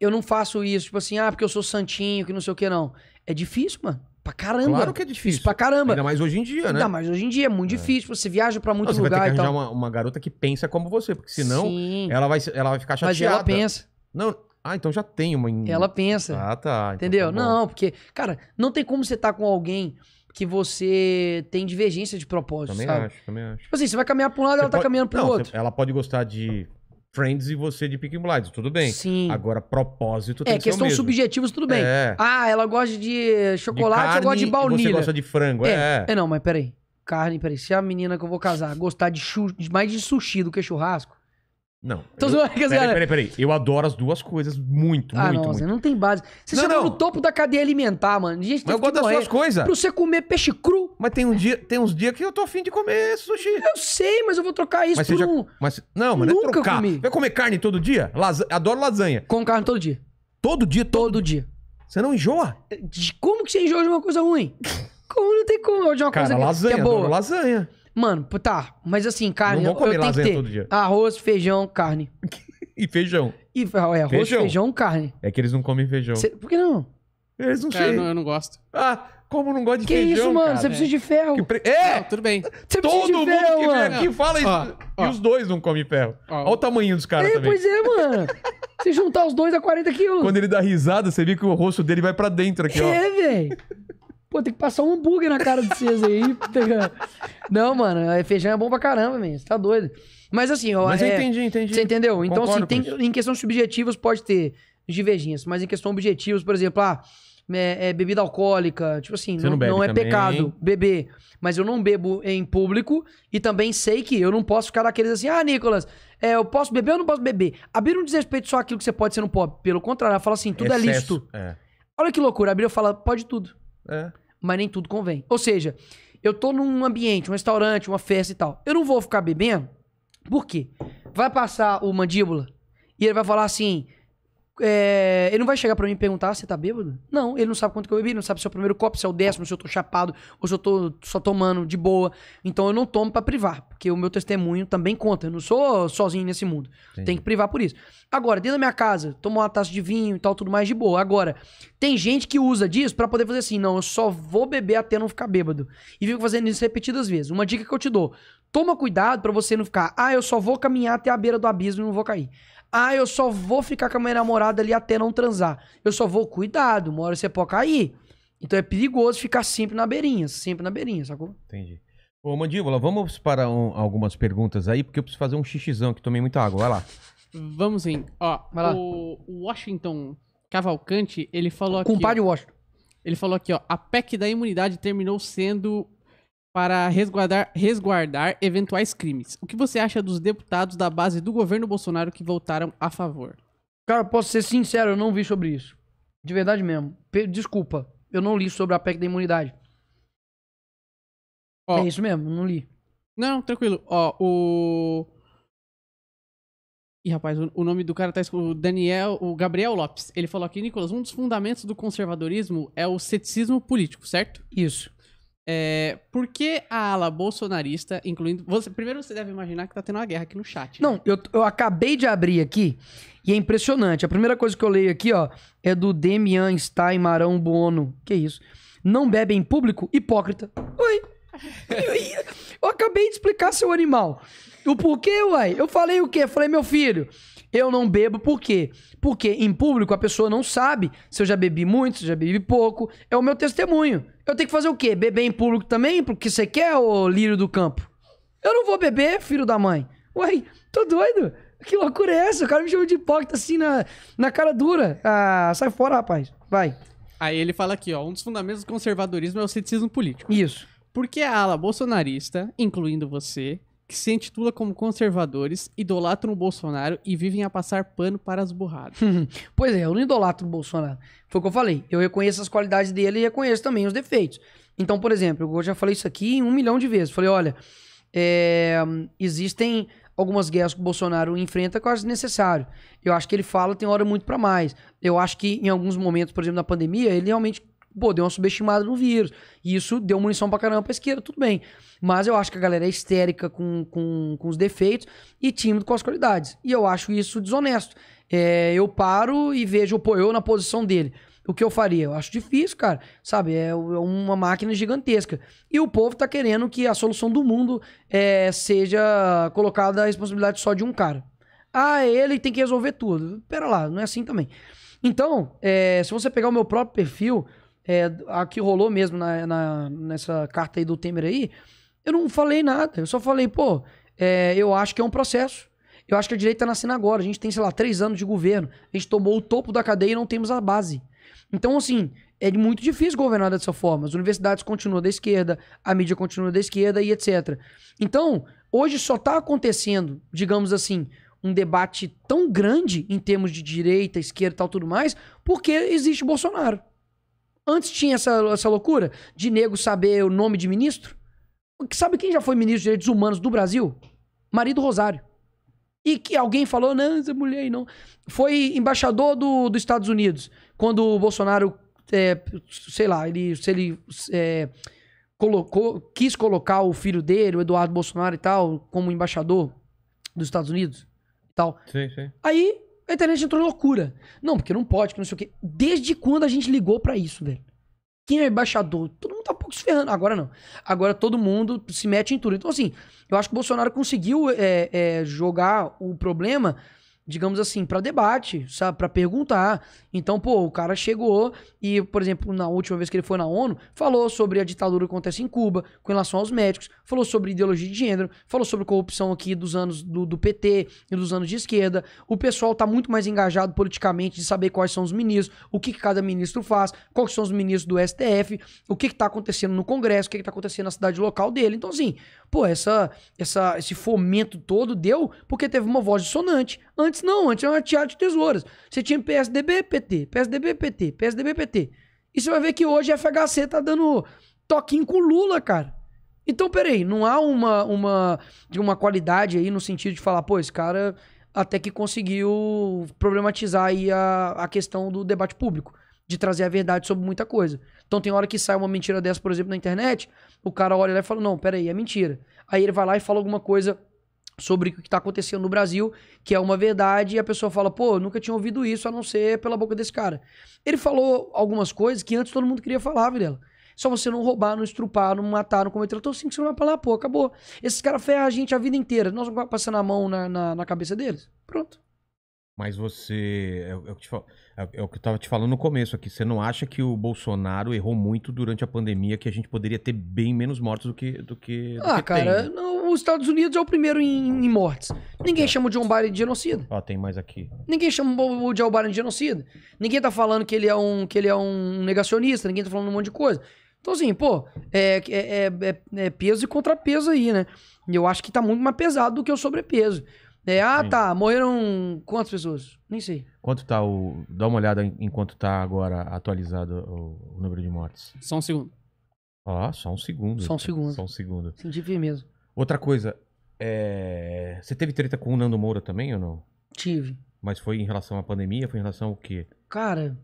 eu não faço isso, tipo assim, ah, porque eu sou santinho, que não sei o que, não. É difícil, mano. Pra caramba. Claro que é
difícil. Isso pra caramba. Ainda mais hoje em dia, né? Ainda mais
hoje em dia, é muito é. difícil. Você viaja pra muito lugares você lugar vai ter que arranjar
Uma, uma garota que pensa como você, porque senão ela vai, ela vai ficar chateada. Mas ela pensa. Não, ah, então já tem uma. Ela pensa. Ah, tá. Então
Entendeu? Então tá não, porque, cara, não tem como você estar tá com alguém que você tem divergência de propósito, também sabe? acho, também acho. Tipo assim, você vai caminhar pra um lado e ela tá pode... tá caminhando pro não, outro.
Você... Ela pode gostar de Friends e você de Peaky Blinders, tudo bem. Sim. Agora, propósito tem é, que ser É, questão subjetivas,
tudo bem. É. Ah, ela gosta de chocolate, de carne, eu gosto de baunilha. Você gosta de frango, é. É, é não, mas peraí. Carne, peraí. Se é a menina que eu vou casar gostar de, chu... mais de sushi do que churrasco,
não. Então, eu, peraí, peraí, peraí. Eu adoro as duas coisas muito, ah, muito, não,
não tem base. Você não, chegou não. no topo da cadeia alimentar, mano. Gente, Mas eu gosto das suas coisas. Pra você comer peixe cru. Mas tem, um dia, tem uns dias que eu tô afim de comer sushi. Eu sei, mas eu vou trocar isso mas por já, um...
Mas, não, mas é Nunca é trocar. Comi. Vai comer carne todo dia? Adoro lasanha. Com carne todo dia. Todo dia? Todo, todo dia. Você não
enjoa? Como que você enjoa de uma coisa ruim? *laughs* como não tem como de uma Cara, coisa lasanha, que é boa? Adoro lasanha. Mano, tá, mas assim, carne. Não comer eu, tenho que ter todo dia. Arroz, feijão, carne.
*laughs* e feijão.
E, é, é, arroz, feijão. feijão, carne.
É que eles não comem feijão. Cê,
por que não?
Eles não cara, chegam. Eu, eu não gosto. Ah, como não gosta de que feijão? Que isso, mano? Você precisa de ferro. Pre... É! Não, tudo bem. Você Todo de mundo ferro, que vem aqui fala isso. Ó, ó. E os dois não comem ferro. Ó.
Olha o tamanho dos caras é, também. Pois
é, mano. *laughs* Se juntar os dois é a 40 quilos. Quando
ele dá risada, você vê
que o rosto dele vai pra dentro aqui, ó. É,
velho. Pô, tem que passar um hambúrguer na cara de vocês aí. *laughs* Tá não, mano, é, feijão é bom pra caramba, man. Você tá doido. Mas assim, ó. Mas eu é... entendi, entendi. Você entendeu? Então, assim, Concordo assim, tem, em questão subjetivas pode ter divergências, mas em questão objetivos, por exemplo, ah, é, é bebida alcoólica, tipo assim, não, não, não, é também. pecado beber, mas eu não bebo em público e também sei que eu não posso ficar daqueles assim, ah, Nicolas, é, eu posso beber ou não posso beber? Abrir um desrespeito só aquilo que você pode, ser no pop Pelo contrário, ela fala assim, tudo é Excesso, é listo É. Olha que loucura, abrir eu falo pode tudo. É mas nem tudo convém. Ou seja, eu tô num ambiente, um restaurante, uma festa e tal. Eu não vou ficar bebendo, por quê? Vai passar o mandíbula e ele vai falar assim: é, ele não vai chegar para mim e perguntar, se você tá bêbado? Não, ele não sabe quanto que eu bebi, não sabe se é o primeiro copo, se é o décimo, se eu tô chapado, ou se eu tô só tomando de boa. Então eu não tomo para privar, porque o meu testemunho também conta. Eu não sou sozinho nesse mundo. Tem que privar por isso. Agora, dentro da minha casa, tomo uma taça de vinho e tal, tudo mais de boa. Agora, tem gente que usa disso para poder fazer assim, não, eu só vou beber até não ficar bêbado. E fico fazendo isso repetidas vezes. Uma dica que eu te dou, toma cuidado para você não ficar, ah, eu só vou caminhar até a beira do abismo e não vou cair. Ah, eu só vou ficar com a minha namorada ali até não transar. Eu só vou, cuidado, uma hora você pode cair. Então é perigoso ficar sempre na beirinha, sempre na beirinha, sacou?
Entendi. Ô, Mandíbula, vamos para um, algumas perguntas aí, porque eu preciso fazer um xixizão, que tomei muita água, vai lá.
Vamos sim. Ó, vai o Washington Cavalcante, ele falou Com aqui... Compadre Washington. Ele falou aqui, ó, a PEC da imunidade terminou sendo para resguardar, resguardar eventuais crimes. O que você acha dos deputados da base do
governo Bolsonaro que votaram a favor? Cara, posso ser sincero, eu não vi sobre isso. De verdade mesmo. Desculpa, eu não li sobre a PEC da imunidade. Ó, é isso mesmo, não li. Não, tranquilo. Ó, o.
Ih, rapaz, o, nome do cara tá escrito. O Daniel. O Gabriel Lopes. Ele falou aqui, Nicolas, um dos fundamentos do conservadorismo é o ceticismo político, certo? Isso. É, por que a ala bolsonarista, incluindo. Você, primeiro você deve imaginar que tá tendo uma guerra aqui no chat.
Né? Não, eu, eu acabei de abrir aqui e é impressionante. A primeira coisa que eu leio aqui, ó, é do Demian Stein Marão Bono. Que isso? Não bebe em público? Hipócrita. Oi! Eu, eu acabei de explicar, seu animal. O porquê, uai? Eu falei o quê? Eu falei, meu filho, eu não bebo por quê? Porque em público a pessoa não sabe se eu já bebi muito, se eu já bebi pouco. É o meu testemunho. Eu tenho que fazer o quê? Beber em público também? Porque você quer, o lírio do campo? Eu não vou beber, filho da mãe. Uai, tô doido. Que loucura é essa? O cara me chama de hipócrita assim na, na cara dura. Ah, sai fora, rapaz. Vai.
Aí ele fala aqui, ó, um dos fundamentos do conservadorismo é o ceticismo político. Isso. Porque a ala bolsonarista, incluindo você, que se intitula como conservadores, idolatram o
Bolsonaro e vivem a passar pano para as burradas. *laughs* pois é, eu não idolatro o Bolsonaro. Foi o que eu falei. Eu reconheço as qualidades dele e reconheço também os defeitos. Então, por exemplo, eu já falei isso aqui um milhão de vezes. Falei, olha, é, existem algumas guerras que o Bolsonaro enfrenta que necessário. Eu acho que ele fala, tem hora muito para mais. Eu acho que em alguns momentos, por exemplo, na pandemia, ele realmente pô, deu uma subestimada no vírus. E isso deu munição pra caramba pra esquerda, tudo bem. Mas eu acho que a galera é histérica com, com, com os defeitos e tímido com as qualidades. E eu acho isso desonesto. É, eu paro e vejo, pô, eu na posição dele. O que eu faria? Eu acho difícil, cara. Sabe? É, é uma máquina gigantesca. E o povo tá querendo que a solução do mundo é, seja colocada a responsabilidade só de um cara. Ah, ele tem que resolver tudo. Pera lá, não é assim também. Então, é, se você pegar o meu próprio perfil, é, a que rolou mesmo na, na, nessa carta aí do Temer aí, eu não falei nada. Eu só falei, pô, é, eu acho que é um processo. Eu acho que a direita está nascendo agora. A gente tem, sei lá, três anos de governo. A gente tomou o topo da cadeia e não temos a base. Então, assim, é muito difícil governar dessa forma. As universidades continuam da esquerda, a mídia continua da esquerda e etc. Então, hoje só está acontecendo, digamos assim, um debate tão grande em termos de direita, esquerda e tal, tudo mais, porque existe Bolsonaro. Antes tinha essa, essa loucura de nego saber o nome de ministro. Sabe quem já foi ministro de Direitos Humanos do Brasil? Marido Rosário. E que alguém falou, não, essa mulher aí não. Foi embaixador do, dos Estados Unidos. Quando o Bolsonaro, é, sei lá, ele, se ele é, colocou, quis colocar o filho dele, o Eduardo Bolsonaro e tal, como embaixador dos Estados Unidos e tal. Sim, sim. Aí a internet entrou loucura. Não, porque não pode, que não sei o quê. Desde quando a gente ligou para isso, velho? Quem é embaixador? Todo mundo tá um pouco se ferrando. Agora não. Agora todo mundo se mete em tudo. Então, assim, eu acho que o Bolsonaro conseguiu é, é, jogar o problema, digamos assim, para debate, sabe? Pra perguntar. Então, pô, o cara chegou e, por exemplo, na última vez que ele foi na ONU, falou sobre a ditadura que acontece em Cuba, com relação aos médicos falou sobre ideologia de gênero, falou sobre corrupção aqui dos anos do, do PT e dos anos de esquerda. O pessoal está muito mais engajado politicamente de saber quais são os ministros, o que, que cada ministro faz, quais são os ministros do STF, o que está acontecendo no Congresso, o que está acontecendo na cidade local dele. Então, assim, pô, essa, essa, esse fomento todo deu porque teve uma voz dissonante. Antes não, antes era uma teatro de tesouras. Você tinha PSDB, PT, PSDB, PT, PSDB, PT. E você vai ver que hoje a FHC tá dando toquinho com o Lula, cara. Então, peraí, não há uma, uma, de uma qualidade aí no sentido de falar, pô, esse cara até que conseguiu problematizar aí a, a questão do debate público, de trazer a verdade sobre muita coisa. Então tem hora que sai uma mentira dessa, por exemplo, na internet, o cara olha lá e fala, não, peraí, é mentira. Aí ele vai lá e fala alguma coisa sobre o que está acontecendo no Brasil, que é uma verdade, e a pessoa fala, pô, nunca tinha ouvido isso, a não ser pela boca desse cara. Ele falou algumas coisas que antes todo mundo queria falar, Vilela. Só você não roubar, não estrupar, não matar, não cometer todos cinco segundos pra lá, pô, acabou. Esses caras ferram a gente a vida inteira. Nós vamos passar na mão na, na, na cabeça deles. Pronto.
Mas você. É, o é que fal... É, é o que eu tava te falando no começo aqui. Você não acha que o Bolsonaro errou muito durante a pandemia, que a gente poderia ter bem menos mortos do que. Do que do ah, que cara, tem, né?
não, os Estados Unidos é o primeiro em, em mortes. Ninguém é. chama o John Biden de genocida.
Ó, tem mais aqui.
Ninguém chama o John Biden de genocida. Ninguém tá falando que ele é um, que ele é um negacionista, ninguém tá falando um monte de coisa. Então, assim, pô, é, é, é, é peso e contrapeso aí, né? E eu acho que tá muito mais pesado do que o sobrepeso. É, ah, Sim. tá. Morreram quantas pessoas? Nem sei.
Quanto tá o. Dá uma olhada em quanto tá agora atualizado o, o número de mortes. Só um segundo. Ó, só um segundo. Só um segundo. Só um segundo. Senti firmeza. Outra coisa, é... você teve treta com o Nando Moura também ou não? Tive. Mas foi em relação à pandemia? Foi em relação ao quê?
Cara,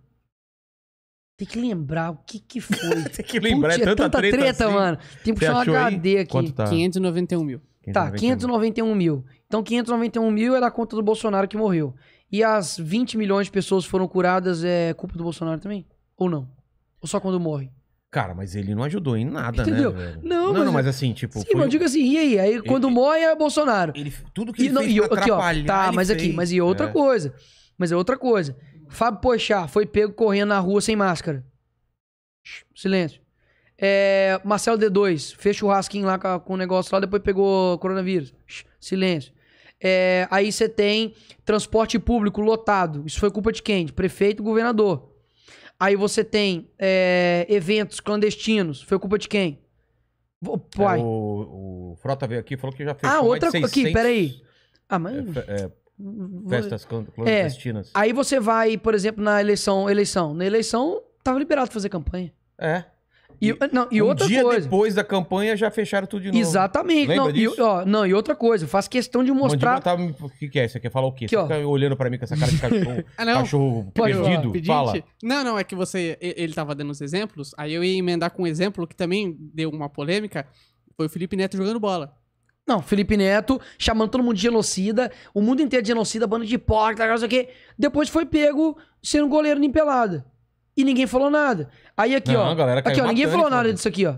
tem que lembrar o que que foi. *laughs* Tem que lembrar, é Putz, é tanta, tanta treta, treta assim. mano. Tem que puxar tá? um aí? HD aqui. tá? 591 mil. Tá, 591 mil. Então, 591 mil é da conta do Bolsonaro que morreu. E as 20 milhões de pessoas foram curadas é culpa do Bolsonaro também? Ou não? Ou só quando morre?
Cara, mas ele não ajudou em nada, né, Entendeu? né? Não, mas- não, mas é- assim, tipo. Sim, mas foi- eu digo assim,
e aí? Aí quando Ele- morre é Bolsonaro. ele, tudo que ele fez pra aqui, ó, Tá, ele mas aqui, mas e outra É. coisa. Mas é outra coisa. Fábio Pochá foi pego correndo na rua sem máscara. Silêncio. É, Marcelo D2 fez churrasquinho lá com o negócio lá, depois pegou coronavírus. Silêncio. É, aí você tem transporte público lotado. Isso foi culpa de quem? De prefeito, governador. Aí você tem é, eventos clandestinos. Foi culpa de quem? O pai.
É, o, o, Frota veio aqui e falou que já fez. Ah, outra coisa. Aqui, peraí. Ah, mas. É, é
Festas é. clandestinas. É. Aí você vai, por exemplo, na eleição, eleição. Na eleição, tava liberado fazer campanha.
É. E, ah, não, e um outra dia coisa. depois da campanha já fecharam
tudo de novo. Exatamente. Lembra não, disso? E, ó, não, e outra coisa, Faz questão de mostrar. Mandíbula
tá, o que, que é? Você quer falar o quê? você ó. fica olhando pra mim com essa cara de cachorro, *laughs* ah, não. cachorro perdido? Fala.
Não, não, é que
você. Ele tava dando os exemplos, aí eu ia emendar com um exemplo que também deu uma polêmica.
Foi o Felipe Neto jogando bola. Não, Felipe Neto chamando todo mundo de genocida, o mundo inteiro de genocida, bando de hipócrita, não sei o quê. Depois foi pego sendo goleiro limpelado. E ninguém falou nada. Aí aqui, não, ó. Galera, aqui, ó, ninguém falou nada disso aqui, ó.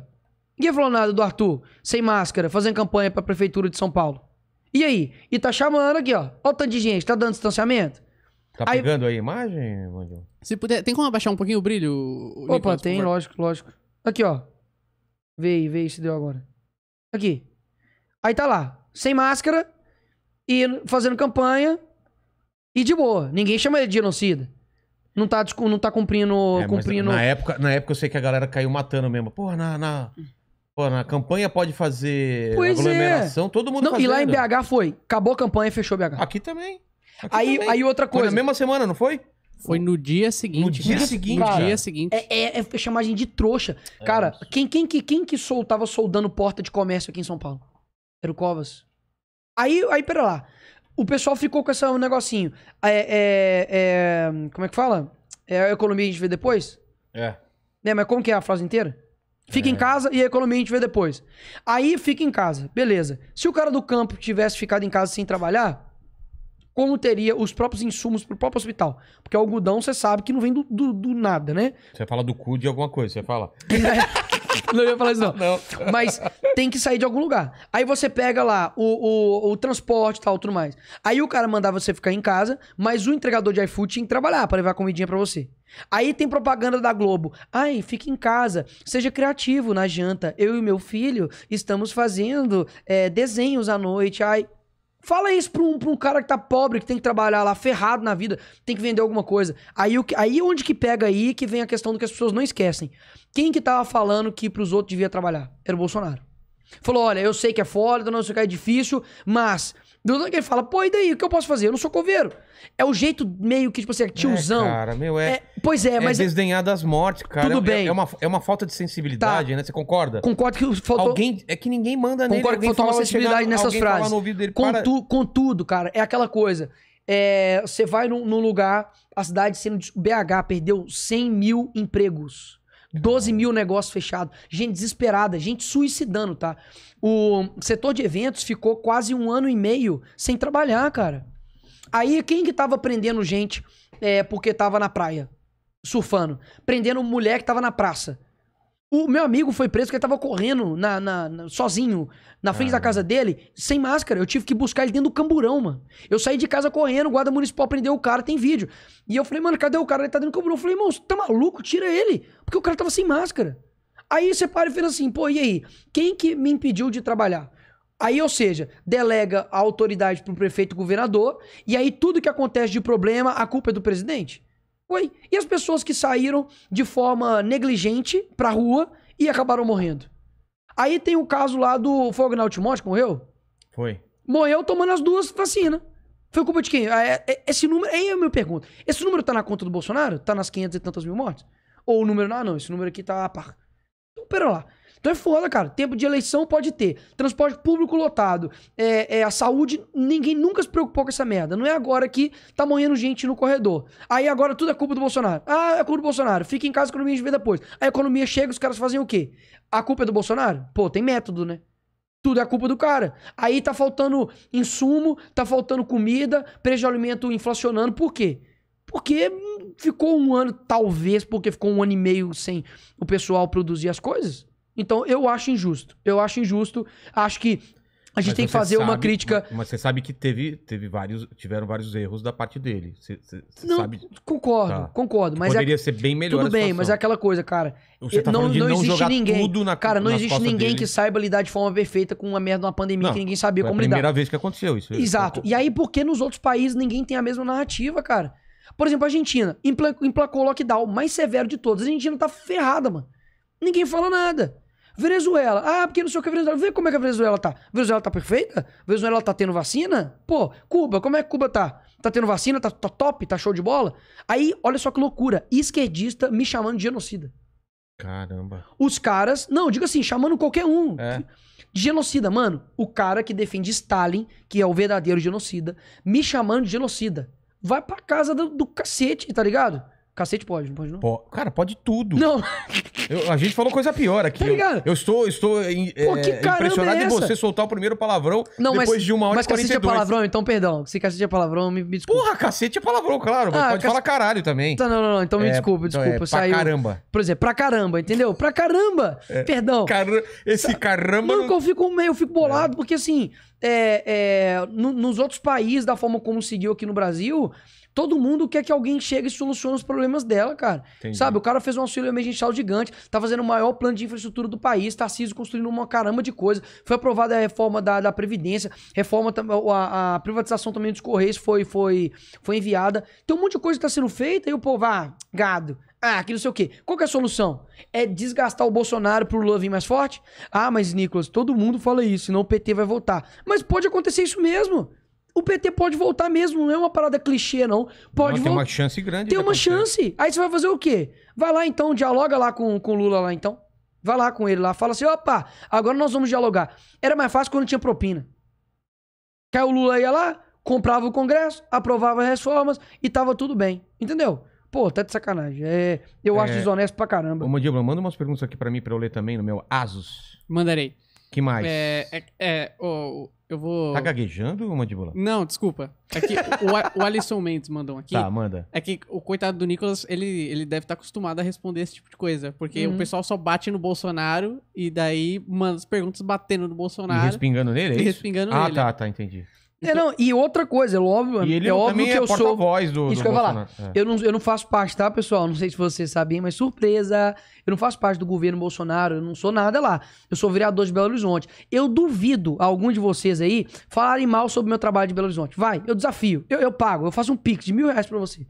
Ninguém falou nada do Arthur, sem máscara, fazendo campanha pra prefeitura de São Paulo. E aí? E tá chamando aqui, ó. Olha o tanto de gente, tá dando distanciamento.
Tá aí... pegando aí a imagem, Mandinho?
Se puder, tem como abaixar um pouquinho o brilho? O Opa, Nicolas, tem, lógico, lógico. Aqui, ó. Vê aí, vê aí se deu agora. Aqui. Aí tá lá, sem máscara e fazendo campanha e de boa. Ninguém chama ele de genocida. Não tá, não tá cumprindo. É, cumprindo... Na,
época, na época eu sei que a galera caiu matando mesmo. Porra, na, na, porra, na campanha pode
fazer
pois é. aglomeração, é. todo mundo não, fazendo. E lá em BH
foi. Acabou a campanha, fechou BH. Aqui também. Aqui aí, também. aí outra coisa. Foi na mesma
semana, não foi? Foi no dia seguinte. No dia seguinte. no dia
seguinte. É, é, é chamagem de trouxa. Cara, quem, é quem, quem, quem que sol, tava soldando porta de comércio aqui em São Paulo? Era o Covas. Aí, aí pera lá. O pessoal ficou com esse um negocinho. É, é, é, como é que fala? É a economia a gente vê depois? É. Né, mas como que é a frase inteira? Fica é. em casa e a economia a gente vê depois. Aí fica em casa, beleza. Se o cara do campo tivesse ficado em casa sem trabalhar, como teria os próprios insumos para o próprio hospital. Porque o algodão, você sabe que não vem do, do, do nada, né?
Você fala do cu de alguma coisa, você fala.
*laughs* não ia falar isso, não. não. Mas tem que sair de algum lugar. Aí você pega lá o, o, o transporte e tal, tudo mais. Aí o cara mandava você ficar em casa, mas o entregador de iFood tinha que trabalhar para levar comidinha para você. Aí tem propaganda da Globo. Ai, fique em casa, seja criativo na janta. Eu e meu filho estamos fazendo é, desenhos à noite. Ai, Fala isso pra um, pra um cara que tá pobre, que tem que trabalhar lá, ferrado na vida, tem que vender alguma coisa. Aí, o que, aí onde que pega aí que vem a questão do que as pessoas não esquecem. Quem que tava falando que pros outros devia trabalhar? Era o Bolsonaro. Falou, olha, eu sei que é foda, não sei o que é difícil, mas Dudu que fala, pô, e daí? O que eu posso fazer? Eu não sou coveiro. É o jeito meio que, tipo assim, é, tiozão. É, cara, meu, é, é. pois é, é mas. É
desdenhar das mortes, cara. Tudo é, bem. É uma, é uma falta de sensibilidade, tá. né? Você concorda? Concordo
que faltou. Alguém, é que ninguém manda Concordo nele. Concordo que faltou uma sensibilidade chegar, nessas frases. para... Contudo, cara, é aquela coisa. você vai num, num lugar, a cidade sendo. BH perdeu 100 mil empregos. 12 mil negócios fechados. Gente desesperada, gente suicidando, tá? O setor de eventos ficou quase um ano e meio sem trabalhar, cara. Aí quem que tava prendendo gente é, porque tava na praia? Surfando. Prendendo mulher que tava na praça o meu amigo foi preso porque ele tava correndo na, na, na sozinho, na frente ah. da casa dele, sem máscara. Eu tive que buscar ele dentro do camburão, mano. Eu saí de casa correndo, o guarda municipal prendeu o cara, tem vídeo. E eu falei, mano, cadê o cara? Ele tá dentro do camburão. Eu falei, irmão, você tá maluco? Tira ele. Porque o cara tava sem máscara. Aí você para e fala assim, pô, e aí? Quem que me impediu de trabalhar? Aí, ou seja, delega a autoridade pro prefeito governador, e aí tudo que acontece de problema, a culpa é do presidente. Ué, e as pessoas que saíram de forma negligente pra rua e acabaram morrendo? Aí tem o caso lá do Fognal Timóteo, que morreu? Foi. Morreu tomando as duas vacinas. Foi culpa de quem? É, é, esse número, aí eu é me pergunto. Esse número tá na conta do Bolsonaro? Tá nas 500 e tantas mil mortes? Ou o número, ah não, esse número aqui tá pá Então, pera lá. Então é foda, cara. Tempo de eleição pode ter. Transporte público lotado. É, é, a saúde, ninguém nunca se preocupou com essa merda. Não é agora que tá morrendo gente no corredor. Aí agora tudo é culpa do Bolsonaro. Ah, é culpa do Bolsonaro. Fica em casa, a economia vê depois. A economia chega, os caras fazem o quê? A culpa é do Bolsonaro? Pô, tem método, né? Tudo é culpa do cara. Aí tá faltando insumo, tá faltando comida, preço de alimento inflacionando. Por quê? Porque ficou um ano, talvez, porque ficou um ano e meio sem o pessoal produzir as coisas. Então, eu acho injusto. Eu acho injusto. Acho que a gente Mas tem que fazer sabe, uma crítica.
Mas você sabe que teve, teve vários, tiveram vários erros da parte dele. Você, você não, sabe...
Concordo, tá. concordo. Mas é Poderia é, ser bem melhor. Tudo bem, mas é aquela coisa, cara. Tá eh, não, não, existe ninguém. Na, cara, não existe ninguém dele. que saiba lidar de forma perfeita com uma merda de uma pandemia não, que ninguém sabia como lidar. É a primeira
vez que aconteceu
isso. Exato. Então, e aí, por que nos outros países ninguém tem a mesma narrativa, cara? Por exemplo, a Argentina emplacou o lockdown mais severo de todos. A Argentina tá ferrada, mano. Ninguém fala nada. Venezuela. Ah, porque não sei o que é Venezuela. Vê como é que a Venezuela tá. Venezuela tá perfeita? Venezuela tá tendo vacina? Pô, Cuba, como é que Cuba tá? Tá tendo vacina? Tá, tá top? Tá show de bola? Aí, olha só que loucura. Esquerdista me chamando de genocida.
Caramba.
Os caras, não, diga assim, chamando qualquer um. É. De genocida, mano. O cara que defende Stalin, que é o verdadeiro genocida, me chamando de genocida. Vai pra casa do, do cacete, tá ligado? Cacete pode, não pode não? Po... Cara, pode tudo. Não. *laughs*
Eu, a gente falou coisa pior aqui. Tá ligado? Eu, eu estou, estou em, Pô, é, impressionado é em você soltar o primeiro palavrão não, depois mas, de uma hora Mas cacete 42. é palavrão,
então perdão. Se cacete é palavrão, me, me desculpa. Porra, cacete é palavrão, claro. Ah, pode falar caralho também. Tá, não, não, não. Então me é, desculpa, então é, desculpa. saiu... pra caramba. Por exemplo, pra caramba, entendeu? Pra caramba. É, perdão. Car... Esse caramba... Mano, não... eu fico meio, eu fico bolado, é. porque assim, no, nos outros países, da forma como seguiu aqui no Brasil... Todo mundo quer que alguém chegue e solucione os problemas dela, cara. Entendi. Sabe, o cara fez um auxílio emergencial gigante, tá fazendo o maior plano de infraestrutura do país, tá Tarcísio construindo uma caramba de coisa. Foi aprovada a reforma da, da Previdência, reforma, a, a privatização também dos Correios foi, foi, foi enviada. Tem um monte de coisa que tá sendo feita e o povo, ah, gado. Ah, que não sei o quê. Qual que é a solução? É desgastar o Bolsonaro pro Lula vir mais forte? Ah, mas Nicolas, todo mundo fala isso, senão o PT vai voltar. Mas pode acontecer isso mesmo o PT pode voltar mesmo, não é uma parada clichê, não. Pode voltar. Tem uma chance grande. Tem uma chance. Aí você vai fazer o quê? Vai lá então, dialoga lá com o Lula lá então. Vai lá com ele lá, fala assim: opa, agora nós vamos dialogar. Era mais fácil quando tinha propina. Que o Lula ia lá, comprava o Congresso, aprovava as reformas e tava tudo bem. Entendeu? Pô, tá de sacanagem. É, eu acho é... desonesto pra caramba. Ô,
Mandíbula, manda umas perguntas aqui para mim pra eu ler também no meu Asus. Mandarei. Que mais?
É, é, é o, eu vou. Tá gaguejando, mandíbula? Não, desculpa. É que o, o Alisson Mendes mandou aqui. Tá, manda. É que o coitado do Nicolas, ele, ele deve estar tá acostumado a responder esse tipo de coisa. Porque uhum. o pessoal só bate no Bolsonaro e daí manda as perguntas batendo no
Bolsonaro. E respingando nele? É e respingando ah, nele. Ah, tá, tá, entendi. É, não, e outra coisa, é óbvio, e ele é óbvio que é eu sou. Voz do, Isso do que eu ia falar. É. Eu, não, eu não faço parte, tá, pessoal? Não sei se vocês sabem, mas surpresa, eu não faço parte do governo Bolsonaro, eu não sou nada lá. Eu sou vereador de Belo Horizonte. Eu duvido alguns algum de vocês aí falarem mal sobre o meu trabalho de Belo Horizonte. Vai, eu desafio. Eu, eu pago, eu faço um pix de mil reais pra você.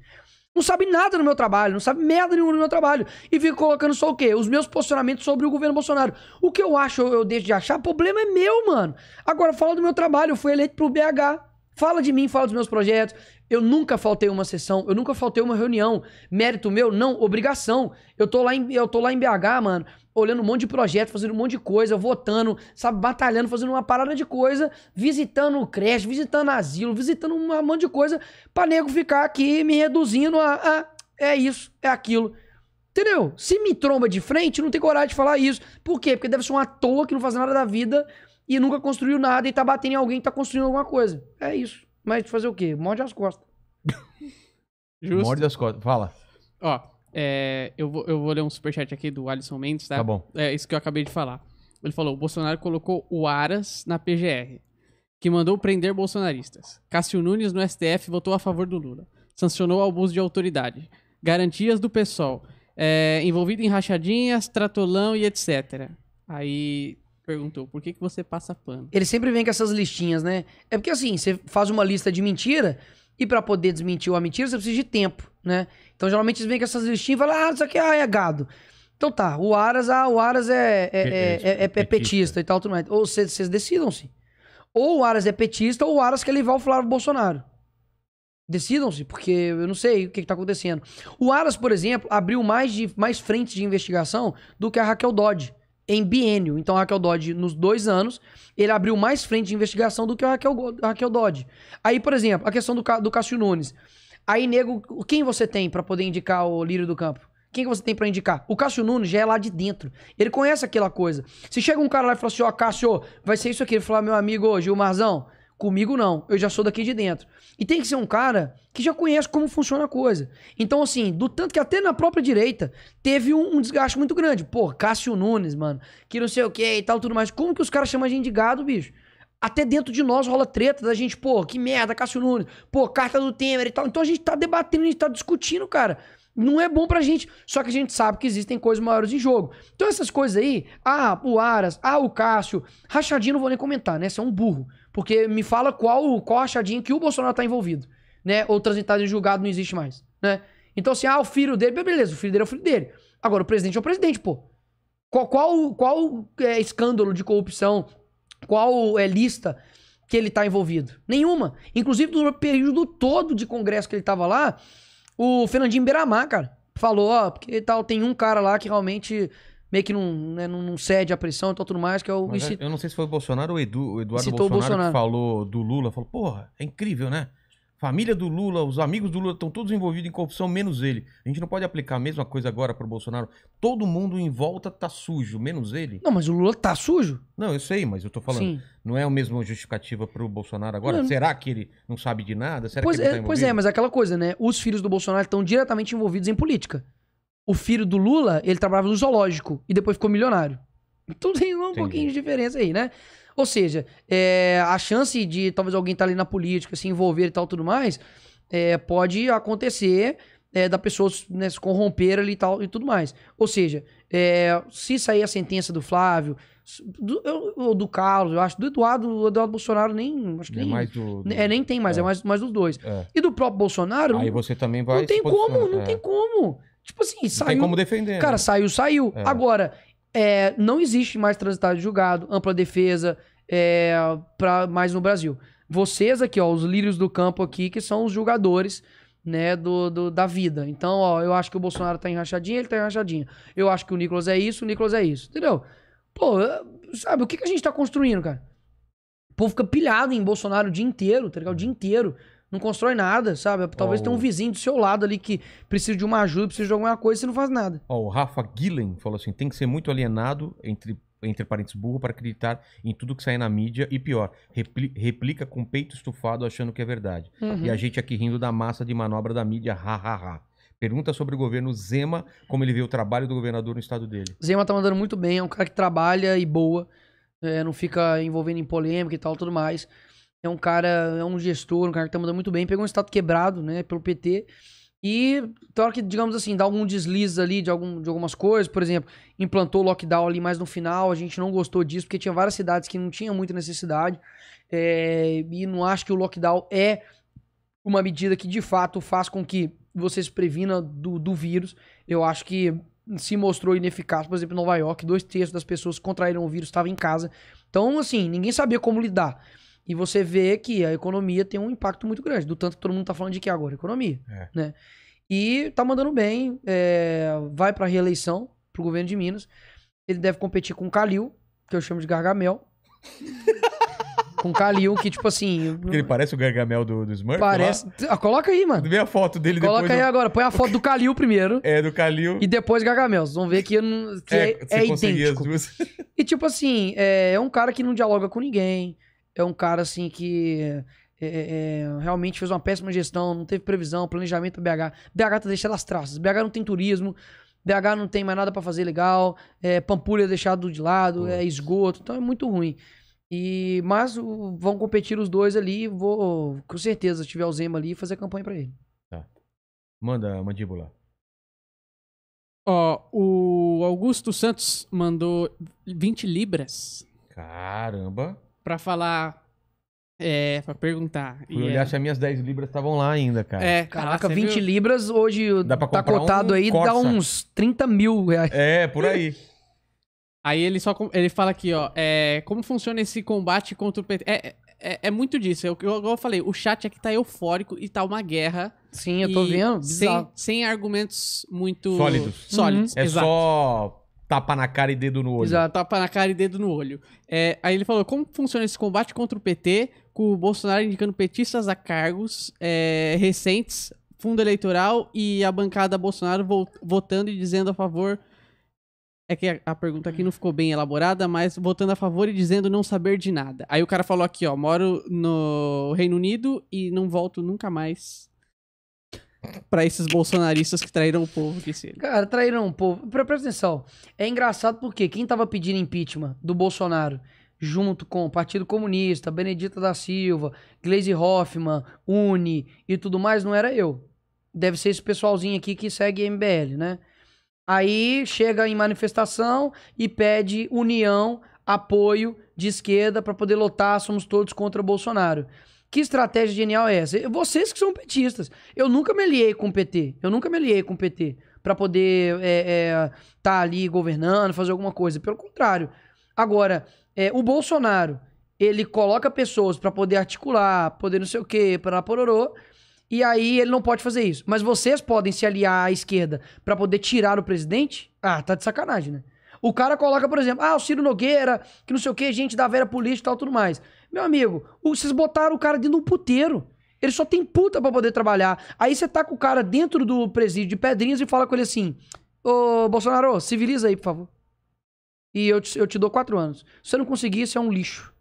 Não sabe nada no meu trabalho, não sabe merda nenhuma no meu trabalho. E fica colocando só o quê? Os meus posicionamentos sobre o governo Bolsonaro. O que eu acho, eu deixo de achar, O problema é meu, mano. Agora, fala do meu trabalho, eu fui eleito pro BH. Fala de mim, fala dos meus projetos. Eu nunca faltei uma sessão, eu nunca faltei uma reunião. Mérito meu? Não, obrigação. Eu tô lá em, eu tô lá em BH, mano, olhando um monte de projeto, fazendo um monte de coisa, votando, sabe, batalhando, fazendo uma parada de coisa, visitando creche, visitando asilo, visitando um monte de coisa, pra nego ficar aqui me reduzindo a, a é isso, é aquilo. Entendeu? Se me tromba de frente, não tem coragem de falar isso. Por quê? Porque deve ser uma toa que não faz nada da vida e nunca construiu nada e tá batendo em alguém que tá construindo alguma coisa. É isso. Mas fazer o quê? Morde as costas. *laughs*
Justo. Morde as costas. Fala. Ó, é, eu, vou, eu vou ler um superchat aqui do Alisson Mendes, tá? Tá bom. É isso que eu acabei de falar. Ele falou: o Bolsonaro colocou o Aras na PGR, que mandou prender bolsonaristas. Cássio Nunes no STF votou a favor do Lula. Sancionou abuso de autoridade. Garantias do pessoal É, envolvido em rachadinhas, tratolão e etc. Aí perguntou, por que, que você
passa pano? Ele sempre vem com essas listinhas, né? É porque assim, você faz uma lista de mentira e para poder desmentir uma mentira você precisa de tempo, né? Então geralmente eles vêm com essas listinhas e falam, ah, isso aqui ah, é gado. Então tá, o Aras, ah, o Aras é, é, é, é, é petista. petista e tal, tudo mais. Ou vocês decidam-se. Ou o Aras é petista ou o Aras quer levar o Flávio Bolsonaro. Decidam-se, porque eu não sei o que está acontecendo. O Aras, por exemplo, abriu mais, de, mais frentes de investigação do que a Raquel Dodge em biênio. Então, Raquel Dodge, nos dois anos, ele abriu mais frente de investigação do que o Raquel, Raquel Dodge. Aí, por exemplo, a questão do, do Cássio Nunes. Aí, nego, quem você tem para poder indicar o Lírio do campo? Quem que você tem para indicar? O Cássio Nunes já é lá de dentro. Ele conhece aquela coisa. Se chega um cara lá e fala assim, ó, oh, Cássio, vai ser isso aqui. Ele fala, meu amigo, Gilmarzão, Comigo não, eu já sou daqui de dentro. E tem que ser um cara que já conhece como funciona a coisa. Então, assim, do tanto que até na própria direita teve um, um desgaste muito grande. Pô, Cássio Nunes, mano, que não sei o que e tal, tudo mais. Como que os caras chamam a gente de gado, bicho? Até dentro de nós rola treta da gente, pô, que merda, Cássio Nunes, pô, carta do Temer e tal. Então a gente tá debatendo, a gente tá discutindo, cara não é bom pra gente. Só que a gente sabe que existem coisas maiores em jogo. Então essas coisas aí, ah, o Aras, ah, o Cássio, rachadinho não vou nem comentar, né? Você é um burro. Porque me fala qual, qual rachadinho que o Bolsonaro tá envolvido, né? Ou transitado em julgado não existe mais, né? Então assim, ah, o filho dele, beleza, o filho dele é o filho dele. Agora, o presidente é o presidente, pô. Qual, qual, qual é, escândalo de corrupção, qual é lista que ele tá envolvido? Nenhuma. Inclusive, no período todo de congresso que ele tava lá, o Fernandinho Beiramar, cara, falou, ó, porque tal, tem um cara lá que realmente meio que não, né, não, cede à pressão e tal, tudo mais, que é o... Mas, é,
Eu não sei se foi o Bolsonaro ou Edu, o Eduardo Bolsonaro, o Bolsonaro, que falou do Lula, falou, porra, é incrível, né? família do Lula, os amigos do Lula estão todos envolvidos em corrupção, menos ele. A gente não pode aplicar a mesma coisa agora para o Bolsonaro. Todo mundo em volta tá sujo, menos ele. Não,
mas o Lula tá sujo.
Não, eu sei, mas eu tô falando. Sim. Não é a mesma justificativa para o Bolsonaro agora? Não, Será que ele não sabe de nada? Será pois, que ele tá é, pois é, mas
é aquela coisa, né? Os filhos do Bolsonaro estão diretamente envolvidos em política. O filho do Lula, ele trabalhava no zoológico e depois ficou milionário. Então tem um Entendi. pouquinho de diferença aí, né? Ou seja, é, a chance de talvez alguém estar tá ali na política, se envolver e tal, tudo mais, é, pode acontecer é, da pessoa né, se corromper ali e tal e tudo mais. Ou seja, é, se sair a sentença do Flávio, do, eu, do Carlos, eu acho, do Eduardo, do Eduardo Bolsonaro nem. Acho que é nem, mais do, do... Né, é, nem tem mais, é, é mais, mais dos dois. É. E do próprio Bolsonaro. Aí
você também vai. Não tem como, não é. tem
como. Tipo assim, não saiu. Tem como defender. Cara, né? saiu, saiu. É. Agora, não existe mais transitar de julgado, ampla defesa é, mais no Brasil. Vocês aqui, ó, os lírios do campo aqui, que são os jogadores né, do, do, da vida. Então, ó, eu acho que o Bolsonaro tá enrachadinho, ele tá enrachadinho. Eu acho que o Nicolas é isso, o Nicolas é isso. Entendeu? Pô, sabe, o que, que a gente tá construindo, cara? O povo fica pilhado em Bolsonaro o dia inteiro, tá ligado? O dia inteiro. Não constrói nada, sabe? Talvez oh. tenha um vizinho do seu lado ali que precisa de uma ajuda, precisa de alguma coisa, você não faz nada.
Ó, oh, o Rafa Guilen falou assim: tem que ser muito alienado entre entre parênteses, burro para acreditar em tudo que sai na mídia e pior, repli replica com peito estufado achando que é verdade. Uhum. E a gente aqui rindo da massa de manobra da mídia, ha, ha, ha. Pergunta sobre o governo Zema, como ele vê o trabalho do governador no estado dele.
Zema tá mandando muito bem, é um cara que trabalha e boa, é, não fica envolvendo em polêmica e tal, tudo mais. É um cara, é um gestor, um cara que tá mandando muito bem, pegou um estado quebrado, né, pelo PT e tem hora que, digamos assim, dá algum deslize ali de, algum, de algumas coisas, por exemplo, implantou o lockdown ali mais no final, a gente não gostou disso, porque tinha várias cidades que não tinha muita necessidade, é, e não acho que o lockdown é uma medida que de fato faz com que você se previna do, do vírus. Eu acho que se mostrou ineficaz, por exemplo, em Nova York, dois terços das pessoas que contraíram o vírus estavam em casa. Então, assim, ninguém sabia como lidar. E você vê que a economia tem um impacto muito grande, do tanto que todo mundo tá falando de que agora? É economia. É. Né? E tá mandando bem, é, vai para reeleição pro governo de Minas. Ele deve competir com o Calil, que eu chamo de Gargamel. *laughs* com o Kalil, que tipo assim. Porque ele parece o Gargamel do, do Smurf? Parece. É? Ah, coloca aí, mano. Vê a foto dele coloca depois. Coloca aí agora. Põe a foto do Kalil primeiro. *laughs* É, do Kalil. E depois Gargamel. Vocês vão ver que, que é, é, é idêntico. E tipo assim, é, é um cara que não dialoga com ninguém é um cara assim que é, é, é, realmente fez uma péssima gestão, não teve previsão, planejamento BH. BH tá deixando as traças, BH não tem turismo, BH não tem mais nada para fazer legal, é, Pampulha é deixado de lado, é esgoto, então é muito ruim. E, mas o, vão competir os dois ali, vou com certeza, se tiver o Zema ali, fazer campanha para ele.
Tá. Manda, mandíbula.
Ó,
o Augusto Santos mandou 20 libras. Caramba pra falar. É, pra perguntar. E eu é... acho que minhas 10 libras estavam lá
ainda,
cara. É, caraca, 20 viu? libras hoje dá pra tá cotado um aí, Corsa. dá uns 30 mil reais. É, por aí.
*laughs* aí ele só ele fala aqui, ó, é, como funciona esse combate contra o PT? É, é, é muito disso, é o que eu falei, o chat aqui tá eufórico e tá uma guerra. Sim, eu tô vendo. Sem, sem, argumentos muito sólidos. Sólidos, uhum. É exato.
só tapa na cara e dedo no olho. Exato,
tapa na cara e dedo no olho. É, aí ele falou: como funciona esse combate contra o PT, com o Bolsonaro indicando petistas a cargos é, recentes, fundo eleitoral e a bancada Bolsonaro votando e dizendo a favor. É que a, a pergunta aqui não ficou bem elaborada, mas votando a favor e dizendo não saber de nada. Aí o cara falou aqui, ó, moro no Reino Unido e não volto nunca mais para esses bolsonaristas que traíram o povo, que seja.
Cara, traíram o povo. presta atenção. É engraçado porque quem tava pedindo impeachment do Bolsonaro, junto com o Partido Comunista, Benedita da Silva, Gleisi Hoffmann, Uni e tudo mais, não era eu. Deve ser esse pessoalzinho aqui que segue MBL, né? Aí chega em manifestação e pede união, apoio de esquerda para poder lotar, somos todos contra Bolsonaro. Que estratégia genial é essa? Vocês que são petistas. Eu nunca me aliei com o PT. Eu nunca me aliei com o PT para poder estar é, é, tá ali governando, fazer alguma coisa. Pelo contrário. Agora, é, o Bolsonaro, ele coloca pessoas para poder articular, poder não sei o quê, para pororô, e aí ele não pode fazer isso. Mas vocês podem se aliar à esquerda para poder tirar o presidente? Ah, tá de sacanagem, né? O cara coloca, por exemplo, ah, o Ciro Nogueira, que não sei o quê, gente da velha política e tal, tudo mais. Meu amigo, vocês botaram o cara dentro de um puteiro. Ele só tem puta pra poder trabalhar. Aí você tá com o cara dentro do presídio de Pedrinhas e fala com ele assim: Ô Bolsonaro, civiliza aí, por favor. E eu te, eu te dou quatro anos. Se você não conseguir, isso é um lixo.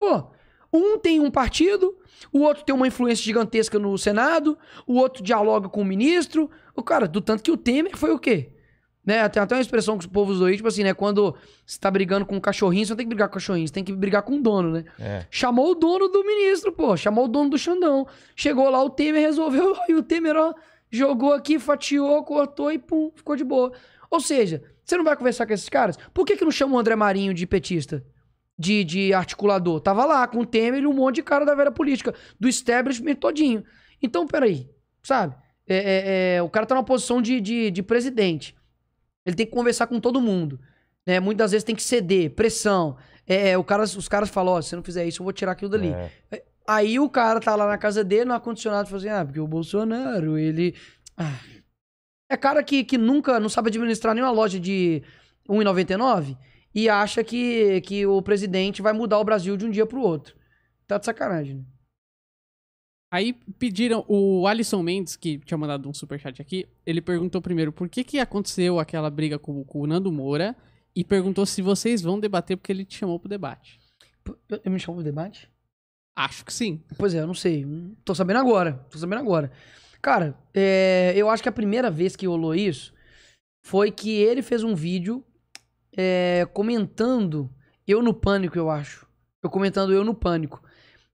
Pô, um tem um partido, o outro tem uma influência gigantesca no Senado, o outro dialoga com o ministro. O cara, do tanto que o Temer foi o quê? Né? Tem até uma expressão que os povos doem, tipo assim, né? Quando você tá brigando com um cachorrinho, você não tem que brigar com o cachorrinho, você tem que brigar com o dono, né? É. Chamou o dono do ministro, pô. Chamou o dono do Xandão. Chegou lá, o Temer resolveu, *laughs* e o Temer, ó, jogou aqui, fatiou, cortou e pum, ficou de boa. Ou seja, você não vai conversar com esses caras? Por que, que não chama o André Marinho de petista? De, de articulador? Tava lá com o Temer e um monte de cara da velha política, do establishment todinho. Então, peraí, sabe? É, é, é, o cara tá numa posição de, de, de presidente. Ele tem que conversar com todo mundo. Né? Muitas vezes tem que ceder, pressão. É, é o cara, os caras falam, ó, oh, se não fizer isso, eu vou tirar aquilo dali. É. é. Aí o cara tá lá na casa dele, no ar-condicionado, fazendo, assim, ah, porque o Bolsonaro, ele... Ah. É cara que, que nunca, não sabe administrar nenhuma loja de 1,99 e acha que, que o presidente vai mudar o Brasil de um dia pro outro. Tá de sacanagem, né?
Aí pediram, o Alisson Mendes, que tinha mandado um superchat aqui, ele perguntou primeiro por que, que aconteceu aquela briga com, com o Nando Moura e perguntou se vocês vão debater porque ele te chamou pro debate.
Eu me chamou pro debate? Acho que sim. Pois é, eu não sei. Hum, tô sabendo agora. Tô sabendo agora. Cara, é, eu acho que a primeira vez que rolou isso foi que ele fez um vídeo é, comentando eu no pânico, eu acho. Eu comentando eu no pânico.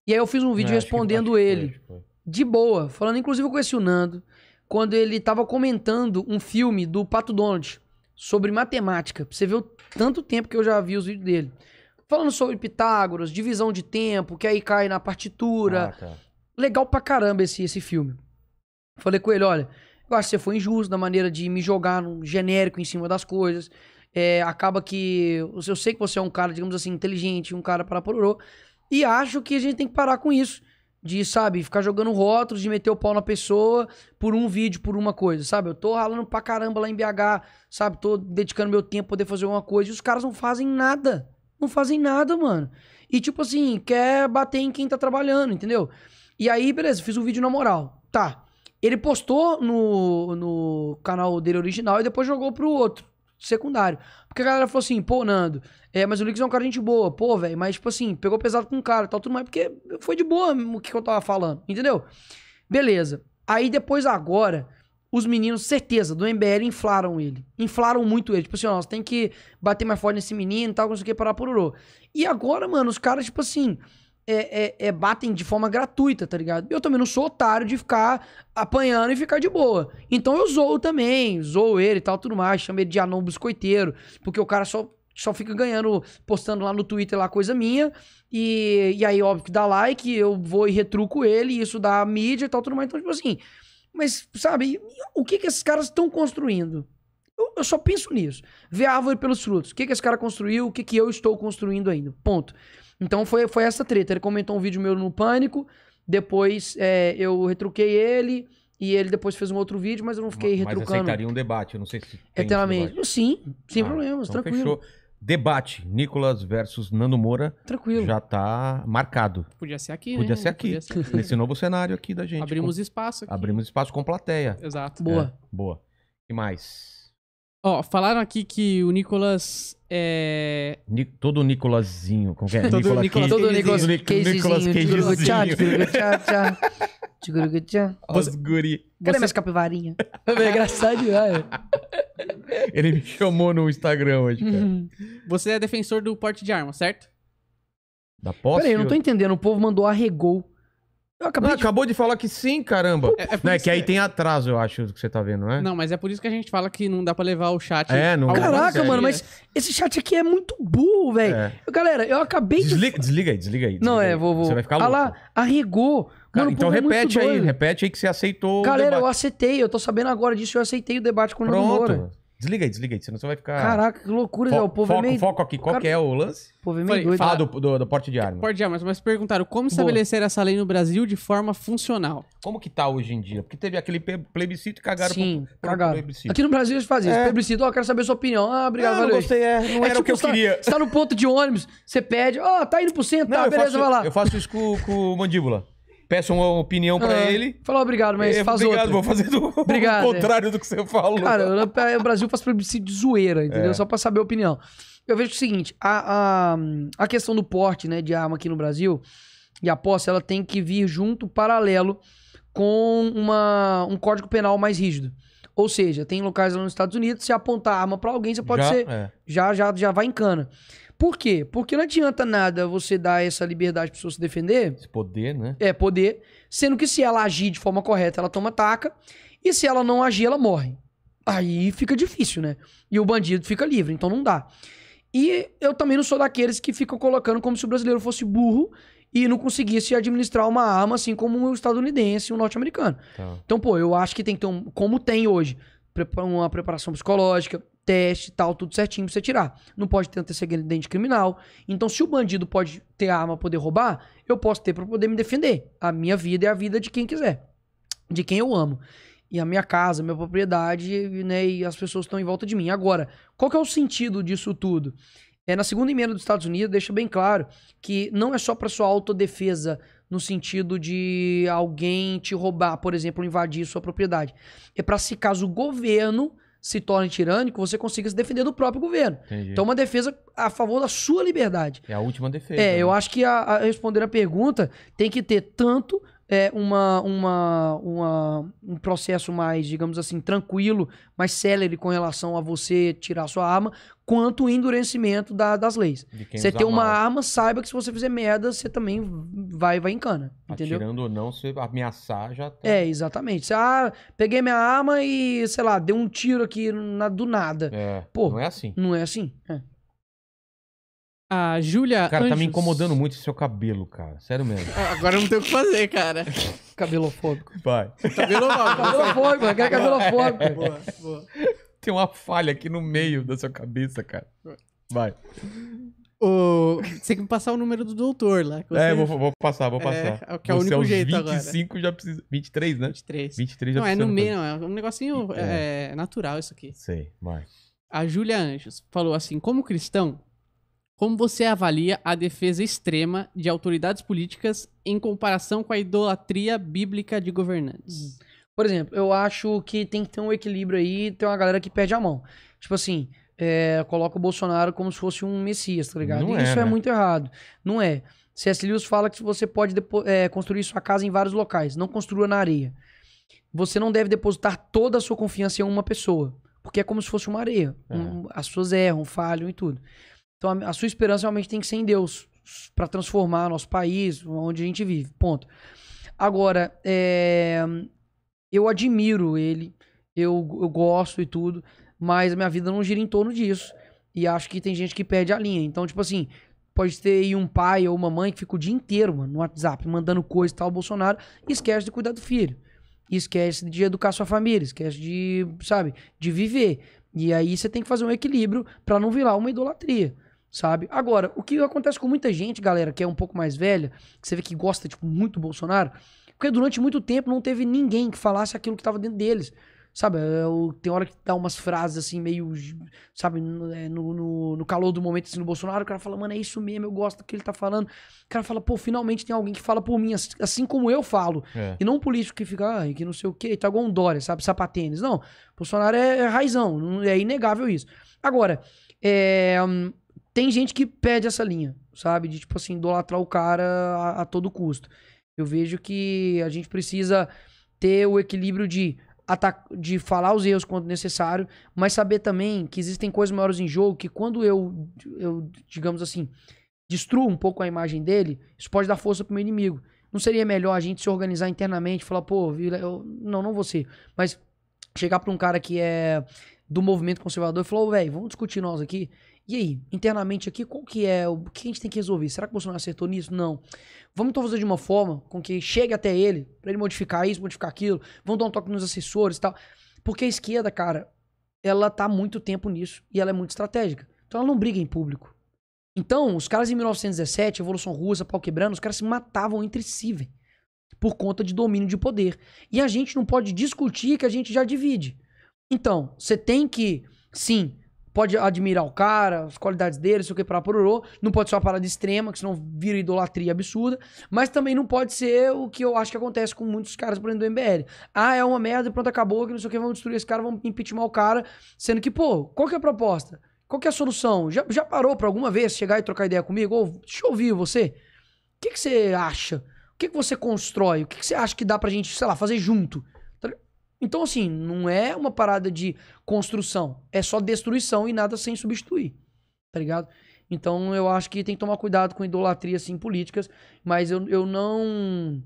E aí eu fiz um vídeo Não, respondendo ele. Foi, De boa, falando, inclusive eu conheci o Nando, quando ele tava comentando um filme do Pato Donald sobre matemática. Você viu tanto tempo que eu já vi os vídeos dele. Falando sobre Pitágoras, divisão de tempo, que aí cai na partitura. Ah, tá. Legal pra caramba esse, esse filme. Falei com ele, olha, eu acho que você foi injusto na maneira de me jogar num genérico em cima das coisas. É, acaba que eu sei que você é um cara, digamos assim, inteligente, um cara para pororô, e acho que a gente tem que parar com isso. De, sabe, ficar jogando rótulos, de meter o pau na pessoa por um vídeo, por uma coisa, sabe? Eu tô ralando pra caramba lá em BH, sabe? Tô dedicando meu tempo a poder fazer alguma coisa. E os caras não fazem nada. Não fazem nada, mano. E tipo assim, quer bater em quem tá trabalhando, entendeu? E aí, beleza, fiz o um vídeo na moral. Tá. Ele postou no, no canal dele original e depois jogou pro outro, secundário. Porque a galera falou assim, pô, Nando, é, mas o Liggs é um cara de gente boa, pô, velho, mas, tipo assim, pegou pesado com o cara e tal, tudo mais, porque foi de boa o que eu tava falando, entendeu? Beleza. Aí depois, agora, os meninos, certeza, do MBL inflaram ele. Inflaram muito ele. Tipo assim, ó, você tem que bater mais forte nesse menino e tal, não sei o que, parar por E agora, mano, os caras, tipo assim, é, é, é, batem de forma gratuita, tá ligado? Eu também não sou otário de ficar apanhando e ficar de boa. Então eu zoo também, zoo ele e tal, tudo mais, chamo ele de anão biscoiteiro, porque o cara só, só fica ganhando, postando lá no Twitter lá coisa minha, e, e aí óbvio que dá like, eu vou e retruco ele, e isso dá mídia e tal, tudo mais. Então, tipo assim, mas sabe, o que que esses caras estão construindo? Eu, eu, só penso nisso. Ver a árvore pelos frutos. O que que esse cara construiu, o que que eu estou construindo ainda. Ponto. Então foi, foi essa treta. Ele comentou um vídeo meu no Pânico, depois é, eu retruquei ele, e ele depois fez um outro vídeo, mas eu não fiquei mas retrucando. Mas
um debate, eu não sei se Eternamente.
Sim, sem ah, problemas, então tranquilo.
Fechou. Debate, Nicolas versus Nando Moura. Tranquilo. Já tá marcado.
Podia ser aqui, Podia né? Ser aqui. Podia ser aqui. Nesse
novo cenário aqui da gente. Abrimos com... espaço aqui. Abrimos espaço com plateia. Exato. Boa. É, boa. O que mais?
Ó, oh, falaram aqui que o Nicolas é. Ni todo Nicolazinho. Como que é? *laughs* todo Nicolas Nicolas, todo Nicolas Cagezinho.
Os guri. Cadê minhas capivarinhas? *laughs* É engraçado, velho. Ele me
chamou no Instagram hoje, cara. *laughs* Você é defensor do porte de arma, certo? Da posse? Peraí, eu não tô
entendendo. O povo mandou arregou de... Acabou de falar que sim, caramba.
É, é não, é que, que aí é- tem atraso, eu acho, que você tá vendo, né?
Não, mas é por isso que a gente fala que não dá pra levar o chat. É, não Caraca, mano, né? mas
esse chat aqui é muito burro, velho. É. Galera, eu acabei desliga, de. Desliga aí, desliga aí. Desliga não, é, vou, vou. Você vai ficar louco. Ah lá, arregou. Cara, Mano, então é repete é aí, repete aí que
você aceitou. Galera, eu
aceitei, eu tô sabendo agora disso, eu aceitei o debate quando Pronto.
Desliga aí, desliga aí, senão você vai ficar. Caraca,
que loucura, Fo né? o povo é foco, é meio...
foco aqui, qual cara... que é o lance? O povo é meio doido. Fala do, do, do, porte
de arma.
Porte de armas, mas perguntaram como Boa. estabelecer essa lei no Brasil de forma funcional. Como que tá hoje em dia? Porque teve aquele plebiscito e cagaram Sim, pro, cagaram. plebiscito. Aqui no
Brasil eles fazem é. isso. Plebiscito, ó, oh, quero saber sua opinião. Ah, obrigado, ah, não, valeu. Não gostei, é. Não é era tipo, o que eu você tá, queria. Tá, você tá no ponto de ônibus, você pede, ó, oh, tá indo pro centro, não, tá, beleza, faço, vai lá. Eu faço isso
com, com mandíbula peço uma opinião pra ah,
ele. Fala
obrigado,
mas é, faz obrigado, vou fazer do *laughs* obrigado, é. contrário do que você falou.
Cara, o Brasil faz plebiscito de zoeira, entendeu? É. Só pra saber a opinião. Eu vejo o seguinte, a, a, a questão do porte né, de arma aqui no Brasil e a posse, ela tem que vir junto, paralelo, com uma, um código penal mais rígido. Ou seja, tem locais lá nos Estados Unidos, se apontar arma para alguém, você pode já, ser... É. Já, já, já vai em cana. Por quê? Porque não adianta nada você dar essa liberdade para pessoa se defender. Esse
poder, né?
É, poder. Sendo que se ela agir de forma correta, ela toma taca. E se ela não agir, ela morre. Aí fica difícil, né? E o bandido fica livre, então não dá. E eu também não sou daqueles que ficam colocando como se o brasileiro fosse burro e não conseguisse administrar uma arma assim como o estadunidense, o norte-americano. Tá. Então, pô, eu acho que tem que ter um. Como tem hoje, uma preparação psicológica teste tal, tudo certinho pra você tirar. Não pode ter antecedente criminal. Então, se o bandido pode ter arma pra poder roubar, eu posso ter pra poder me defender. A minha vida é a vida de quem quiser, de quem eu amo. E a minha casa, a minha propriedade, né, e as pessoas estão em volta de mim. Agora, qual que é o sentido disso tudo? É, na segunda emenda dos Estados Unidos deixa bem claro que não é só para sua autodefesa no sentido de alguém te roubar, por exemplo, invadir sua propriedade. É para se caso o governo se torne tirânico, você consiga se defender do próprio governo. Entendi. Então, uma defesa a favor da sua liberdade.
É a última defesa. É, né? eu
acho que a, a responder a pergunta tem que ter tanto é, uma, uma, uma, um processo mais, digamos assim, tranquilo, mais célere com relação a você tirar sua arma, quanto o endurecimento da, das leis. Você tem uma mal. arma, saiba que se você fizer merda, você também vai vai em cana, entendeu?
Atirando ou não, se ameaçar, já tem.
Tá. É, exatamente. Você, ah, peguei minha arma e, sei lá, deu um tiro aqui na, do nada. É, Pô, não é assim. Não é assim, é. A Júlia. Cara, Anjos. tá me incomodando
muito seu cabelo, cara. Sério mesmo.
Ah, agora não tenho o que fazer, cara. *laughs* Cabelofóbico.
Vai.
Cabelofóbico. cabelofóbico, aquele cabelofóbico. Boa, boa.
Tem uma falha aqui no meio da sua cabeça, cara. Vai.
O... Você tem que passar o número do doutor lá. É, você... É, vou, vou, passar, vou passar. É, é que é o único você, é jeito 25
agora. já precisa. 23, né? 23. 23 já não, precisa. Não, é no meio, não. É
um negocinho é. é natural isso aqui. Sei, vai. A Júlia Anjos falou assim: como cristão, como você avalia a defesa extrema de autoridades políticas em comparação com a idolatria bíblica de governantes?
Hum. Por exemplo, eu acho que tem que ter um equilíbrio aí, tem uma galera que perde a mão. Tipo assim, é, coloca o Bolsonaro como se fosse um messias, tá ligado? Não e é, isso é né? é muito errado. Não é. C.S. Lewis fala que você pode é, construir sua casa em vários locais, não construa na areia. Você não deve depositar toda a sua confiança em uma pessoa, porque é como se fosse uma areia. É. Um, as pessoas erram, falham e tudo. Então a, a sua esperança realmente tem que ser em Deus para transformar nosso país, onde a gente vive. Ponto. Agora, é, eu admiro ele, eu, eu gosto e tudo, mas a minha vida não gira em torno disso. E acho que tem gente que perde a linha. Então, tipo assim, pode ter aí um pai ou uma mãe que fica o dia inteiro, mano, no WhatsApp, mandando coisa e tal, Bolsonaro, e esquece de cuidar do filho. E esquece de educar sua família, esquece de, sabe, de viver. E aí você tem que fazer um equilíbrio para não virar uma idolatria sabe? Agora, o que acontece com muita gente, galera, que é um pouco mais velha, que você vê que gosta, tipo, muito do Bolsonaro, porque durante muito tempo não teve ninguém que falasse aquilo que estava dentro deles. Sabe, eu, é, tem hora que dá umas frases assim, meio, sabe, é, no, no, no, calor do momento assim, no Bolsonaro, o cara fala, mano, é isso mesmo, eu gosto do que ele tá falando. O cara fala, pô, finalmente tem alguém que fala por mim, assim como eu falo. É. E não um político que fica, ah, que não sei o quê, tá igual um Dória, sabe, sapatênis. Não, Bolsonaro é, é raizão, é inegável isso. Agora, é, hum, tem gente que pede essa linha, sabe? De, tipo assim, idolatrar o cara a, a todo custo. Eu vejo que a gente precisa ter o equilíbrio de de falar os erros quando necessário, mas saber também que existem coisas maiores em jogo que quando eu, eu digamos assim, destruo um pouco a imagem dele, isso pode dar força pro meu inimigo. Não seria melhor a gente se organizar internamente, falar, pô, eu, não, não você, mas chegar para um cara que é do movimento conservador e falar, ô, oh, velho, vamos discutir nós aqui. E aí, internamente aqui, qual que é? O que a gente tem que resolver? Será que o Bolsonaro acertou nisso? Não. Vamos então fazer de uma forma com que chegue até ele, para ele modificar isso, modificar aquilo. Vamos dar um toque nos assessores e tal. Porque a esquerda, cara, ela tá muito tempo nisso e ela é muito estratégica. Então ela não briga em público. Então, os caras em 1917, Revolução Russa, pau quebrando, os caras se matavam entre si, Por conta de domínio de poder. E a gente não pode discutir que a gente já divide. Então, você tem que, sim, pode admirar o cara, as qualidades dele, sei o que, para pororô. Não pode ser uma parada extrema, que senão vira idolatria absurda. Mas também não pode ser o que eu acho que acontece com muitos caras por exemplo do MBL. Ah, é uma merda, pronto, acabou, que não sei o que, vamos destruir esse cara, vamos impeachment o cara. Sendo que, pô, qual que é a proposta? Qual que é a solução? Já, já parou pra alguma vez chegar e trocar ideia comigo? Ou, deixa eu ouvir você. O que, que você acha? O que, que você constrói? O que, que você acha que dá pra gente, sei lá, fazer junto? Então, assim, não é uma parada de construção. É só destruição e nada sem substituir. Tá ligado? Então, eu acho que tem que tomar cuidado com idolatria, assim, políticas. Mas eu, eu não.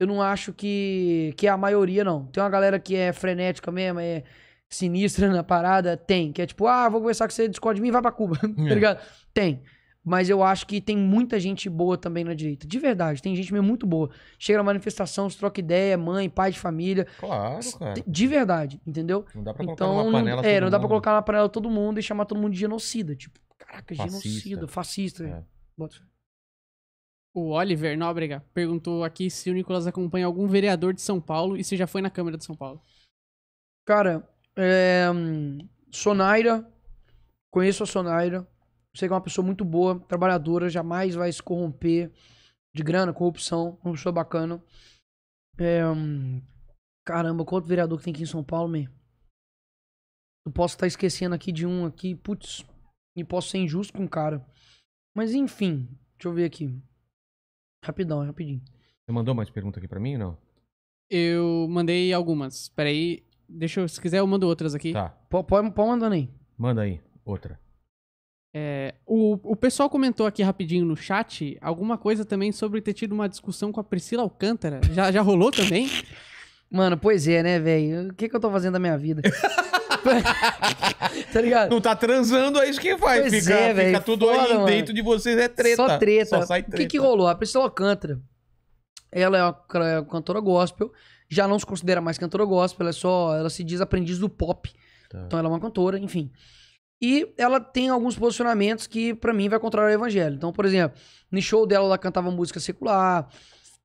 Eu não acho que, que é a maioria, não. Tem uma galera que é frenética mesmo, é sinistra *laughs* na parada. Tem. Que é tipo, ah, vou conversar com você, discorde de mim, vai pra Cuba. *laughs* Tá é. tá ligado? Tem mas eu acho que tem muita gente boa também na direita. De verdade, tem gente mesmo muito boa. Chega na manifestação, se troca ideia, mãe, pai de família. Claro, cara. De verdade, entendeu? Não dá pra então, colocar numa panela É, não mundo. dá pra colocar na panela todo mundo e chamar todo mundo de genocida. Tipo, caraca, fascista. genocida, fascista. É.
O Oliver Nóbrega perguntou aqui se o Nicolas acompanha algum vereador de São Paulo e se já foi na
Câmara de São Paulo. Cara, é... Hum, Sonaira. Conheço a Sonaira. Você é uma pessoa muito boa, trabalhadora, jamais vai se corromper de grana, corrupção, uma pessoa bacana. É, hum, caramba, quanto vereador que tem aqui em São Paulo, me? Eu posso estar esquecendo aqui de um aqui, putz, e posso ser injusto com o cara. Mas enfim, deixa eu ver aqui. Rapidão, é rapidinho.
Você mandou mais pergunta aqui para mim ou não?
Eu mandei
algumas. Peraí, deixa eu, se quiser eu mando outras aqui. Tá.
Pode, pode mandando aí. Manda aí, outra.
É, o, o pessoal comentou aqui rapidinho no chat alguma coisa também sobre ter tido uma discussão com a Priscila Alcântara. Já, já rolou também? *laughs* Mano,
pois é, né, velho? O que, que eu tô fazendo da minha vida? *laughs* tá ligado? Não tá transando, é isso que faz. Pois fica é, fica tudo Foda, aí mano. dentro de
vocês, é treta. Só treta. Só sai treta. O que, que
rolou? A Priscila Alcântara, ela é, é uma cantora gospel, já não se considera mais cantora gospel, ela é só. Ela se diz aprendiz do pop. Tá. Então ela é uma cantora, enfim. E ela tem alguns posicionamentos que, para mim, vai contrário ao evangelho. Então, por exemplo, no show dela, ela cantava música secular,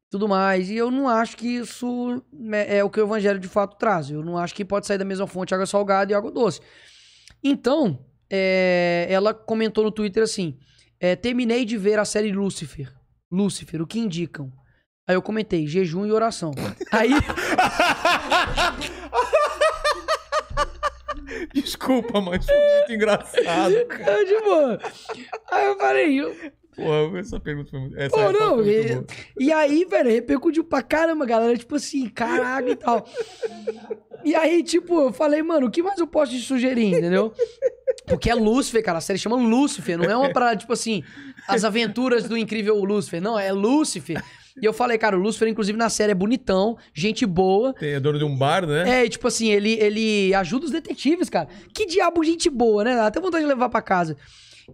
tudo mais. E eu não acho que isso né, é o que o evangelho de fato traz. Eu não acho que pode sair da mesma fonte água salgada e água doce. Então, é, ela comentou no Twitter assim: é, terminei de ver a série Lúcifer. Lúcifer, o que indicam? Aí eu comentei: jejum e oração. *laughs* Aí. *laughs* *laughs* Desculpa, mas foi muito engraçado. Cara. *laughs* Eu, de boa. Aí eu falei, eu...
Porra, essa pergunta foi muito. Essa Pô, não, e,
e, aí, velho, repercutiu pra caramba, galera. Tipo assim, caraca e tal. E aí, tipo, eu falei, mano, o que mais eu posso te sugerir, entendeu? Porque é Lúcifer, cara. A série chama Lúcifer. Não é uma parada, tipo assim, as aventuras do incrível Lúcifer. Não, é Lúcifer. E eu falei, cara, o Lúcifer, inclusive, na série é bonitão, gente boa.
Tem, é dono de um bar, né? É, e
tipo assim, ele, ele ajuda os detetives, cara. Que diabo gente boa, né? Dá até vontade de levar para casa.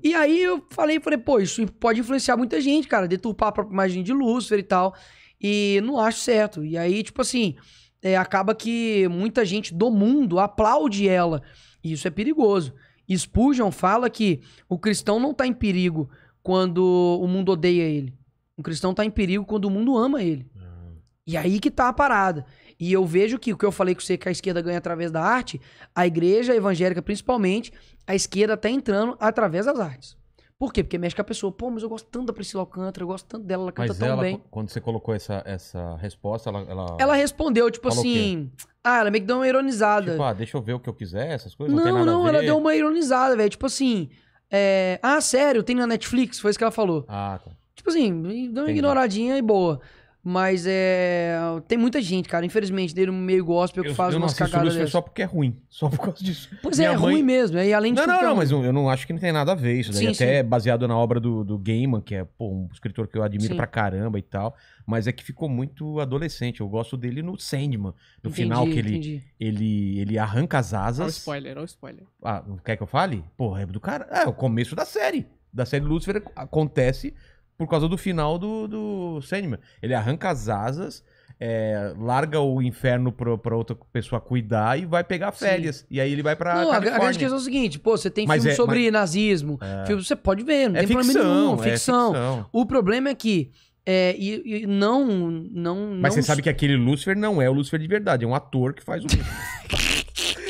E aí eu falei, falei, pô, isso pode influenciar muita gente, cara, deturpar a própria imagem de Lúcifer e tal. E não acho certo. E aí, tipo assim, é, acaba que muita gente do mundo aplaude ela. E isso é perigoso. Spurgeon fala que o cristão não está em perigo quando o mundo odeia ele. Um cristão tá em perigo quando o mundo ama ele. Uhum. E aí que tá a parada. E eu vejo que o que eu falei com você, que a esquerda ganha através da arte, a igreja evangélica principalmente, a esquerda tá entrando através das artes. Por quê? Porque mexe com a pessoa. Pô, mas eu gosto tanto da Priscila Alcântara, eu gosto tanto dela, ela canta mas tão bem.
Quando você colocou essa, essa resposta, ela. Ela, ela respondeu, tipo assim.
Ah, ela meio que deu uma ironizada. Tipo, ah,
deixa eu ver o que eu quiser, essas coisas. Não, não, não ela deu uma
ironizada, velho. Tipo assim. É... Ah, sério, tem na Netflix? Foi isso que ela falou. Ah, tá. Tipo assim, dá uma ignoradinha e boa. Mas é. Tem muita gente, cara, infelizmente, dele no meio gospel que eu, faz eu umas cagadas. Dessas. Só
porque é ruim. *laughs* Só por causa disso.
Pois é, Minha é, mãe... ruim mesmo. É, e além de não, não, não, mas
eu não acho que não tem nada a ver. Isso daí sim, até sim. é baseado na obra do, do Gaiman, que é pô, um escritor que eu admiro sim. pra caramba e tal. Mas é que ficou muito adolescente. Eu gosto dele no Sandman. No entendi, final, que ele, entendi. ele, ele arranca as asas. Olha o spoiler, olha o spoiler. Ah, quer que eu fale? pô é do cara. É, é o começo da série da série Lúcifer acontece por causa do final do, do Sandman. Ele arranca as asas, é, larga o inferno pra, pra outra pessoa cuidar e vai pegar férias. Sim. E aí ele vai pra. Não, Califórnia. a grande questão é o
seguinte: pô, você tem mas filme é, sobre mas... nazismo, é. filme, você pode ver, não é tem ficção, problema nenhum, é ficção. ficção. O problema é que. É, e, e, não, não. Mas não... você sabe
que aquele Lucifer não é o Lucifer de verdade, é um ator que faz o. *laughs*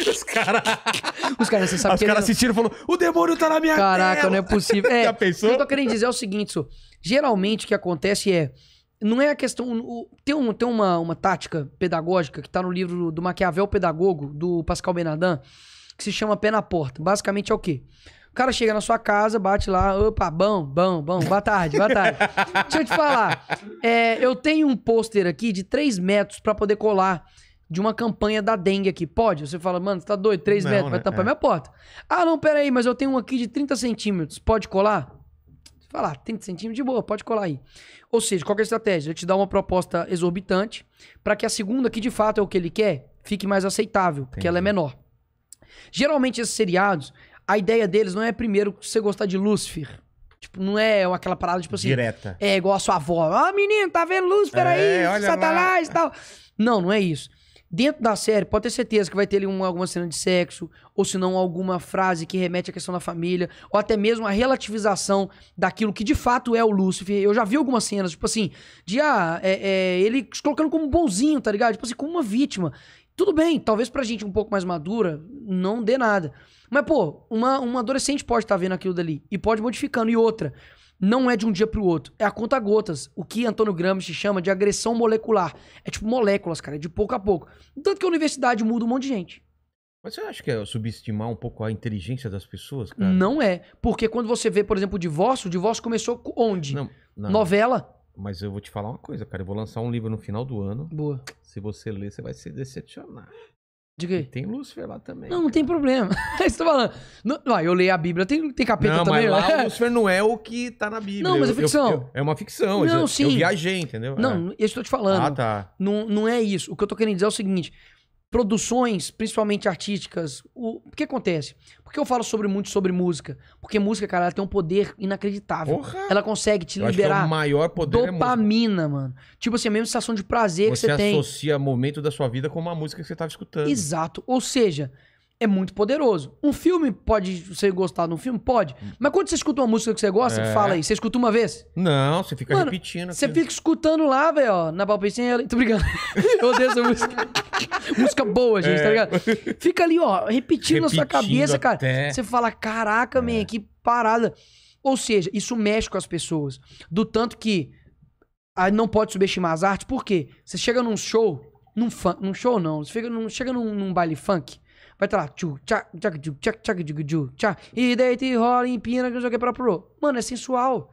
Os caras. Os caras, você sabe Os que. Os caras ele... assistiram e falaram: o demônio tá na minha Caraca, tela. não é possível. *laughs* É, Já pensou? O que eu tô querendo dizer é o seguinte, Su. Geralmente o que acontece é. Não é a questão. O, tem, um, tem uma, uma tática pedagógica que tá no livro do Maquiavel Pedagogo, do Pascal Benadin, que se chama Pé na Porta. Basicamente é o quê? O cara chega na sua casa, bate lá, opa, bom, bom, bom, boa tarde, boa tarde. *laughs* Deixa eu te falar. É, eu tenho um pôster aqui de 3 metros para poder colar de uma campanha da dengue aqui. Pode? Você fala, mano, você tá doido? 3 metros, vai né? tampar é. minha porta. Ah, não, pera aí, mas eu tenho um aqui de 30 centímetros. Pode colar? Falar, ah, tem centímetros de boa, pode colar aí. Ou seja, qual é a estratégia? Ele te dá uma proposta exorbitante para que a segunda, que de fato é o que ele quer, fique mais aceitável, porque ela é menor. Geralmente esses seriados, a ideia deles não é primeiro você gostar de Lúcifer. Tipo, não é aquela parada, tipo assim. Direta. É igual a sua avó. Ah, menino, tá vendo Lúcifer é, aí? Satanás e tal. Não, não é isso. Dentro da série, pode ter certeza que vai ter ali um, alguma cena de sexo, ou se não, alguma frase que remete à questão da família, ou até mesmo a relativização daquilo que de fato é o Lúcifer. Eu já vi algumas cenas, tipo assim, de ah, é, é, ele se colocando como bonzinho, tá ligado? Tipo assim, como uma vítima. Tudo bem, talvez pra gente um pouco mais madura, não dê nada. Mas, pô, uma, uma adolescente pode estar tá vendo aquilo dali e pode modificando. E outra, não é de um dia para o outro. É a conta gotas. O que Antônio Gramsci chama de agressão molecular. É tipo moléculas, cara, é de pouco a pouco. Tanto que a universidade muda um monte de gente. Mas você
acha que é subestimar um pouco a inteligência das pessoas, cara?
Não é. Porque quando você vê, por exemplo, o divórcio, o divórcio começou onde? Não, não. Novela.
Mas eu vou te falar uma coisa, cara. Eu vou lançar um livro no final do ano. Boa. Se você ler, você vai se decepcionar. Tem Lúcifer lá também. Não,
não tem problema. *laughs* É estou falando. Não, eu leio a Bíblia, tem, tem capeta não, também. Mas lá né? o
Lúcifer não é o que tá na Bíblia. Não, mas é ficção. Eu, eu, é uma ficção. Não, eu, sim. Eu viajei, entendeu? Não, é.
eu estou te falando. Ah, tá. Não, não é isso. O que eu tô querendo dizer é o seguinte: produções, principalmente artísticas, o, o que acontece? Por que eu falo sobre muito sobre música? Porque música, cara, ela tem um poder inacreditável. Porra. Ela consegue te eu liberar é o maior poder é dopamina, é mano. Tipo assim, a mesma sensação de prazer você que você tem. Você
associa momento da sua vida com uma música
que você estava escutando. Exato. Ou seja, é muito poderoso. Um filme pode você gostar de um filme? Pode. Hum. Mas quando você escuta uma música que você gosta, é. fala aí, você escuta uma vez?
Não, você fica Mano,
repetindo. Você fica escutando lá, velho, na palpitinha. Tô brincando. *laughs* Eu odeio essa música. música boa, gente, tá é. tá ligado? Fica ali, ó, repetindo, repetindo na sua cabeça, até... cara. Você fala, caraca, é. man, que parada. Ou seja, isso mexe com as pessoas. Do tanto que não pode subestimar as artes, por quê? Você chega num show, num, num show não, você chega chega num, num baile funk. Vai estar tá lá, tchu, tchac, tchac, tchu, tchac, tchac, tchu, e deita e rola, empina, que eu joguei o pra pro. Mano, é sensual.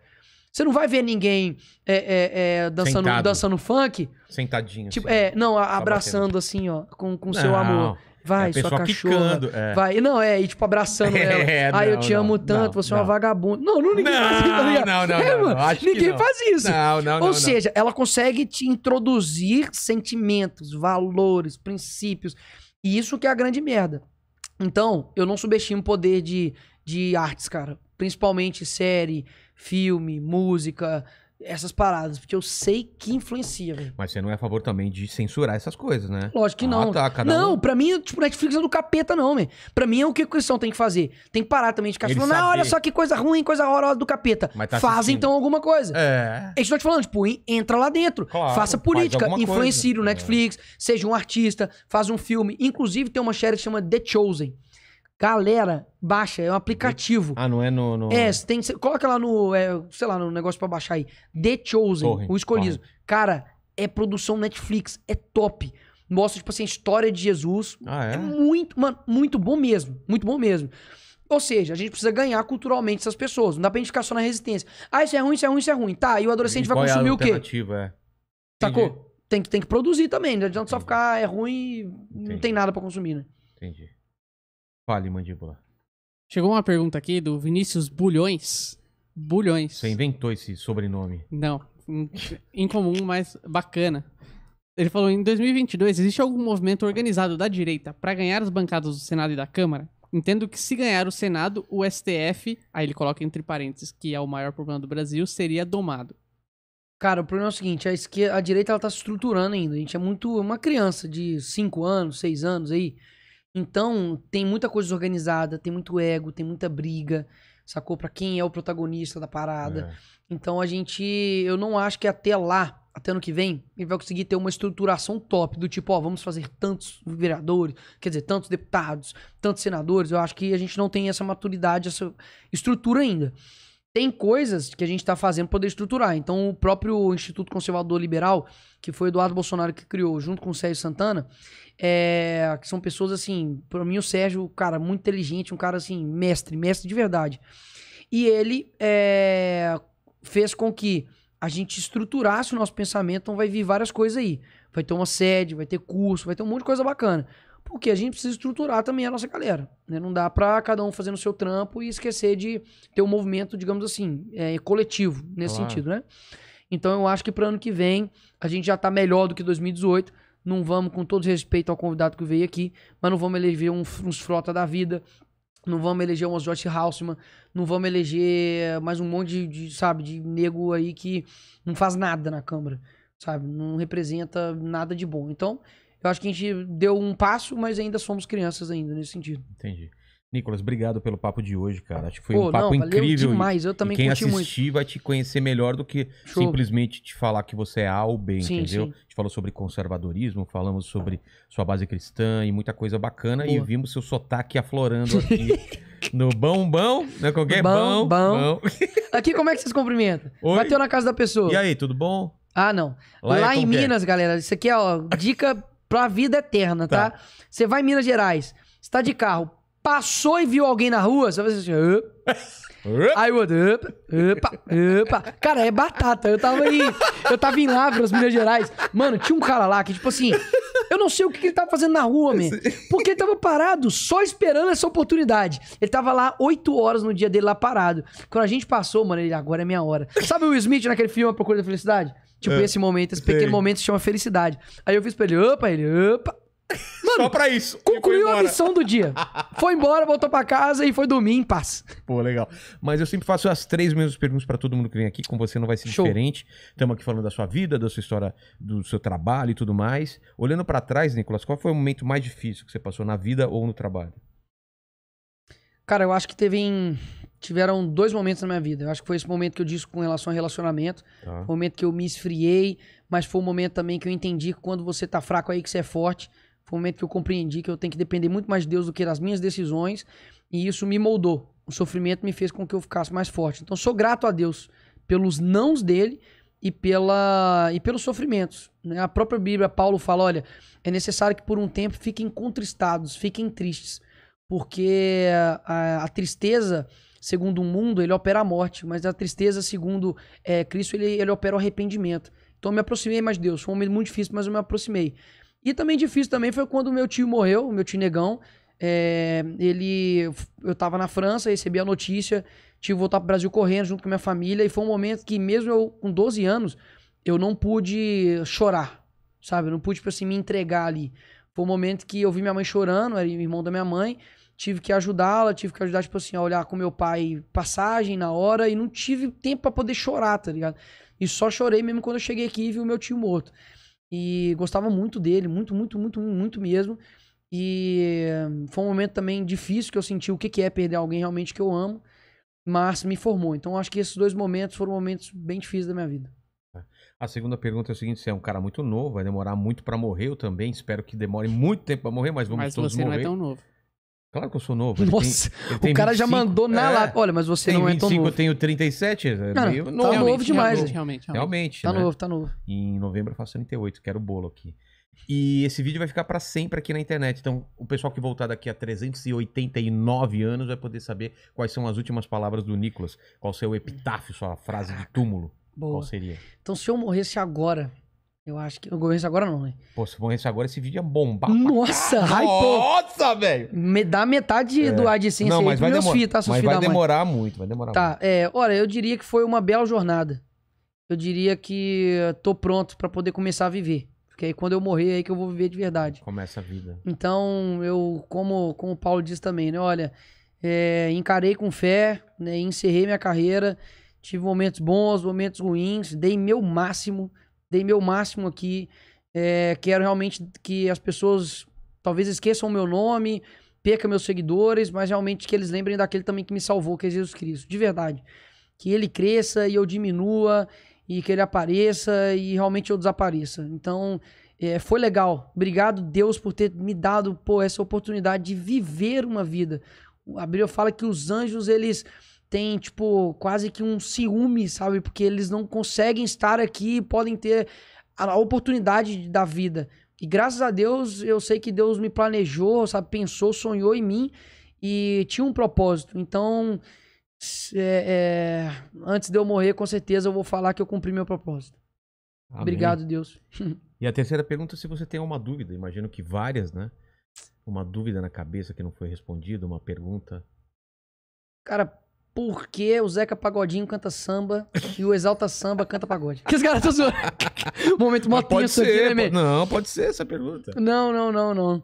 Você não vai ver ninguém é, é, é, dançando, dançando funk.
Sentadinho. Tipo, assim, é, não, abraçando
assim, ó, com, com não. seu amor. Vai, é, sua cachorra. Quicando, é. vai. Não, é, e tipo, abraçando *laughs* é, ela. É, ah, eu te não, amo tanto, não, você é uma vagabunda. Não, não ninguém faz isso. Tá não, não, não, acho ninguém faz isso. Não, não, Ou seja, ela consegue te introduzir sentimentos, valores, princípios. E isso que é a grande merda. Então, eu não subestimo o poder de, de artes, cara. Principalmente série, filme, música, essas paradas, porque eu sei que influencia, velho.
Mas você não é a favor também de censurar essas coisas, né? Lógico que ah, não. tá, cada não, um...
pra mim, tipo, Netflix é do capeta, não, velho. Pra mim é o que o cristão tem que fazer. Tem que parar também de ficar Ele falando, ah, olha só que coisa ruim, coisa horrorosa do capeta. Mas tá Faz assistindo. então alguma coisa. É. Eu estou tá te falando, tipo, entra lá dentro. Claro, faça política, influencie coisa. É. Netflix, é. seja um artista, faz um filme. Inclusive, tem uma série que chama The Chosen Galera, baixa, é um aplicativo.
Ah, não é no. no... É,
tem, que coloca lá no. É, sei lá, no negócio pra baixar aí. The Chosen, corre, o escolhido. Corre. Cara, é produção Netflix, é top. Mostra, tipo assim, a história de Jesus. Ah, é? é muito, mano, muito bom mesmo. Muito bom mesmo. Ou seja, a gente precisa ganhar culturalmente essas pessoas. Não dá pra gente ficar só na resistência. Ah, isso é ruim, isso é ruim, isso é ruim. Tá, e o adolescente e vai é consumir é o quê?
É. Sacou?
Tem que, tem que produzir também. Não adianta só ficar, é ruim, Entendi. não tem nada para consumir, né?
Entendi. Fale, mandíbula.
Chegou uma pergunta
aqui do Vinícius Bulhões. Bulhões. Você inventou esse sobrenome. Não. Incomum, mas bacana. Ele falou: em 2022, existe algum movimento organizado da direita para ganhar as bancadas do Senado e da Câmara? Entendo que se ganhar o Senado, o STF, aí ele coloca entre parênteses que é o maior problema do Brasil, seria domado.
Cara, o problema é o seguinte: a, esquerda, a direita ela tá se estruturando ainda. A gente é muito. É uma criança de 5 anos, 6 anos aí então, tem muita coisa desorganizada, tem muito ego, tem muita briga, sacou? Pra quem é o protagonista da parada. É. Então, a gente. Eu não acho que até lá, até ano que vem, ele vai conseguir ter uma estruturação top, do tipo, ó, vamos fazer tantos vereadores, quer dizer, tantos deputados, tantos senadores. Eu acho que a gente não tem essa maturidade, essa estrutura ainda tem coisas que a gente está fazendo para poder estruturar. Então, o próprio Instituto Conservador Liberal, que foi Eduardo Bolsonaro que criou, junto com o Sérgio Santana, é, que são pessoas assim, para mim o Sérgio, cara, muito inteligente, um cara assim, mestre, mestre de verdade. E ele é, fez com que a gente estruturasse o nosso pensamento, então vai vir várias coisas aí. Vai ter uma sede, vai ter curso, vai ter um monte de coisa bacana porque a gente precisa estruturar também a nossa galera. Né? Não dá para cada um fazer o seu trampo e esquecer de ter um movimento, digamos assim, é, coletivo nesse claro. sentido, né? Então eu acho que para ano que vem a gente já está melhor do que 2018. Não vamos, com todo respeito ao convidado que veio aqui, mas não vamos eleger um, uns frota da vida, não vamos eleger um Josh Hausman, não vamos eleger mais um monte de, de, sabe, de nego aí que não faz nada na Câmara, sabe? Não representa nada de bom. Então, eu acho que a gente deu um passo, mas ainda somos crianças ainda nesse sentido.
Entendi. Nicolas, obrigado pelo papo de hoje, cara. Acho que foi Pô, um papo não, valeu incrível. demais. Eu também e quem assistir muito. vai te conhecer melhor do que Show. simplesmente te falar que você é A ou B, sim, entendeu? Sim. A gente falou sobre conservadorismo, falamos sobre sua base cristã e muita coisa bacana. Boa. E vimos seu sotaque aflorando *laughs* aqui no bom, bom,
né? Qualquer bom, bom. bom. bom. aqui como é que vocês cumprimentam? Bateu na casa da pessoa. E aí, tudo bom? Ah, não. Lá, é Lá é em Minas, é? galera, isso aqui é ó, dica pra vida eterna, tá? tá? Você vai em Minas Gerais, está de carro, passou e viu alguém na rua, você vai assim. Aí o outro, opa, opa, opa. Cara, é batata. Eu tava aí, eu tava em Lavras, Minas Gerais. Mano, tinha um cara lá que, tipo assim, eu não sei o que ele tava fazendo na rua, man. *laughs* Porque ele tava parado, só esperando essa oportunidade. Ele tava lá oito horas no dia dele lá parado. Quando a gente passou, mano, ele, agora é minha hora. Sabe o Will Smith naquele filme A Procura da Felicidade? Tipo, é. esse momento, esse pequeno Sei. momento se chama felicidade. Aí eu fiz pra ele, opa, ele, opa. Mano, Só pra isso. Concluiu a missão do dia. *laughs* Foi embora, voltou pra casa e foi dormir em paz.
Pô, legal. Mas eu sempre faço as três mesmas perguntas para todo mundo que vem aqui. Com você não vai ser Show. diferente. Estamos aqui falando da sua vida, da sua história, do seu trabalho e tudo mais. Olhando para trás, Nicolas, qual foi o momento mais difícil que você passou na vida ou no trabalho?
Cara, eu acho que teve em tiveram dois momentos na minha vida. Eu acho que foi esse momento que eu disse com relação a relacionamento. Tá. Foi O momento que eu me esfriei, mas foi o momento também que eu entendi que quando você tá fraco aí, que você é forte. Foi o momento que eu compreendi que eu tenho que depender muito mais de Deus do que das minhas decisões. E isso me moldou. O sofrimento me fez com que eu ficasse mais forte. Então sou grato a Deus pelos nãos dele e, pela, e pelos sofrimentos. Né? A própria Bíblia, Paulo fala: olha, é necessário que por um tempo fiquem contristados, fiquem tristes. Porque a, a tristeza segundo o mundo, ele opera a morte, mas a tristeza, segundo é, Cristo, ele, ele opera o arrependimento. Então eu me aproximei mais de Deus. Foi um momento muito difícil, mas eu me aproximei. E também difícil também foi quando meu tio morreu, meu tio negão. É, ele, eu estava na França, recebi a notícia, tive que voltar para o Brasil correndo junto com minha família. E foi um momento que, mesmo eu com 12 anos, eu não pude chorar, sabe? Eu não pude, tipo assim, me entregar ali. Foi um momento que eu vi minha mãe chorando, era irmão da minha mãe tive que ajudá-la, tive que ajudar, tipo assim, a olhar com meu pai passagem na hora e não tive tempo para poder chorar, tá ligado? E só chorei mesmo quando eu cheguei aqui e vi o meu tio morto. E gostava muito dele, muito, muito, muito, muito mesmo. E foi um momento também difícil que eu senti o que é perder alguém realmente que eu amo, mas me formou. Então acho que esses dois momentos foram momentos bem difíceis da minha vida.
É. A segunda pergunta é o seguinte: você é um cara muito novo, vai demorar muito para morrer. Eu também espero que demore muito tempo para morrer, mas vamos mas todos morrer. você não é tão novo. Claro que eu sou novo. Ele Nossa, tem, o cara 25, já mandou na é, lá. Olha, mas você não é 25, tão novo. eu tenho 37. É cara, eu, não, tá novo demais. Realmente, realmente. realmente tá né? novo, tá novo. em novembro eu faço 38, quero bolo aqui. E esse vídeo vai ficar para sempre aqui na internet. Então, o pessoal que voltar daqui a 389 anos vai poder saber quais são as últimas palavras do Nicolas. Qual seu epitáfio, sua frase de túmulo. Boa. Qual seria?
Então, se eu morresse agora, eu acho que. ver isso agora não, né?
Pô, se ver isso agora, esse vídeo ia é bombar.
Nossa, pô! Nossa, velho! Me dá metade é. do AdSense não, mas aí vai meus filhos, tá? Mas vai demorar
mãe. muito, vai demorar tá,
muito. é. Olha, eu diria que foi uma bela jornada. Eu diria que tô pronto para poder começar a viver. Porque aí quando eu morrer, é aí que eu vou viver de verdade. Começa a vida. Então, eu, como, como o Paulo diz também, né? Olha, é, encarei com fé, né? Encerrei minha carreira. Tive momentos bons, momentos ruins, dei meu máximo dei meu máximo aqui. É, quero realmente que as pessoas talvez esqueçam o meu nome, percam meus seguidores, mas realmente que eles lembrem daquele também que me salvou, que é Jesus Cristo, de verdade. Que ele cresça e eu diminua, e que ele apareça e realmente eu desapareça. Então, é, foi legal. Obrigado, Deus, por ter me dado pô, essa oportunidade de viver uma vida. A Bíblia fala que os anjos, eles tem, tipo, quase que um ciúme, sabe? Porque eles não conseguem estar aqui e podem ter a oportunidade da vida. E graças a Deus, eu sei que Deus me planejou, sabe? Pensou, sonhou em mim e tinha um propósito. Então, é, é, antes de eu morrer, com certeza eu vou falar que eu cumpri meu propósito. Amém. Obrigado, Deus. *laughs*
E a terceira pergunta, é se você tem alguma dúvida, imagino que várias, né? Uma dúvida na cabeça que não foi respondida, uma pergunta.
Cara, por que o Zeca Pagodinho canta samba e o Exalta Samba canta pagode? Que os caras estão
zoando. *laughs* Momento mó pode tenso ser, aqui, né, Não, pode ser essa pergunta.
Não, não, não, não.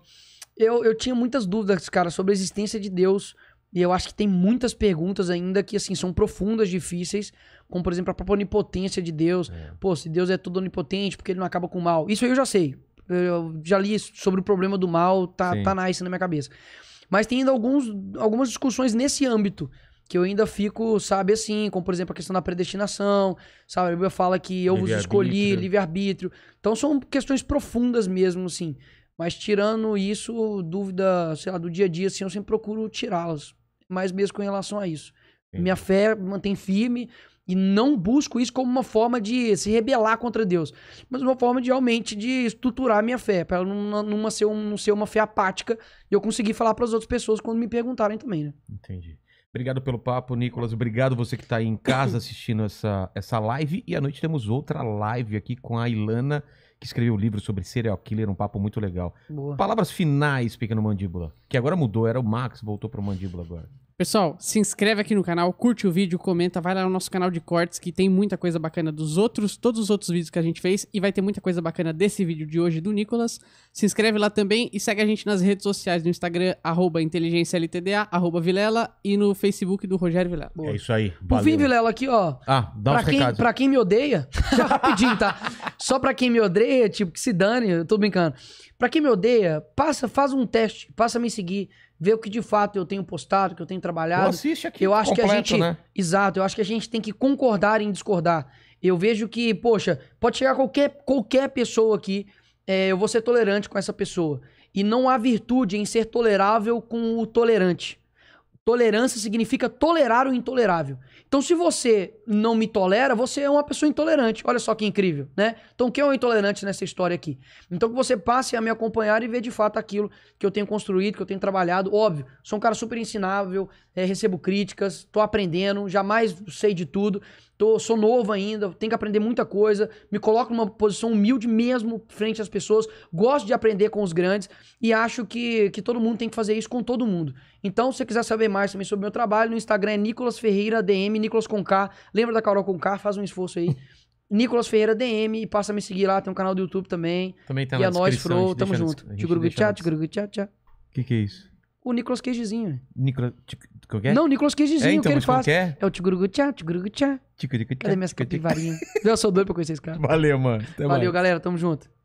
Eu, eu tinha muitas dúvidas, cara, sobre a existência de Deus. E eu acho que tem muitas perguntas ainda que, assim, são profundas, difíceis. Como, por exemplo, a própria onipotência de Deus. É. Pô, se Deus é todo onipotente, porque ele não acaba com o mal? Isso aí eu já sei. Eu já li sobre o problema do mal, tá, tá nice na minha cabeça. Mas tem ainda alguns, algumas discussões nesse âmbito que eu ainda fico, sabe, assim, como por exemplo a questão da predestinação, sabe? A Bíblia fala que eu livre vos escolhi, livre-arbítrio. Então são questões profundas mesmo, assim. Mas tirando isso, dúvida, sei lá, do dia a dia, assim, eu sempre procuro tirá-las. Mas mesmo com relação a isso. Sim. Minha fé mantém firme e não busco isso como uma forma de se rebelar contra Deus, mas uma forma de realmente de estruturar minha fé, para não, não, ser, um, não ser uma fé apática e eu conseguir falar para as outras pessoas quando me perguntarem também, né?
Entendi. Obrigado pelo papo, Nicolas. Obrigado você que está aí em casa *coughs* assistindo essa, essa live. E à noite temos outra live aqui com a Ilana, que escreveu um livro sobre serial killer, um papo muito legal. Boa. Palavras finais, Pequeno Mandíbula, que agora mudou, era o Max, voltou para o Mandíbula agora.
Pessoal, se inscreve aqui no canal, curte o vídeo, comenta, vai lá no nosso canal de cortes que tem muita coisa bacana dos outros, todos os outros vídeos que a gente fez e vai ter muita coisa bacana desse vídeo de hoje do Nicolas. Se inscreve lá também e segue a gente nas redes sociais, no Instagram, arroba inteligêncialtda, arroba Vilela e no Facebook do Rogério
Vilela. Boa. É isso
aí, valeu. Por fim, Vilela, aqui ó, ah, dá pra, quem,
pra quem me odeia, *laughs* só rapidinho, tá? Só pra quem me odeia, tipo, que se dane, eu tô brincando. Pra quem me odeia, passa, faz um teste, passa a me seguir ver o que de fato eu tenho postado, que eu tenho trabalhado. Não assiste aqui. Eu acho completo, que a gente. Né? Exato, eu acho que a gente tem que concordar em discordar. Eu vejo que, poxa, pode chegar qualquer, qualquer pessoa aqui, é, eu vou ser tolerante com essa pessoa. E não há virtude em ser tolerável com o tolerante. Tolerância significa tolerar o intolerável. Então, se você não me tolera, você é uma pessoa intolerante. Olha só que incrível, né? Então, quem é o intolerante nessa história aqui? Então, que você passe a me acompanhar e ver de fato aquilo que eu tenho construído, que eu tenho trabalhado. Óbvio, sou um cara super ensinável, é, recebo críticas, tô aprendendo, jamais sei de tudo, tô, sou novo ainda, tenho que aprender muita coisa, me coloco numa posição humilde mesmo frente às pessoas, gosto de aprender com os grandes e acho que, que todo mundo tem que fazer isso com todo mundo. Então, se você quiser saber mais também sobre o meu trabalho, no Instagram é Nicolas Ferreira DM, Nicolas com K, lembra da Carol com K, faz um esforço aí. *laughs* Nicolas Ferreira DM e passa a me seguir lá, tem um canal do YouTube também. Também tá e na é nós, Fro, tamo junto. Tchau, tchau, tchau.
O que que é isso?
o Nicolas Cagezinho. É.
Nicolas... é? Não, Nicolas Cagezinho, é, então, que ele faz. Qualquer? É?
é o Tigurugu-tchá, tchá Cadê minhas capivarinhas? Eu sou doido pra conhecer esse cara. Valeu,
mano. Até Valeu, mais. galera.
Tamo junto.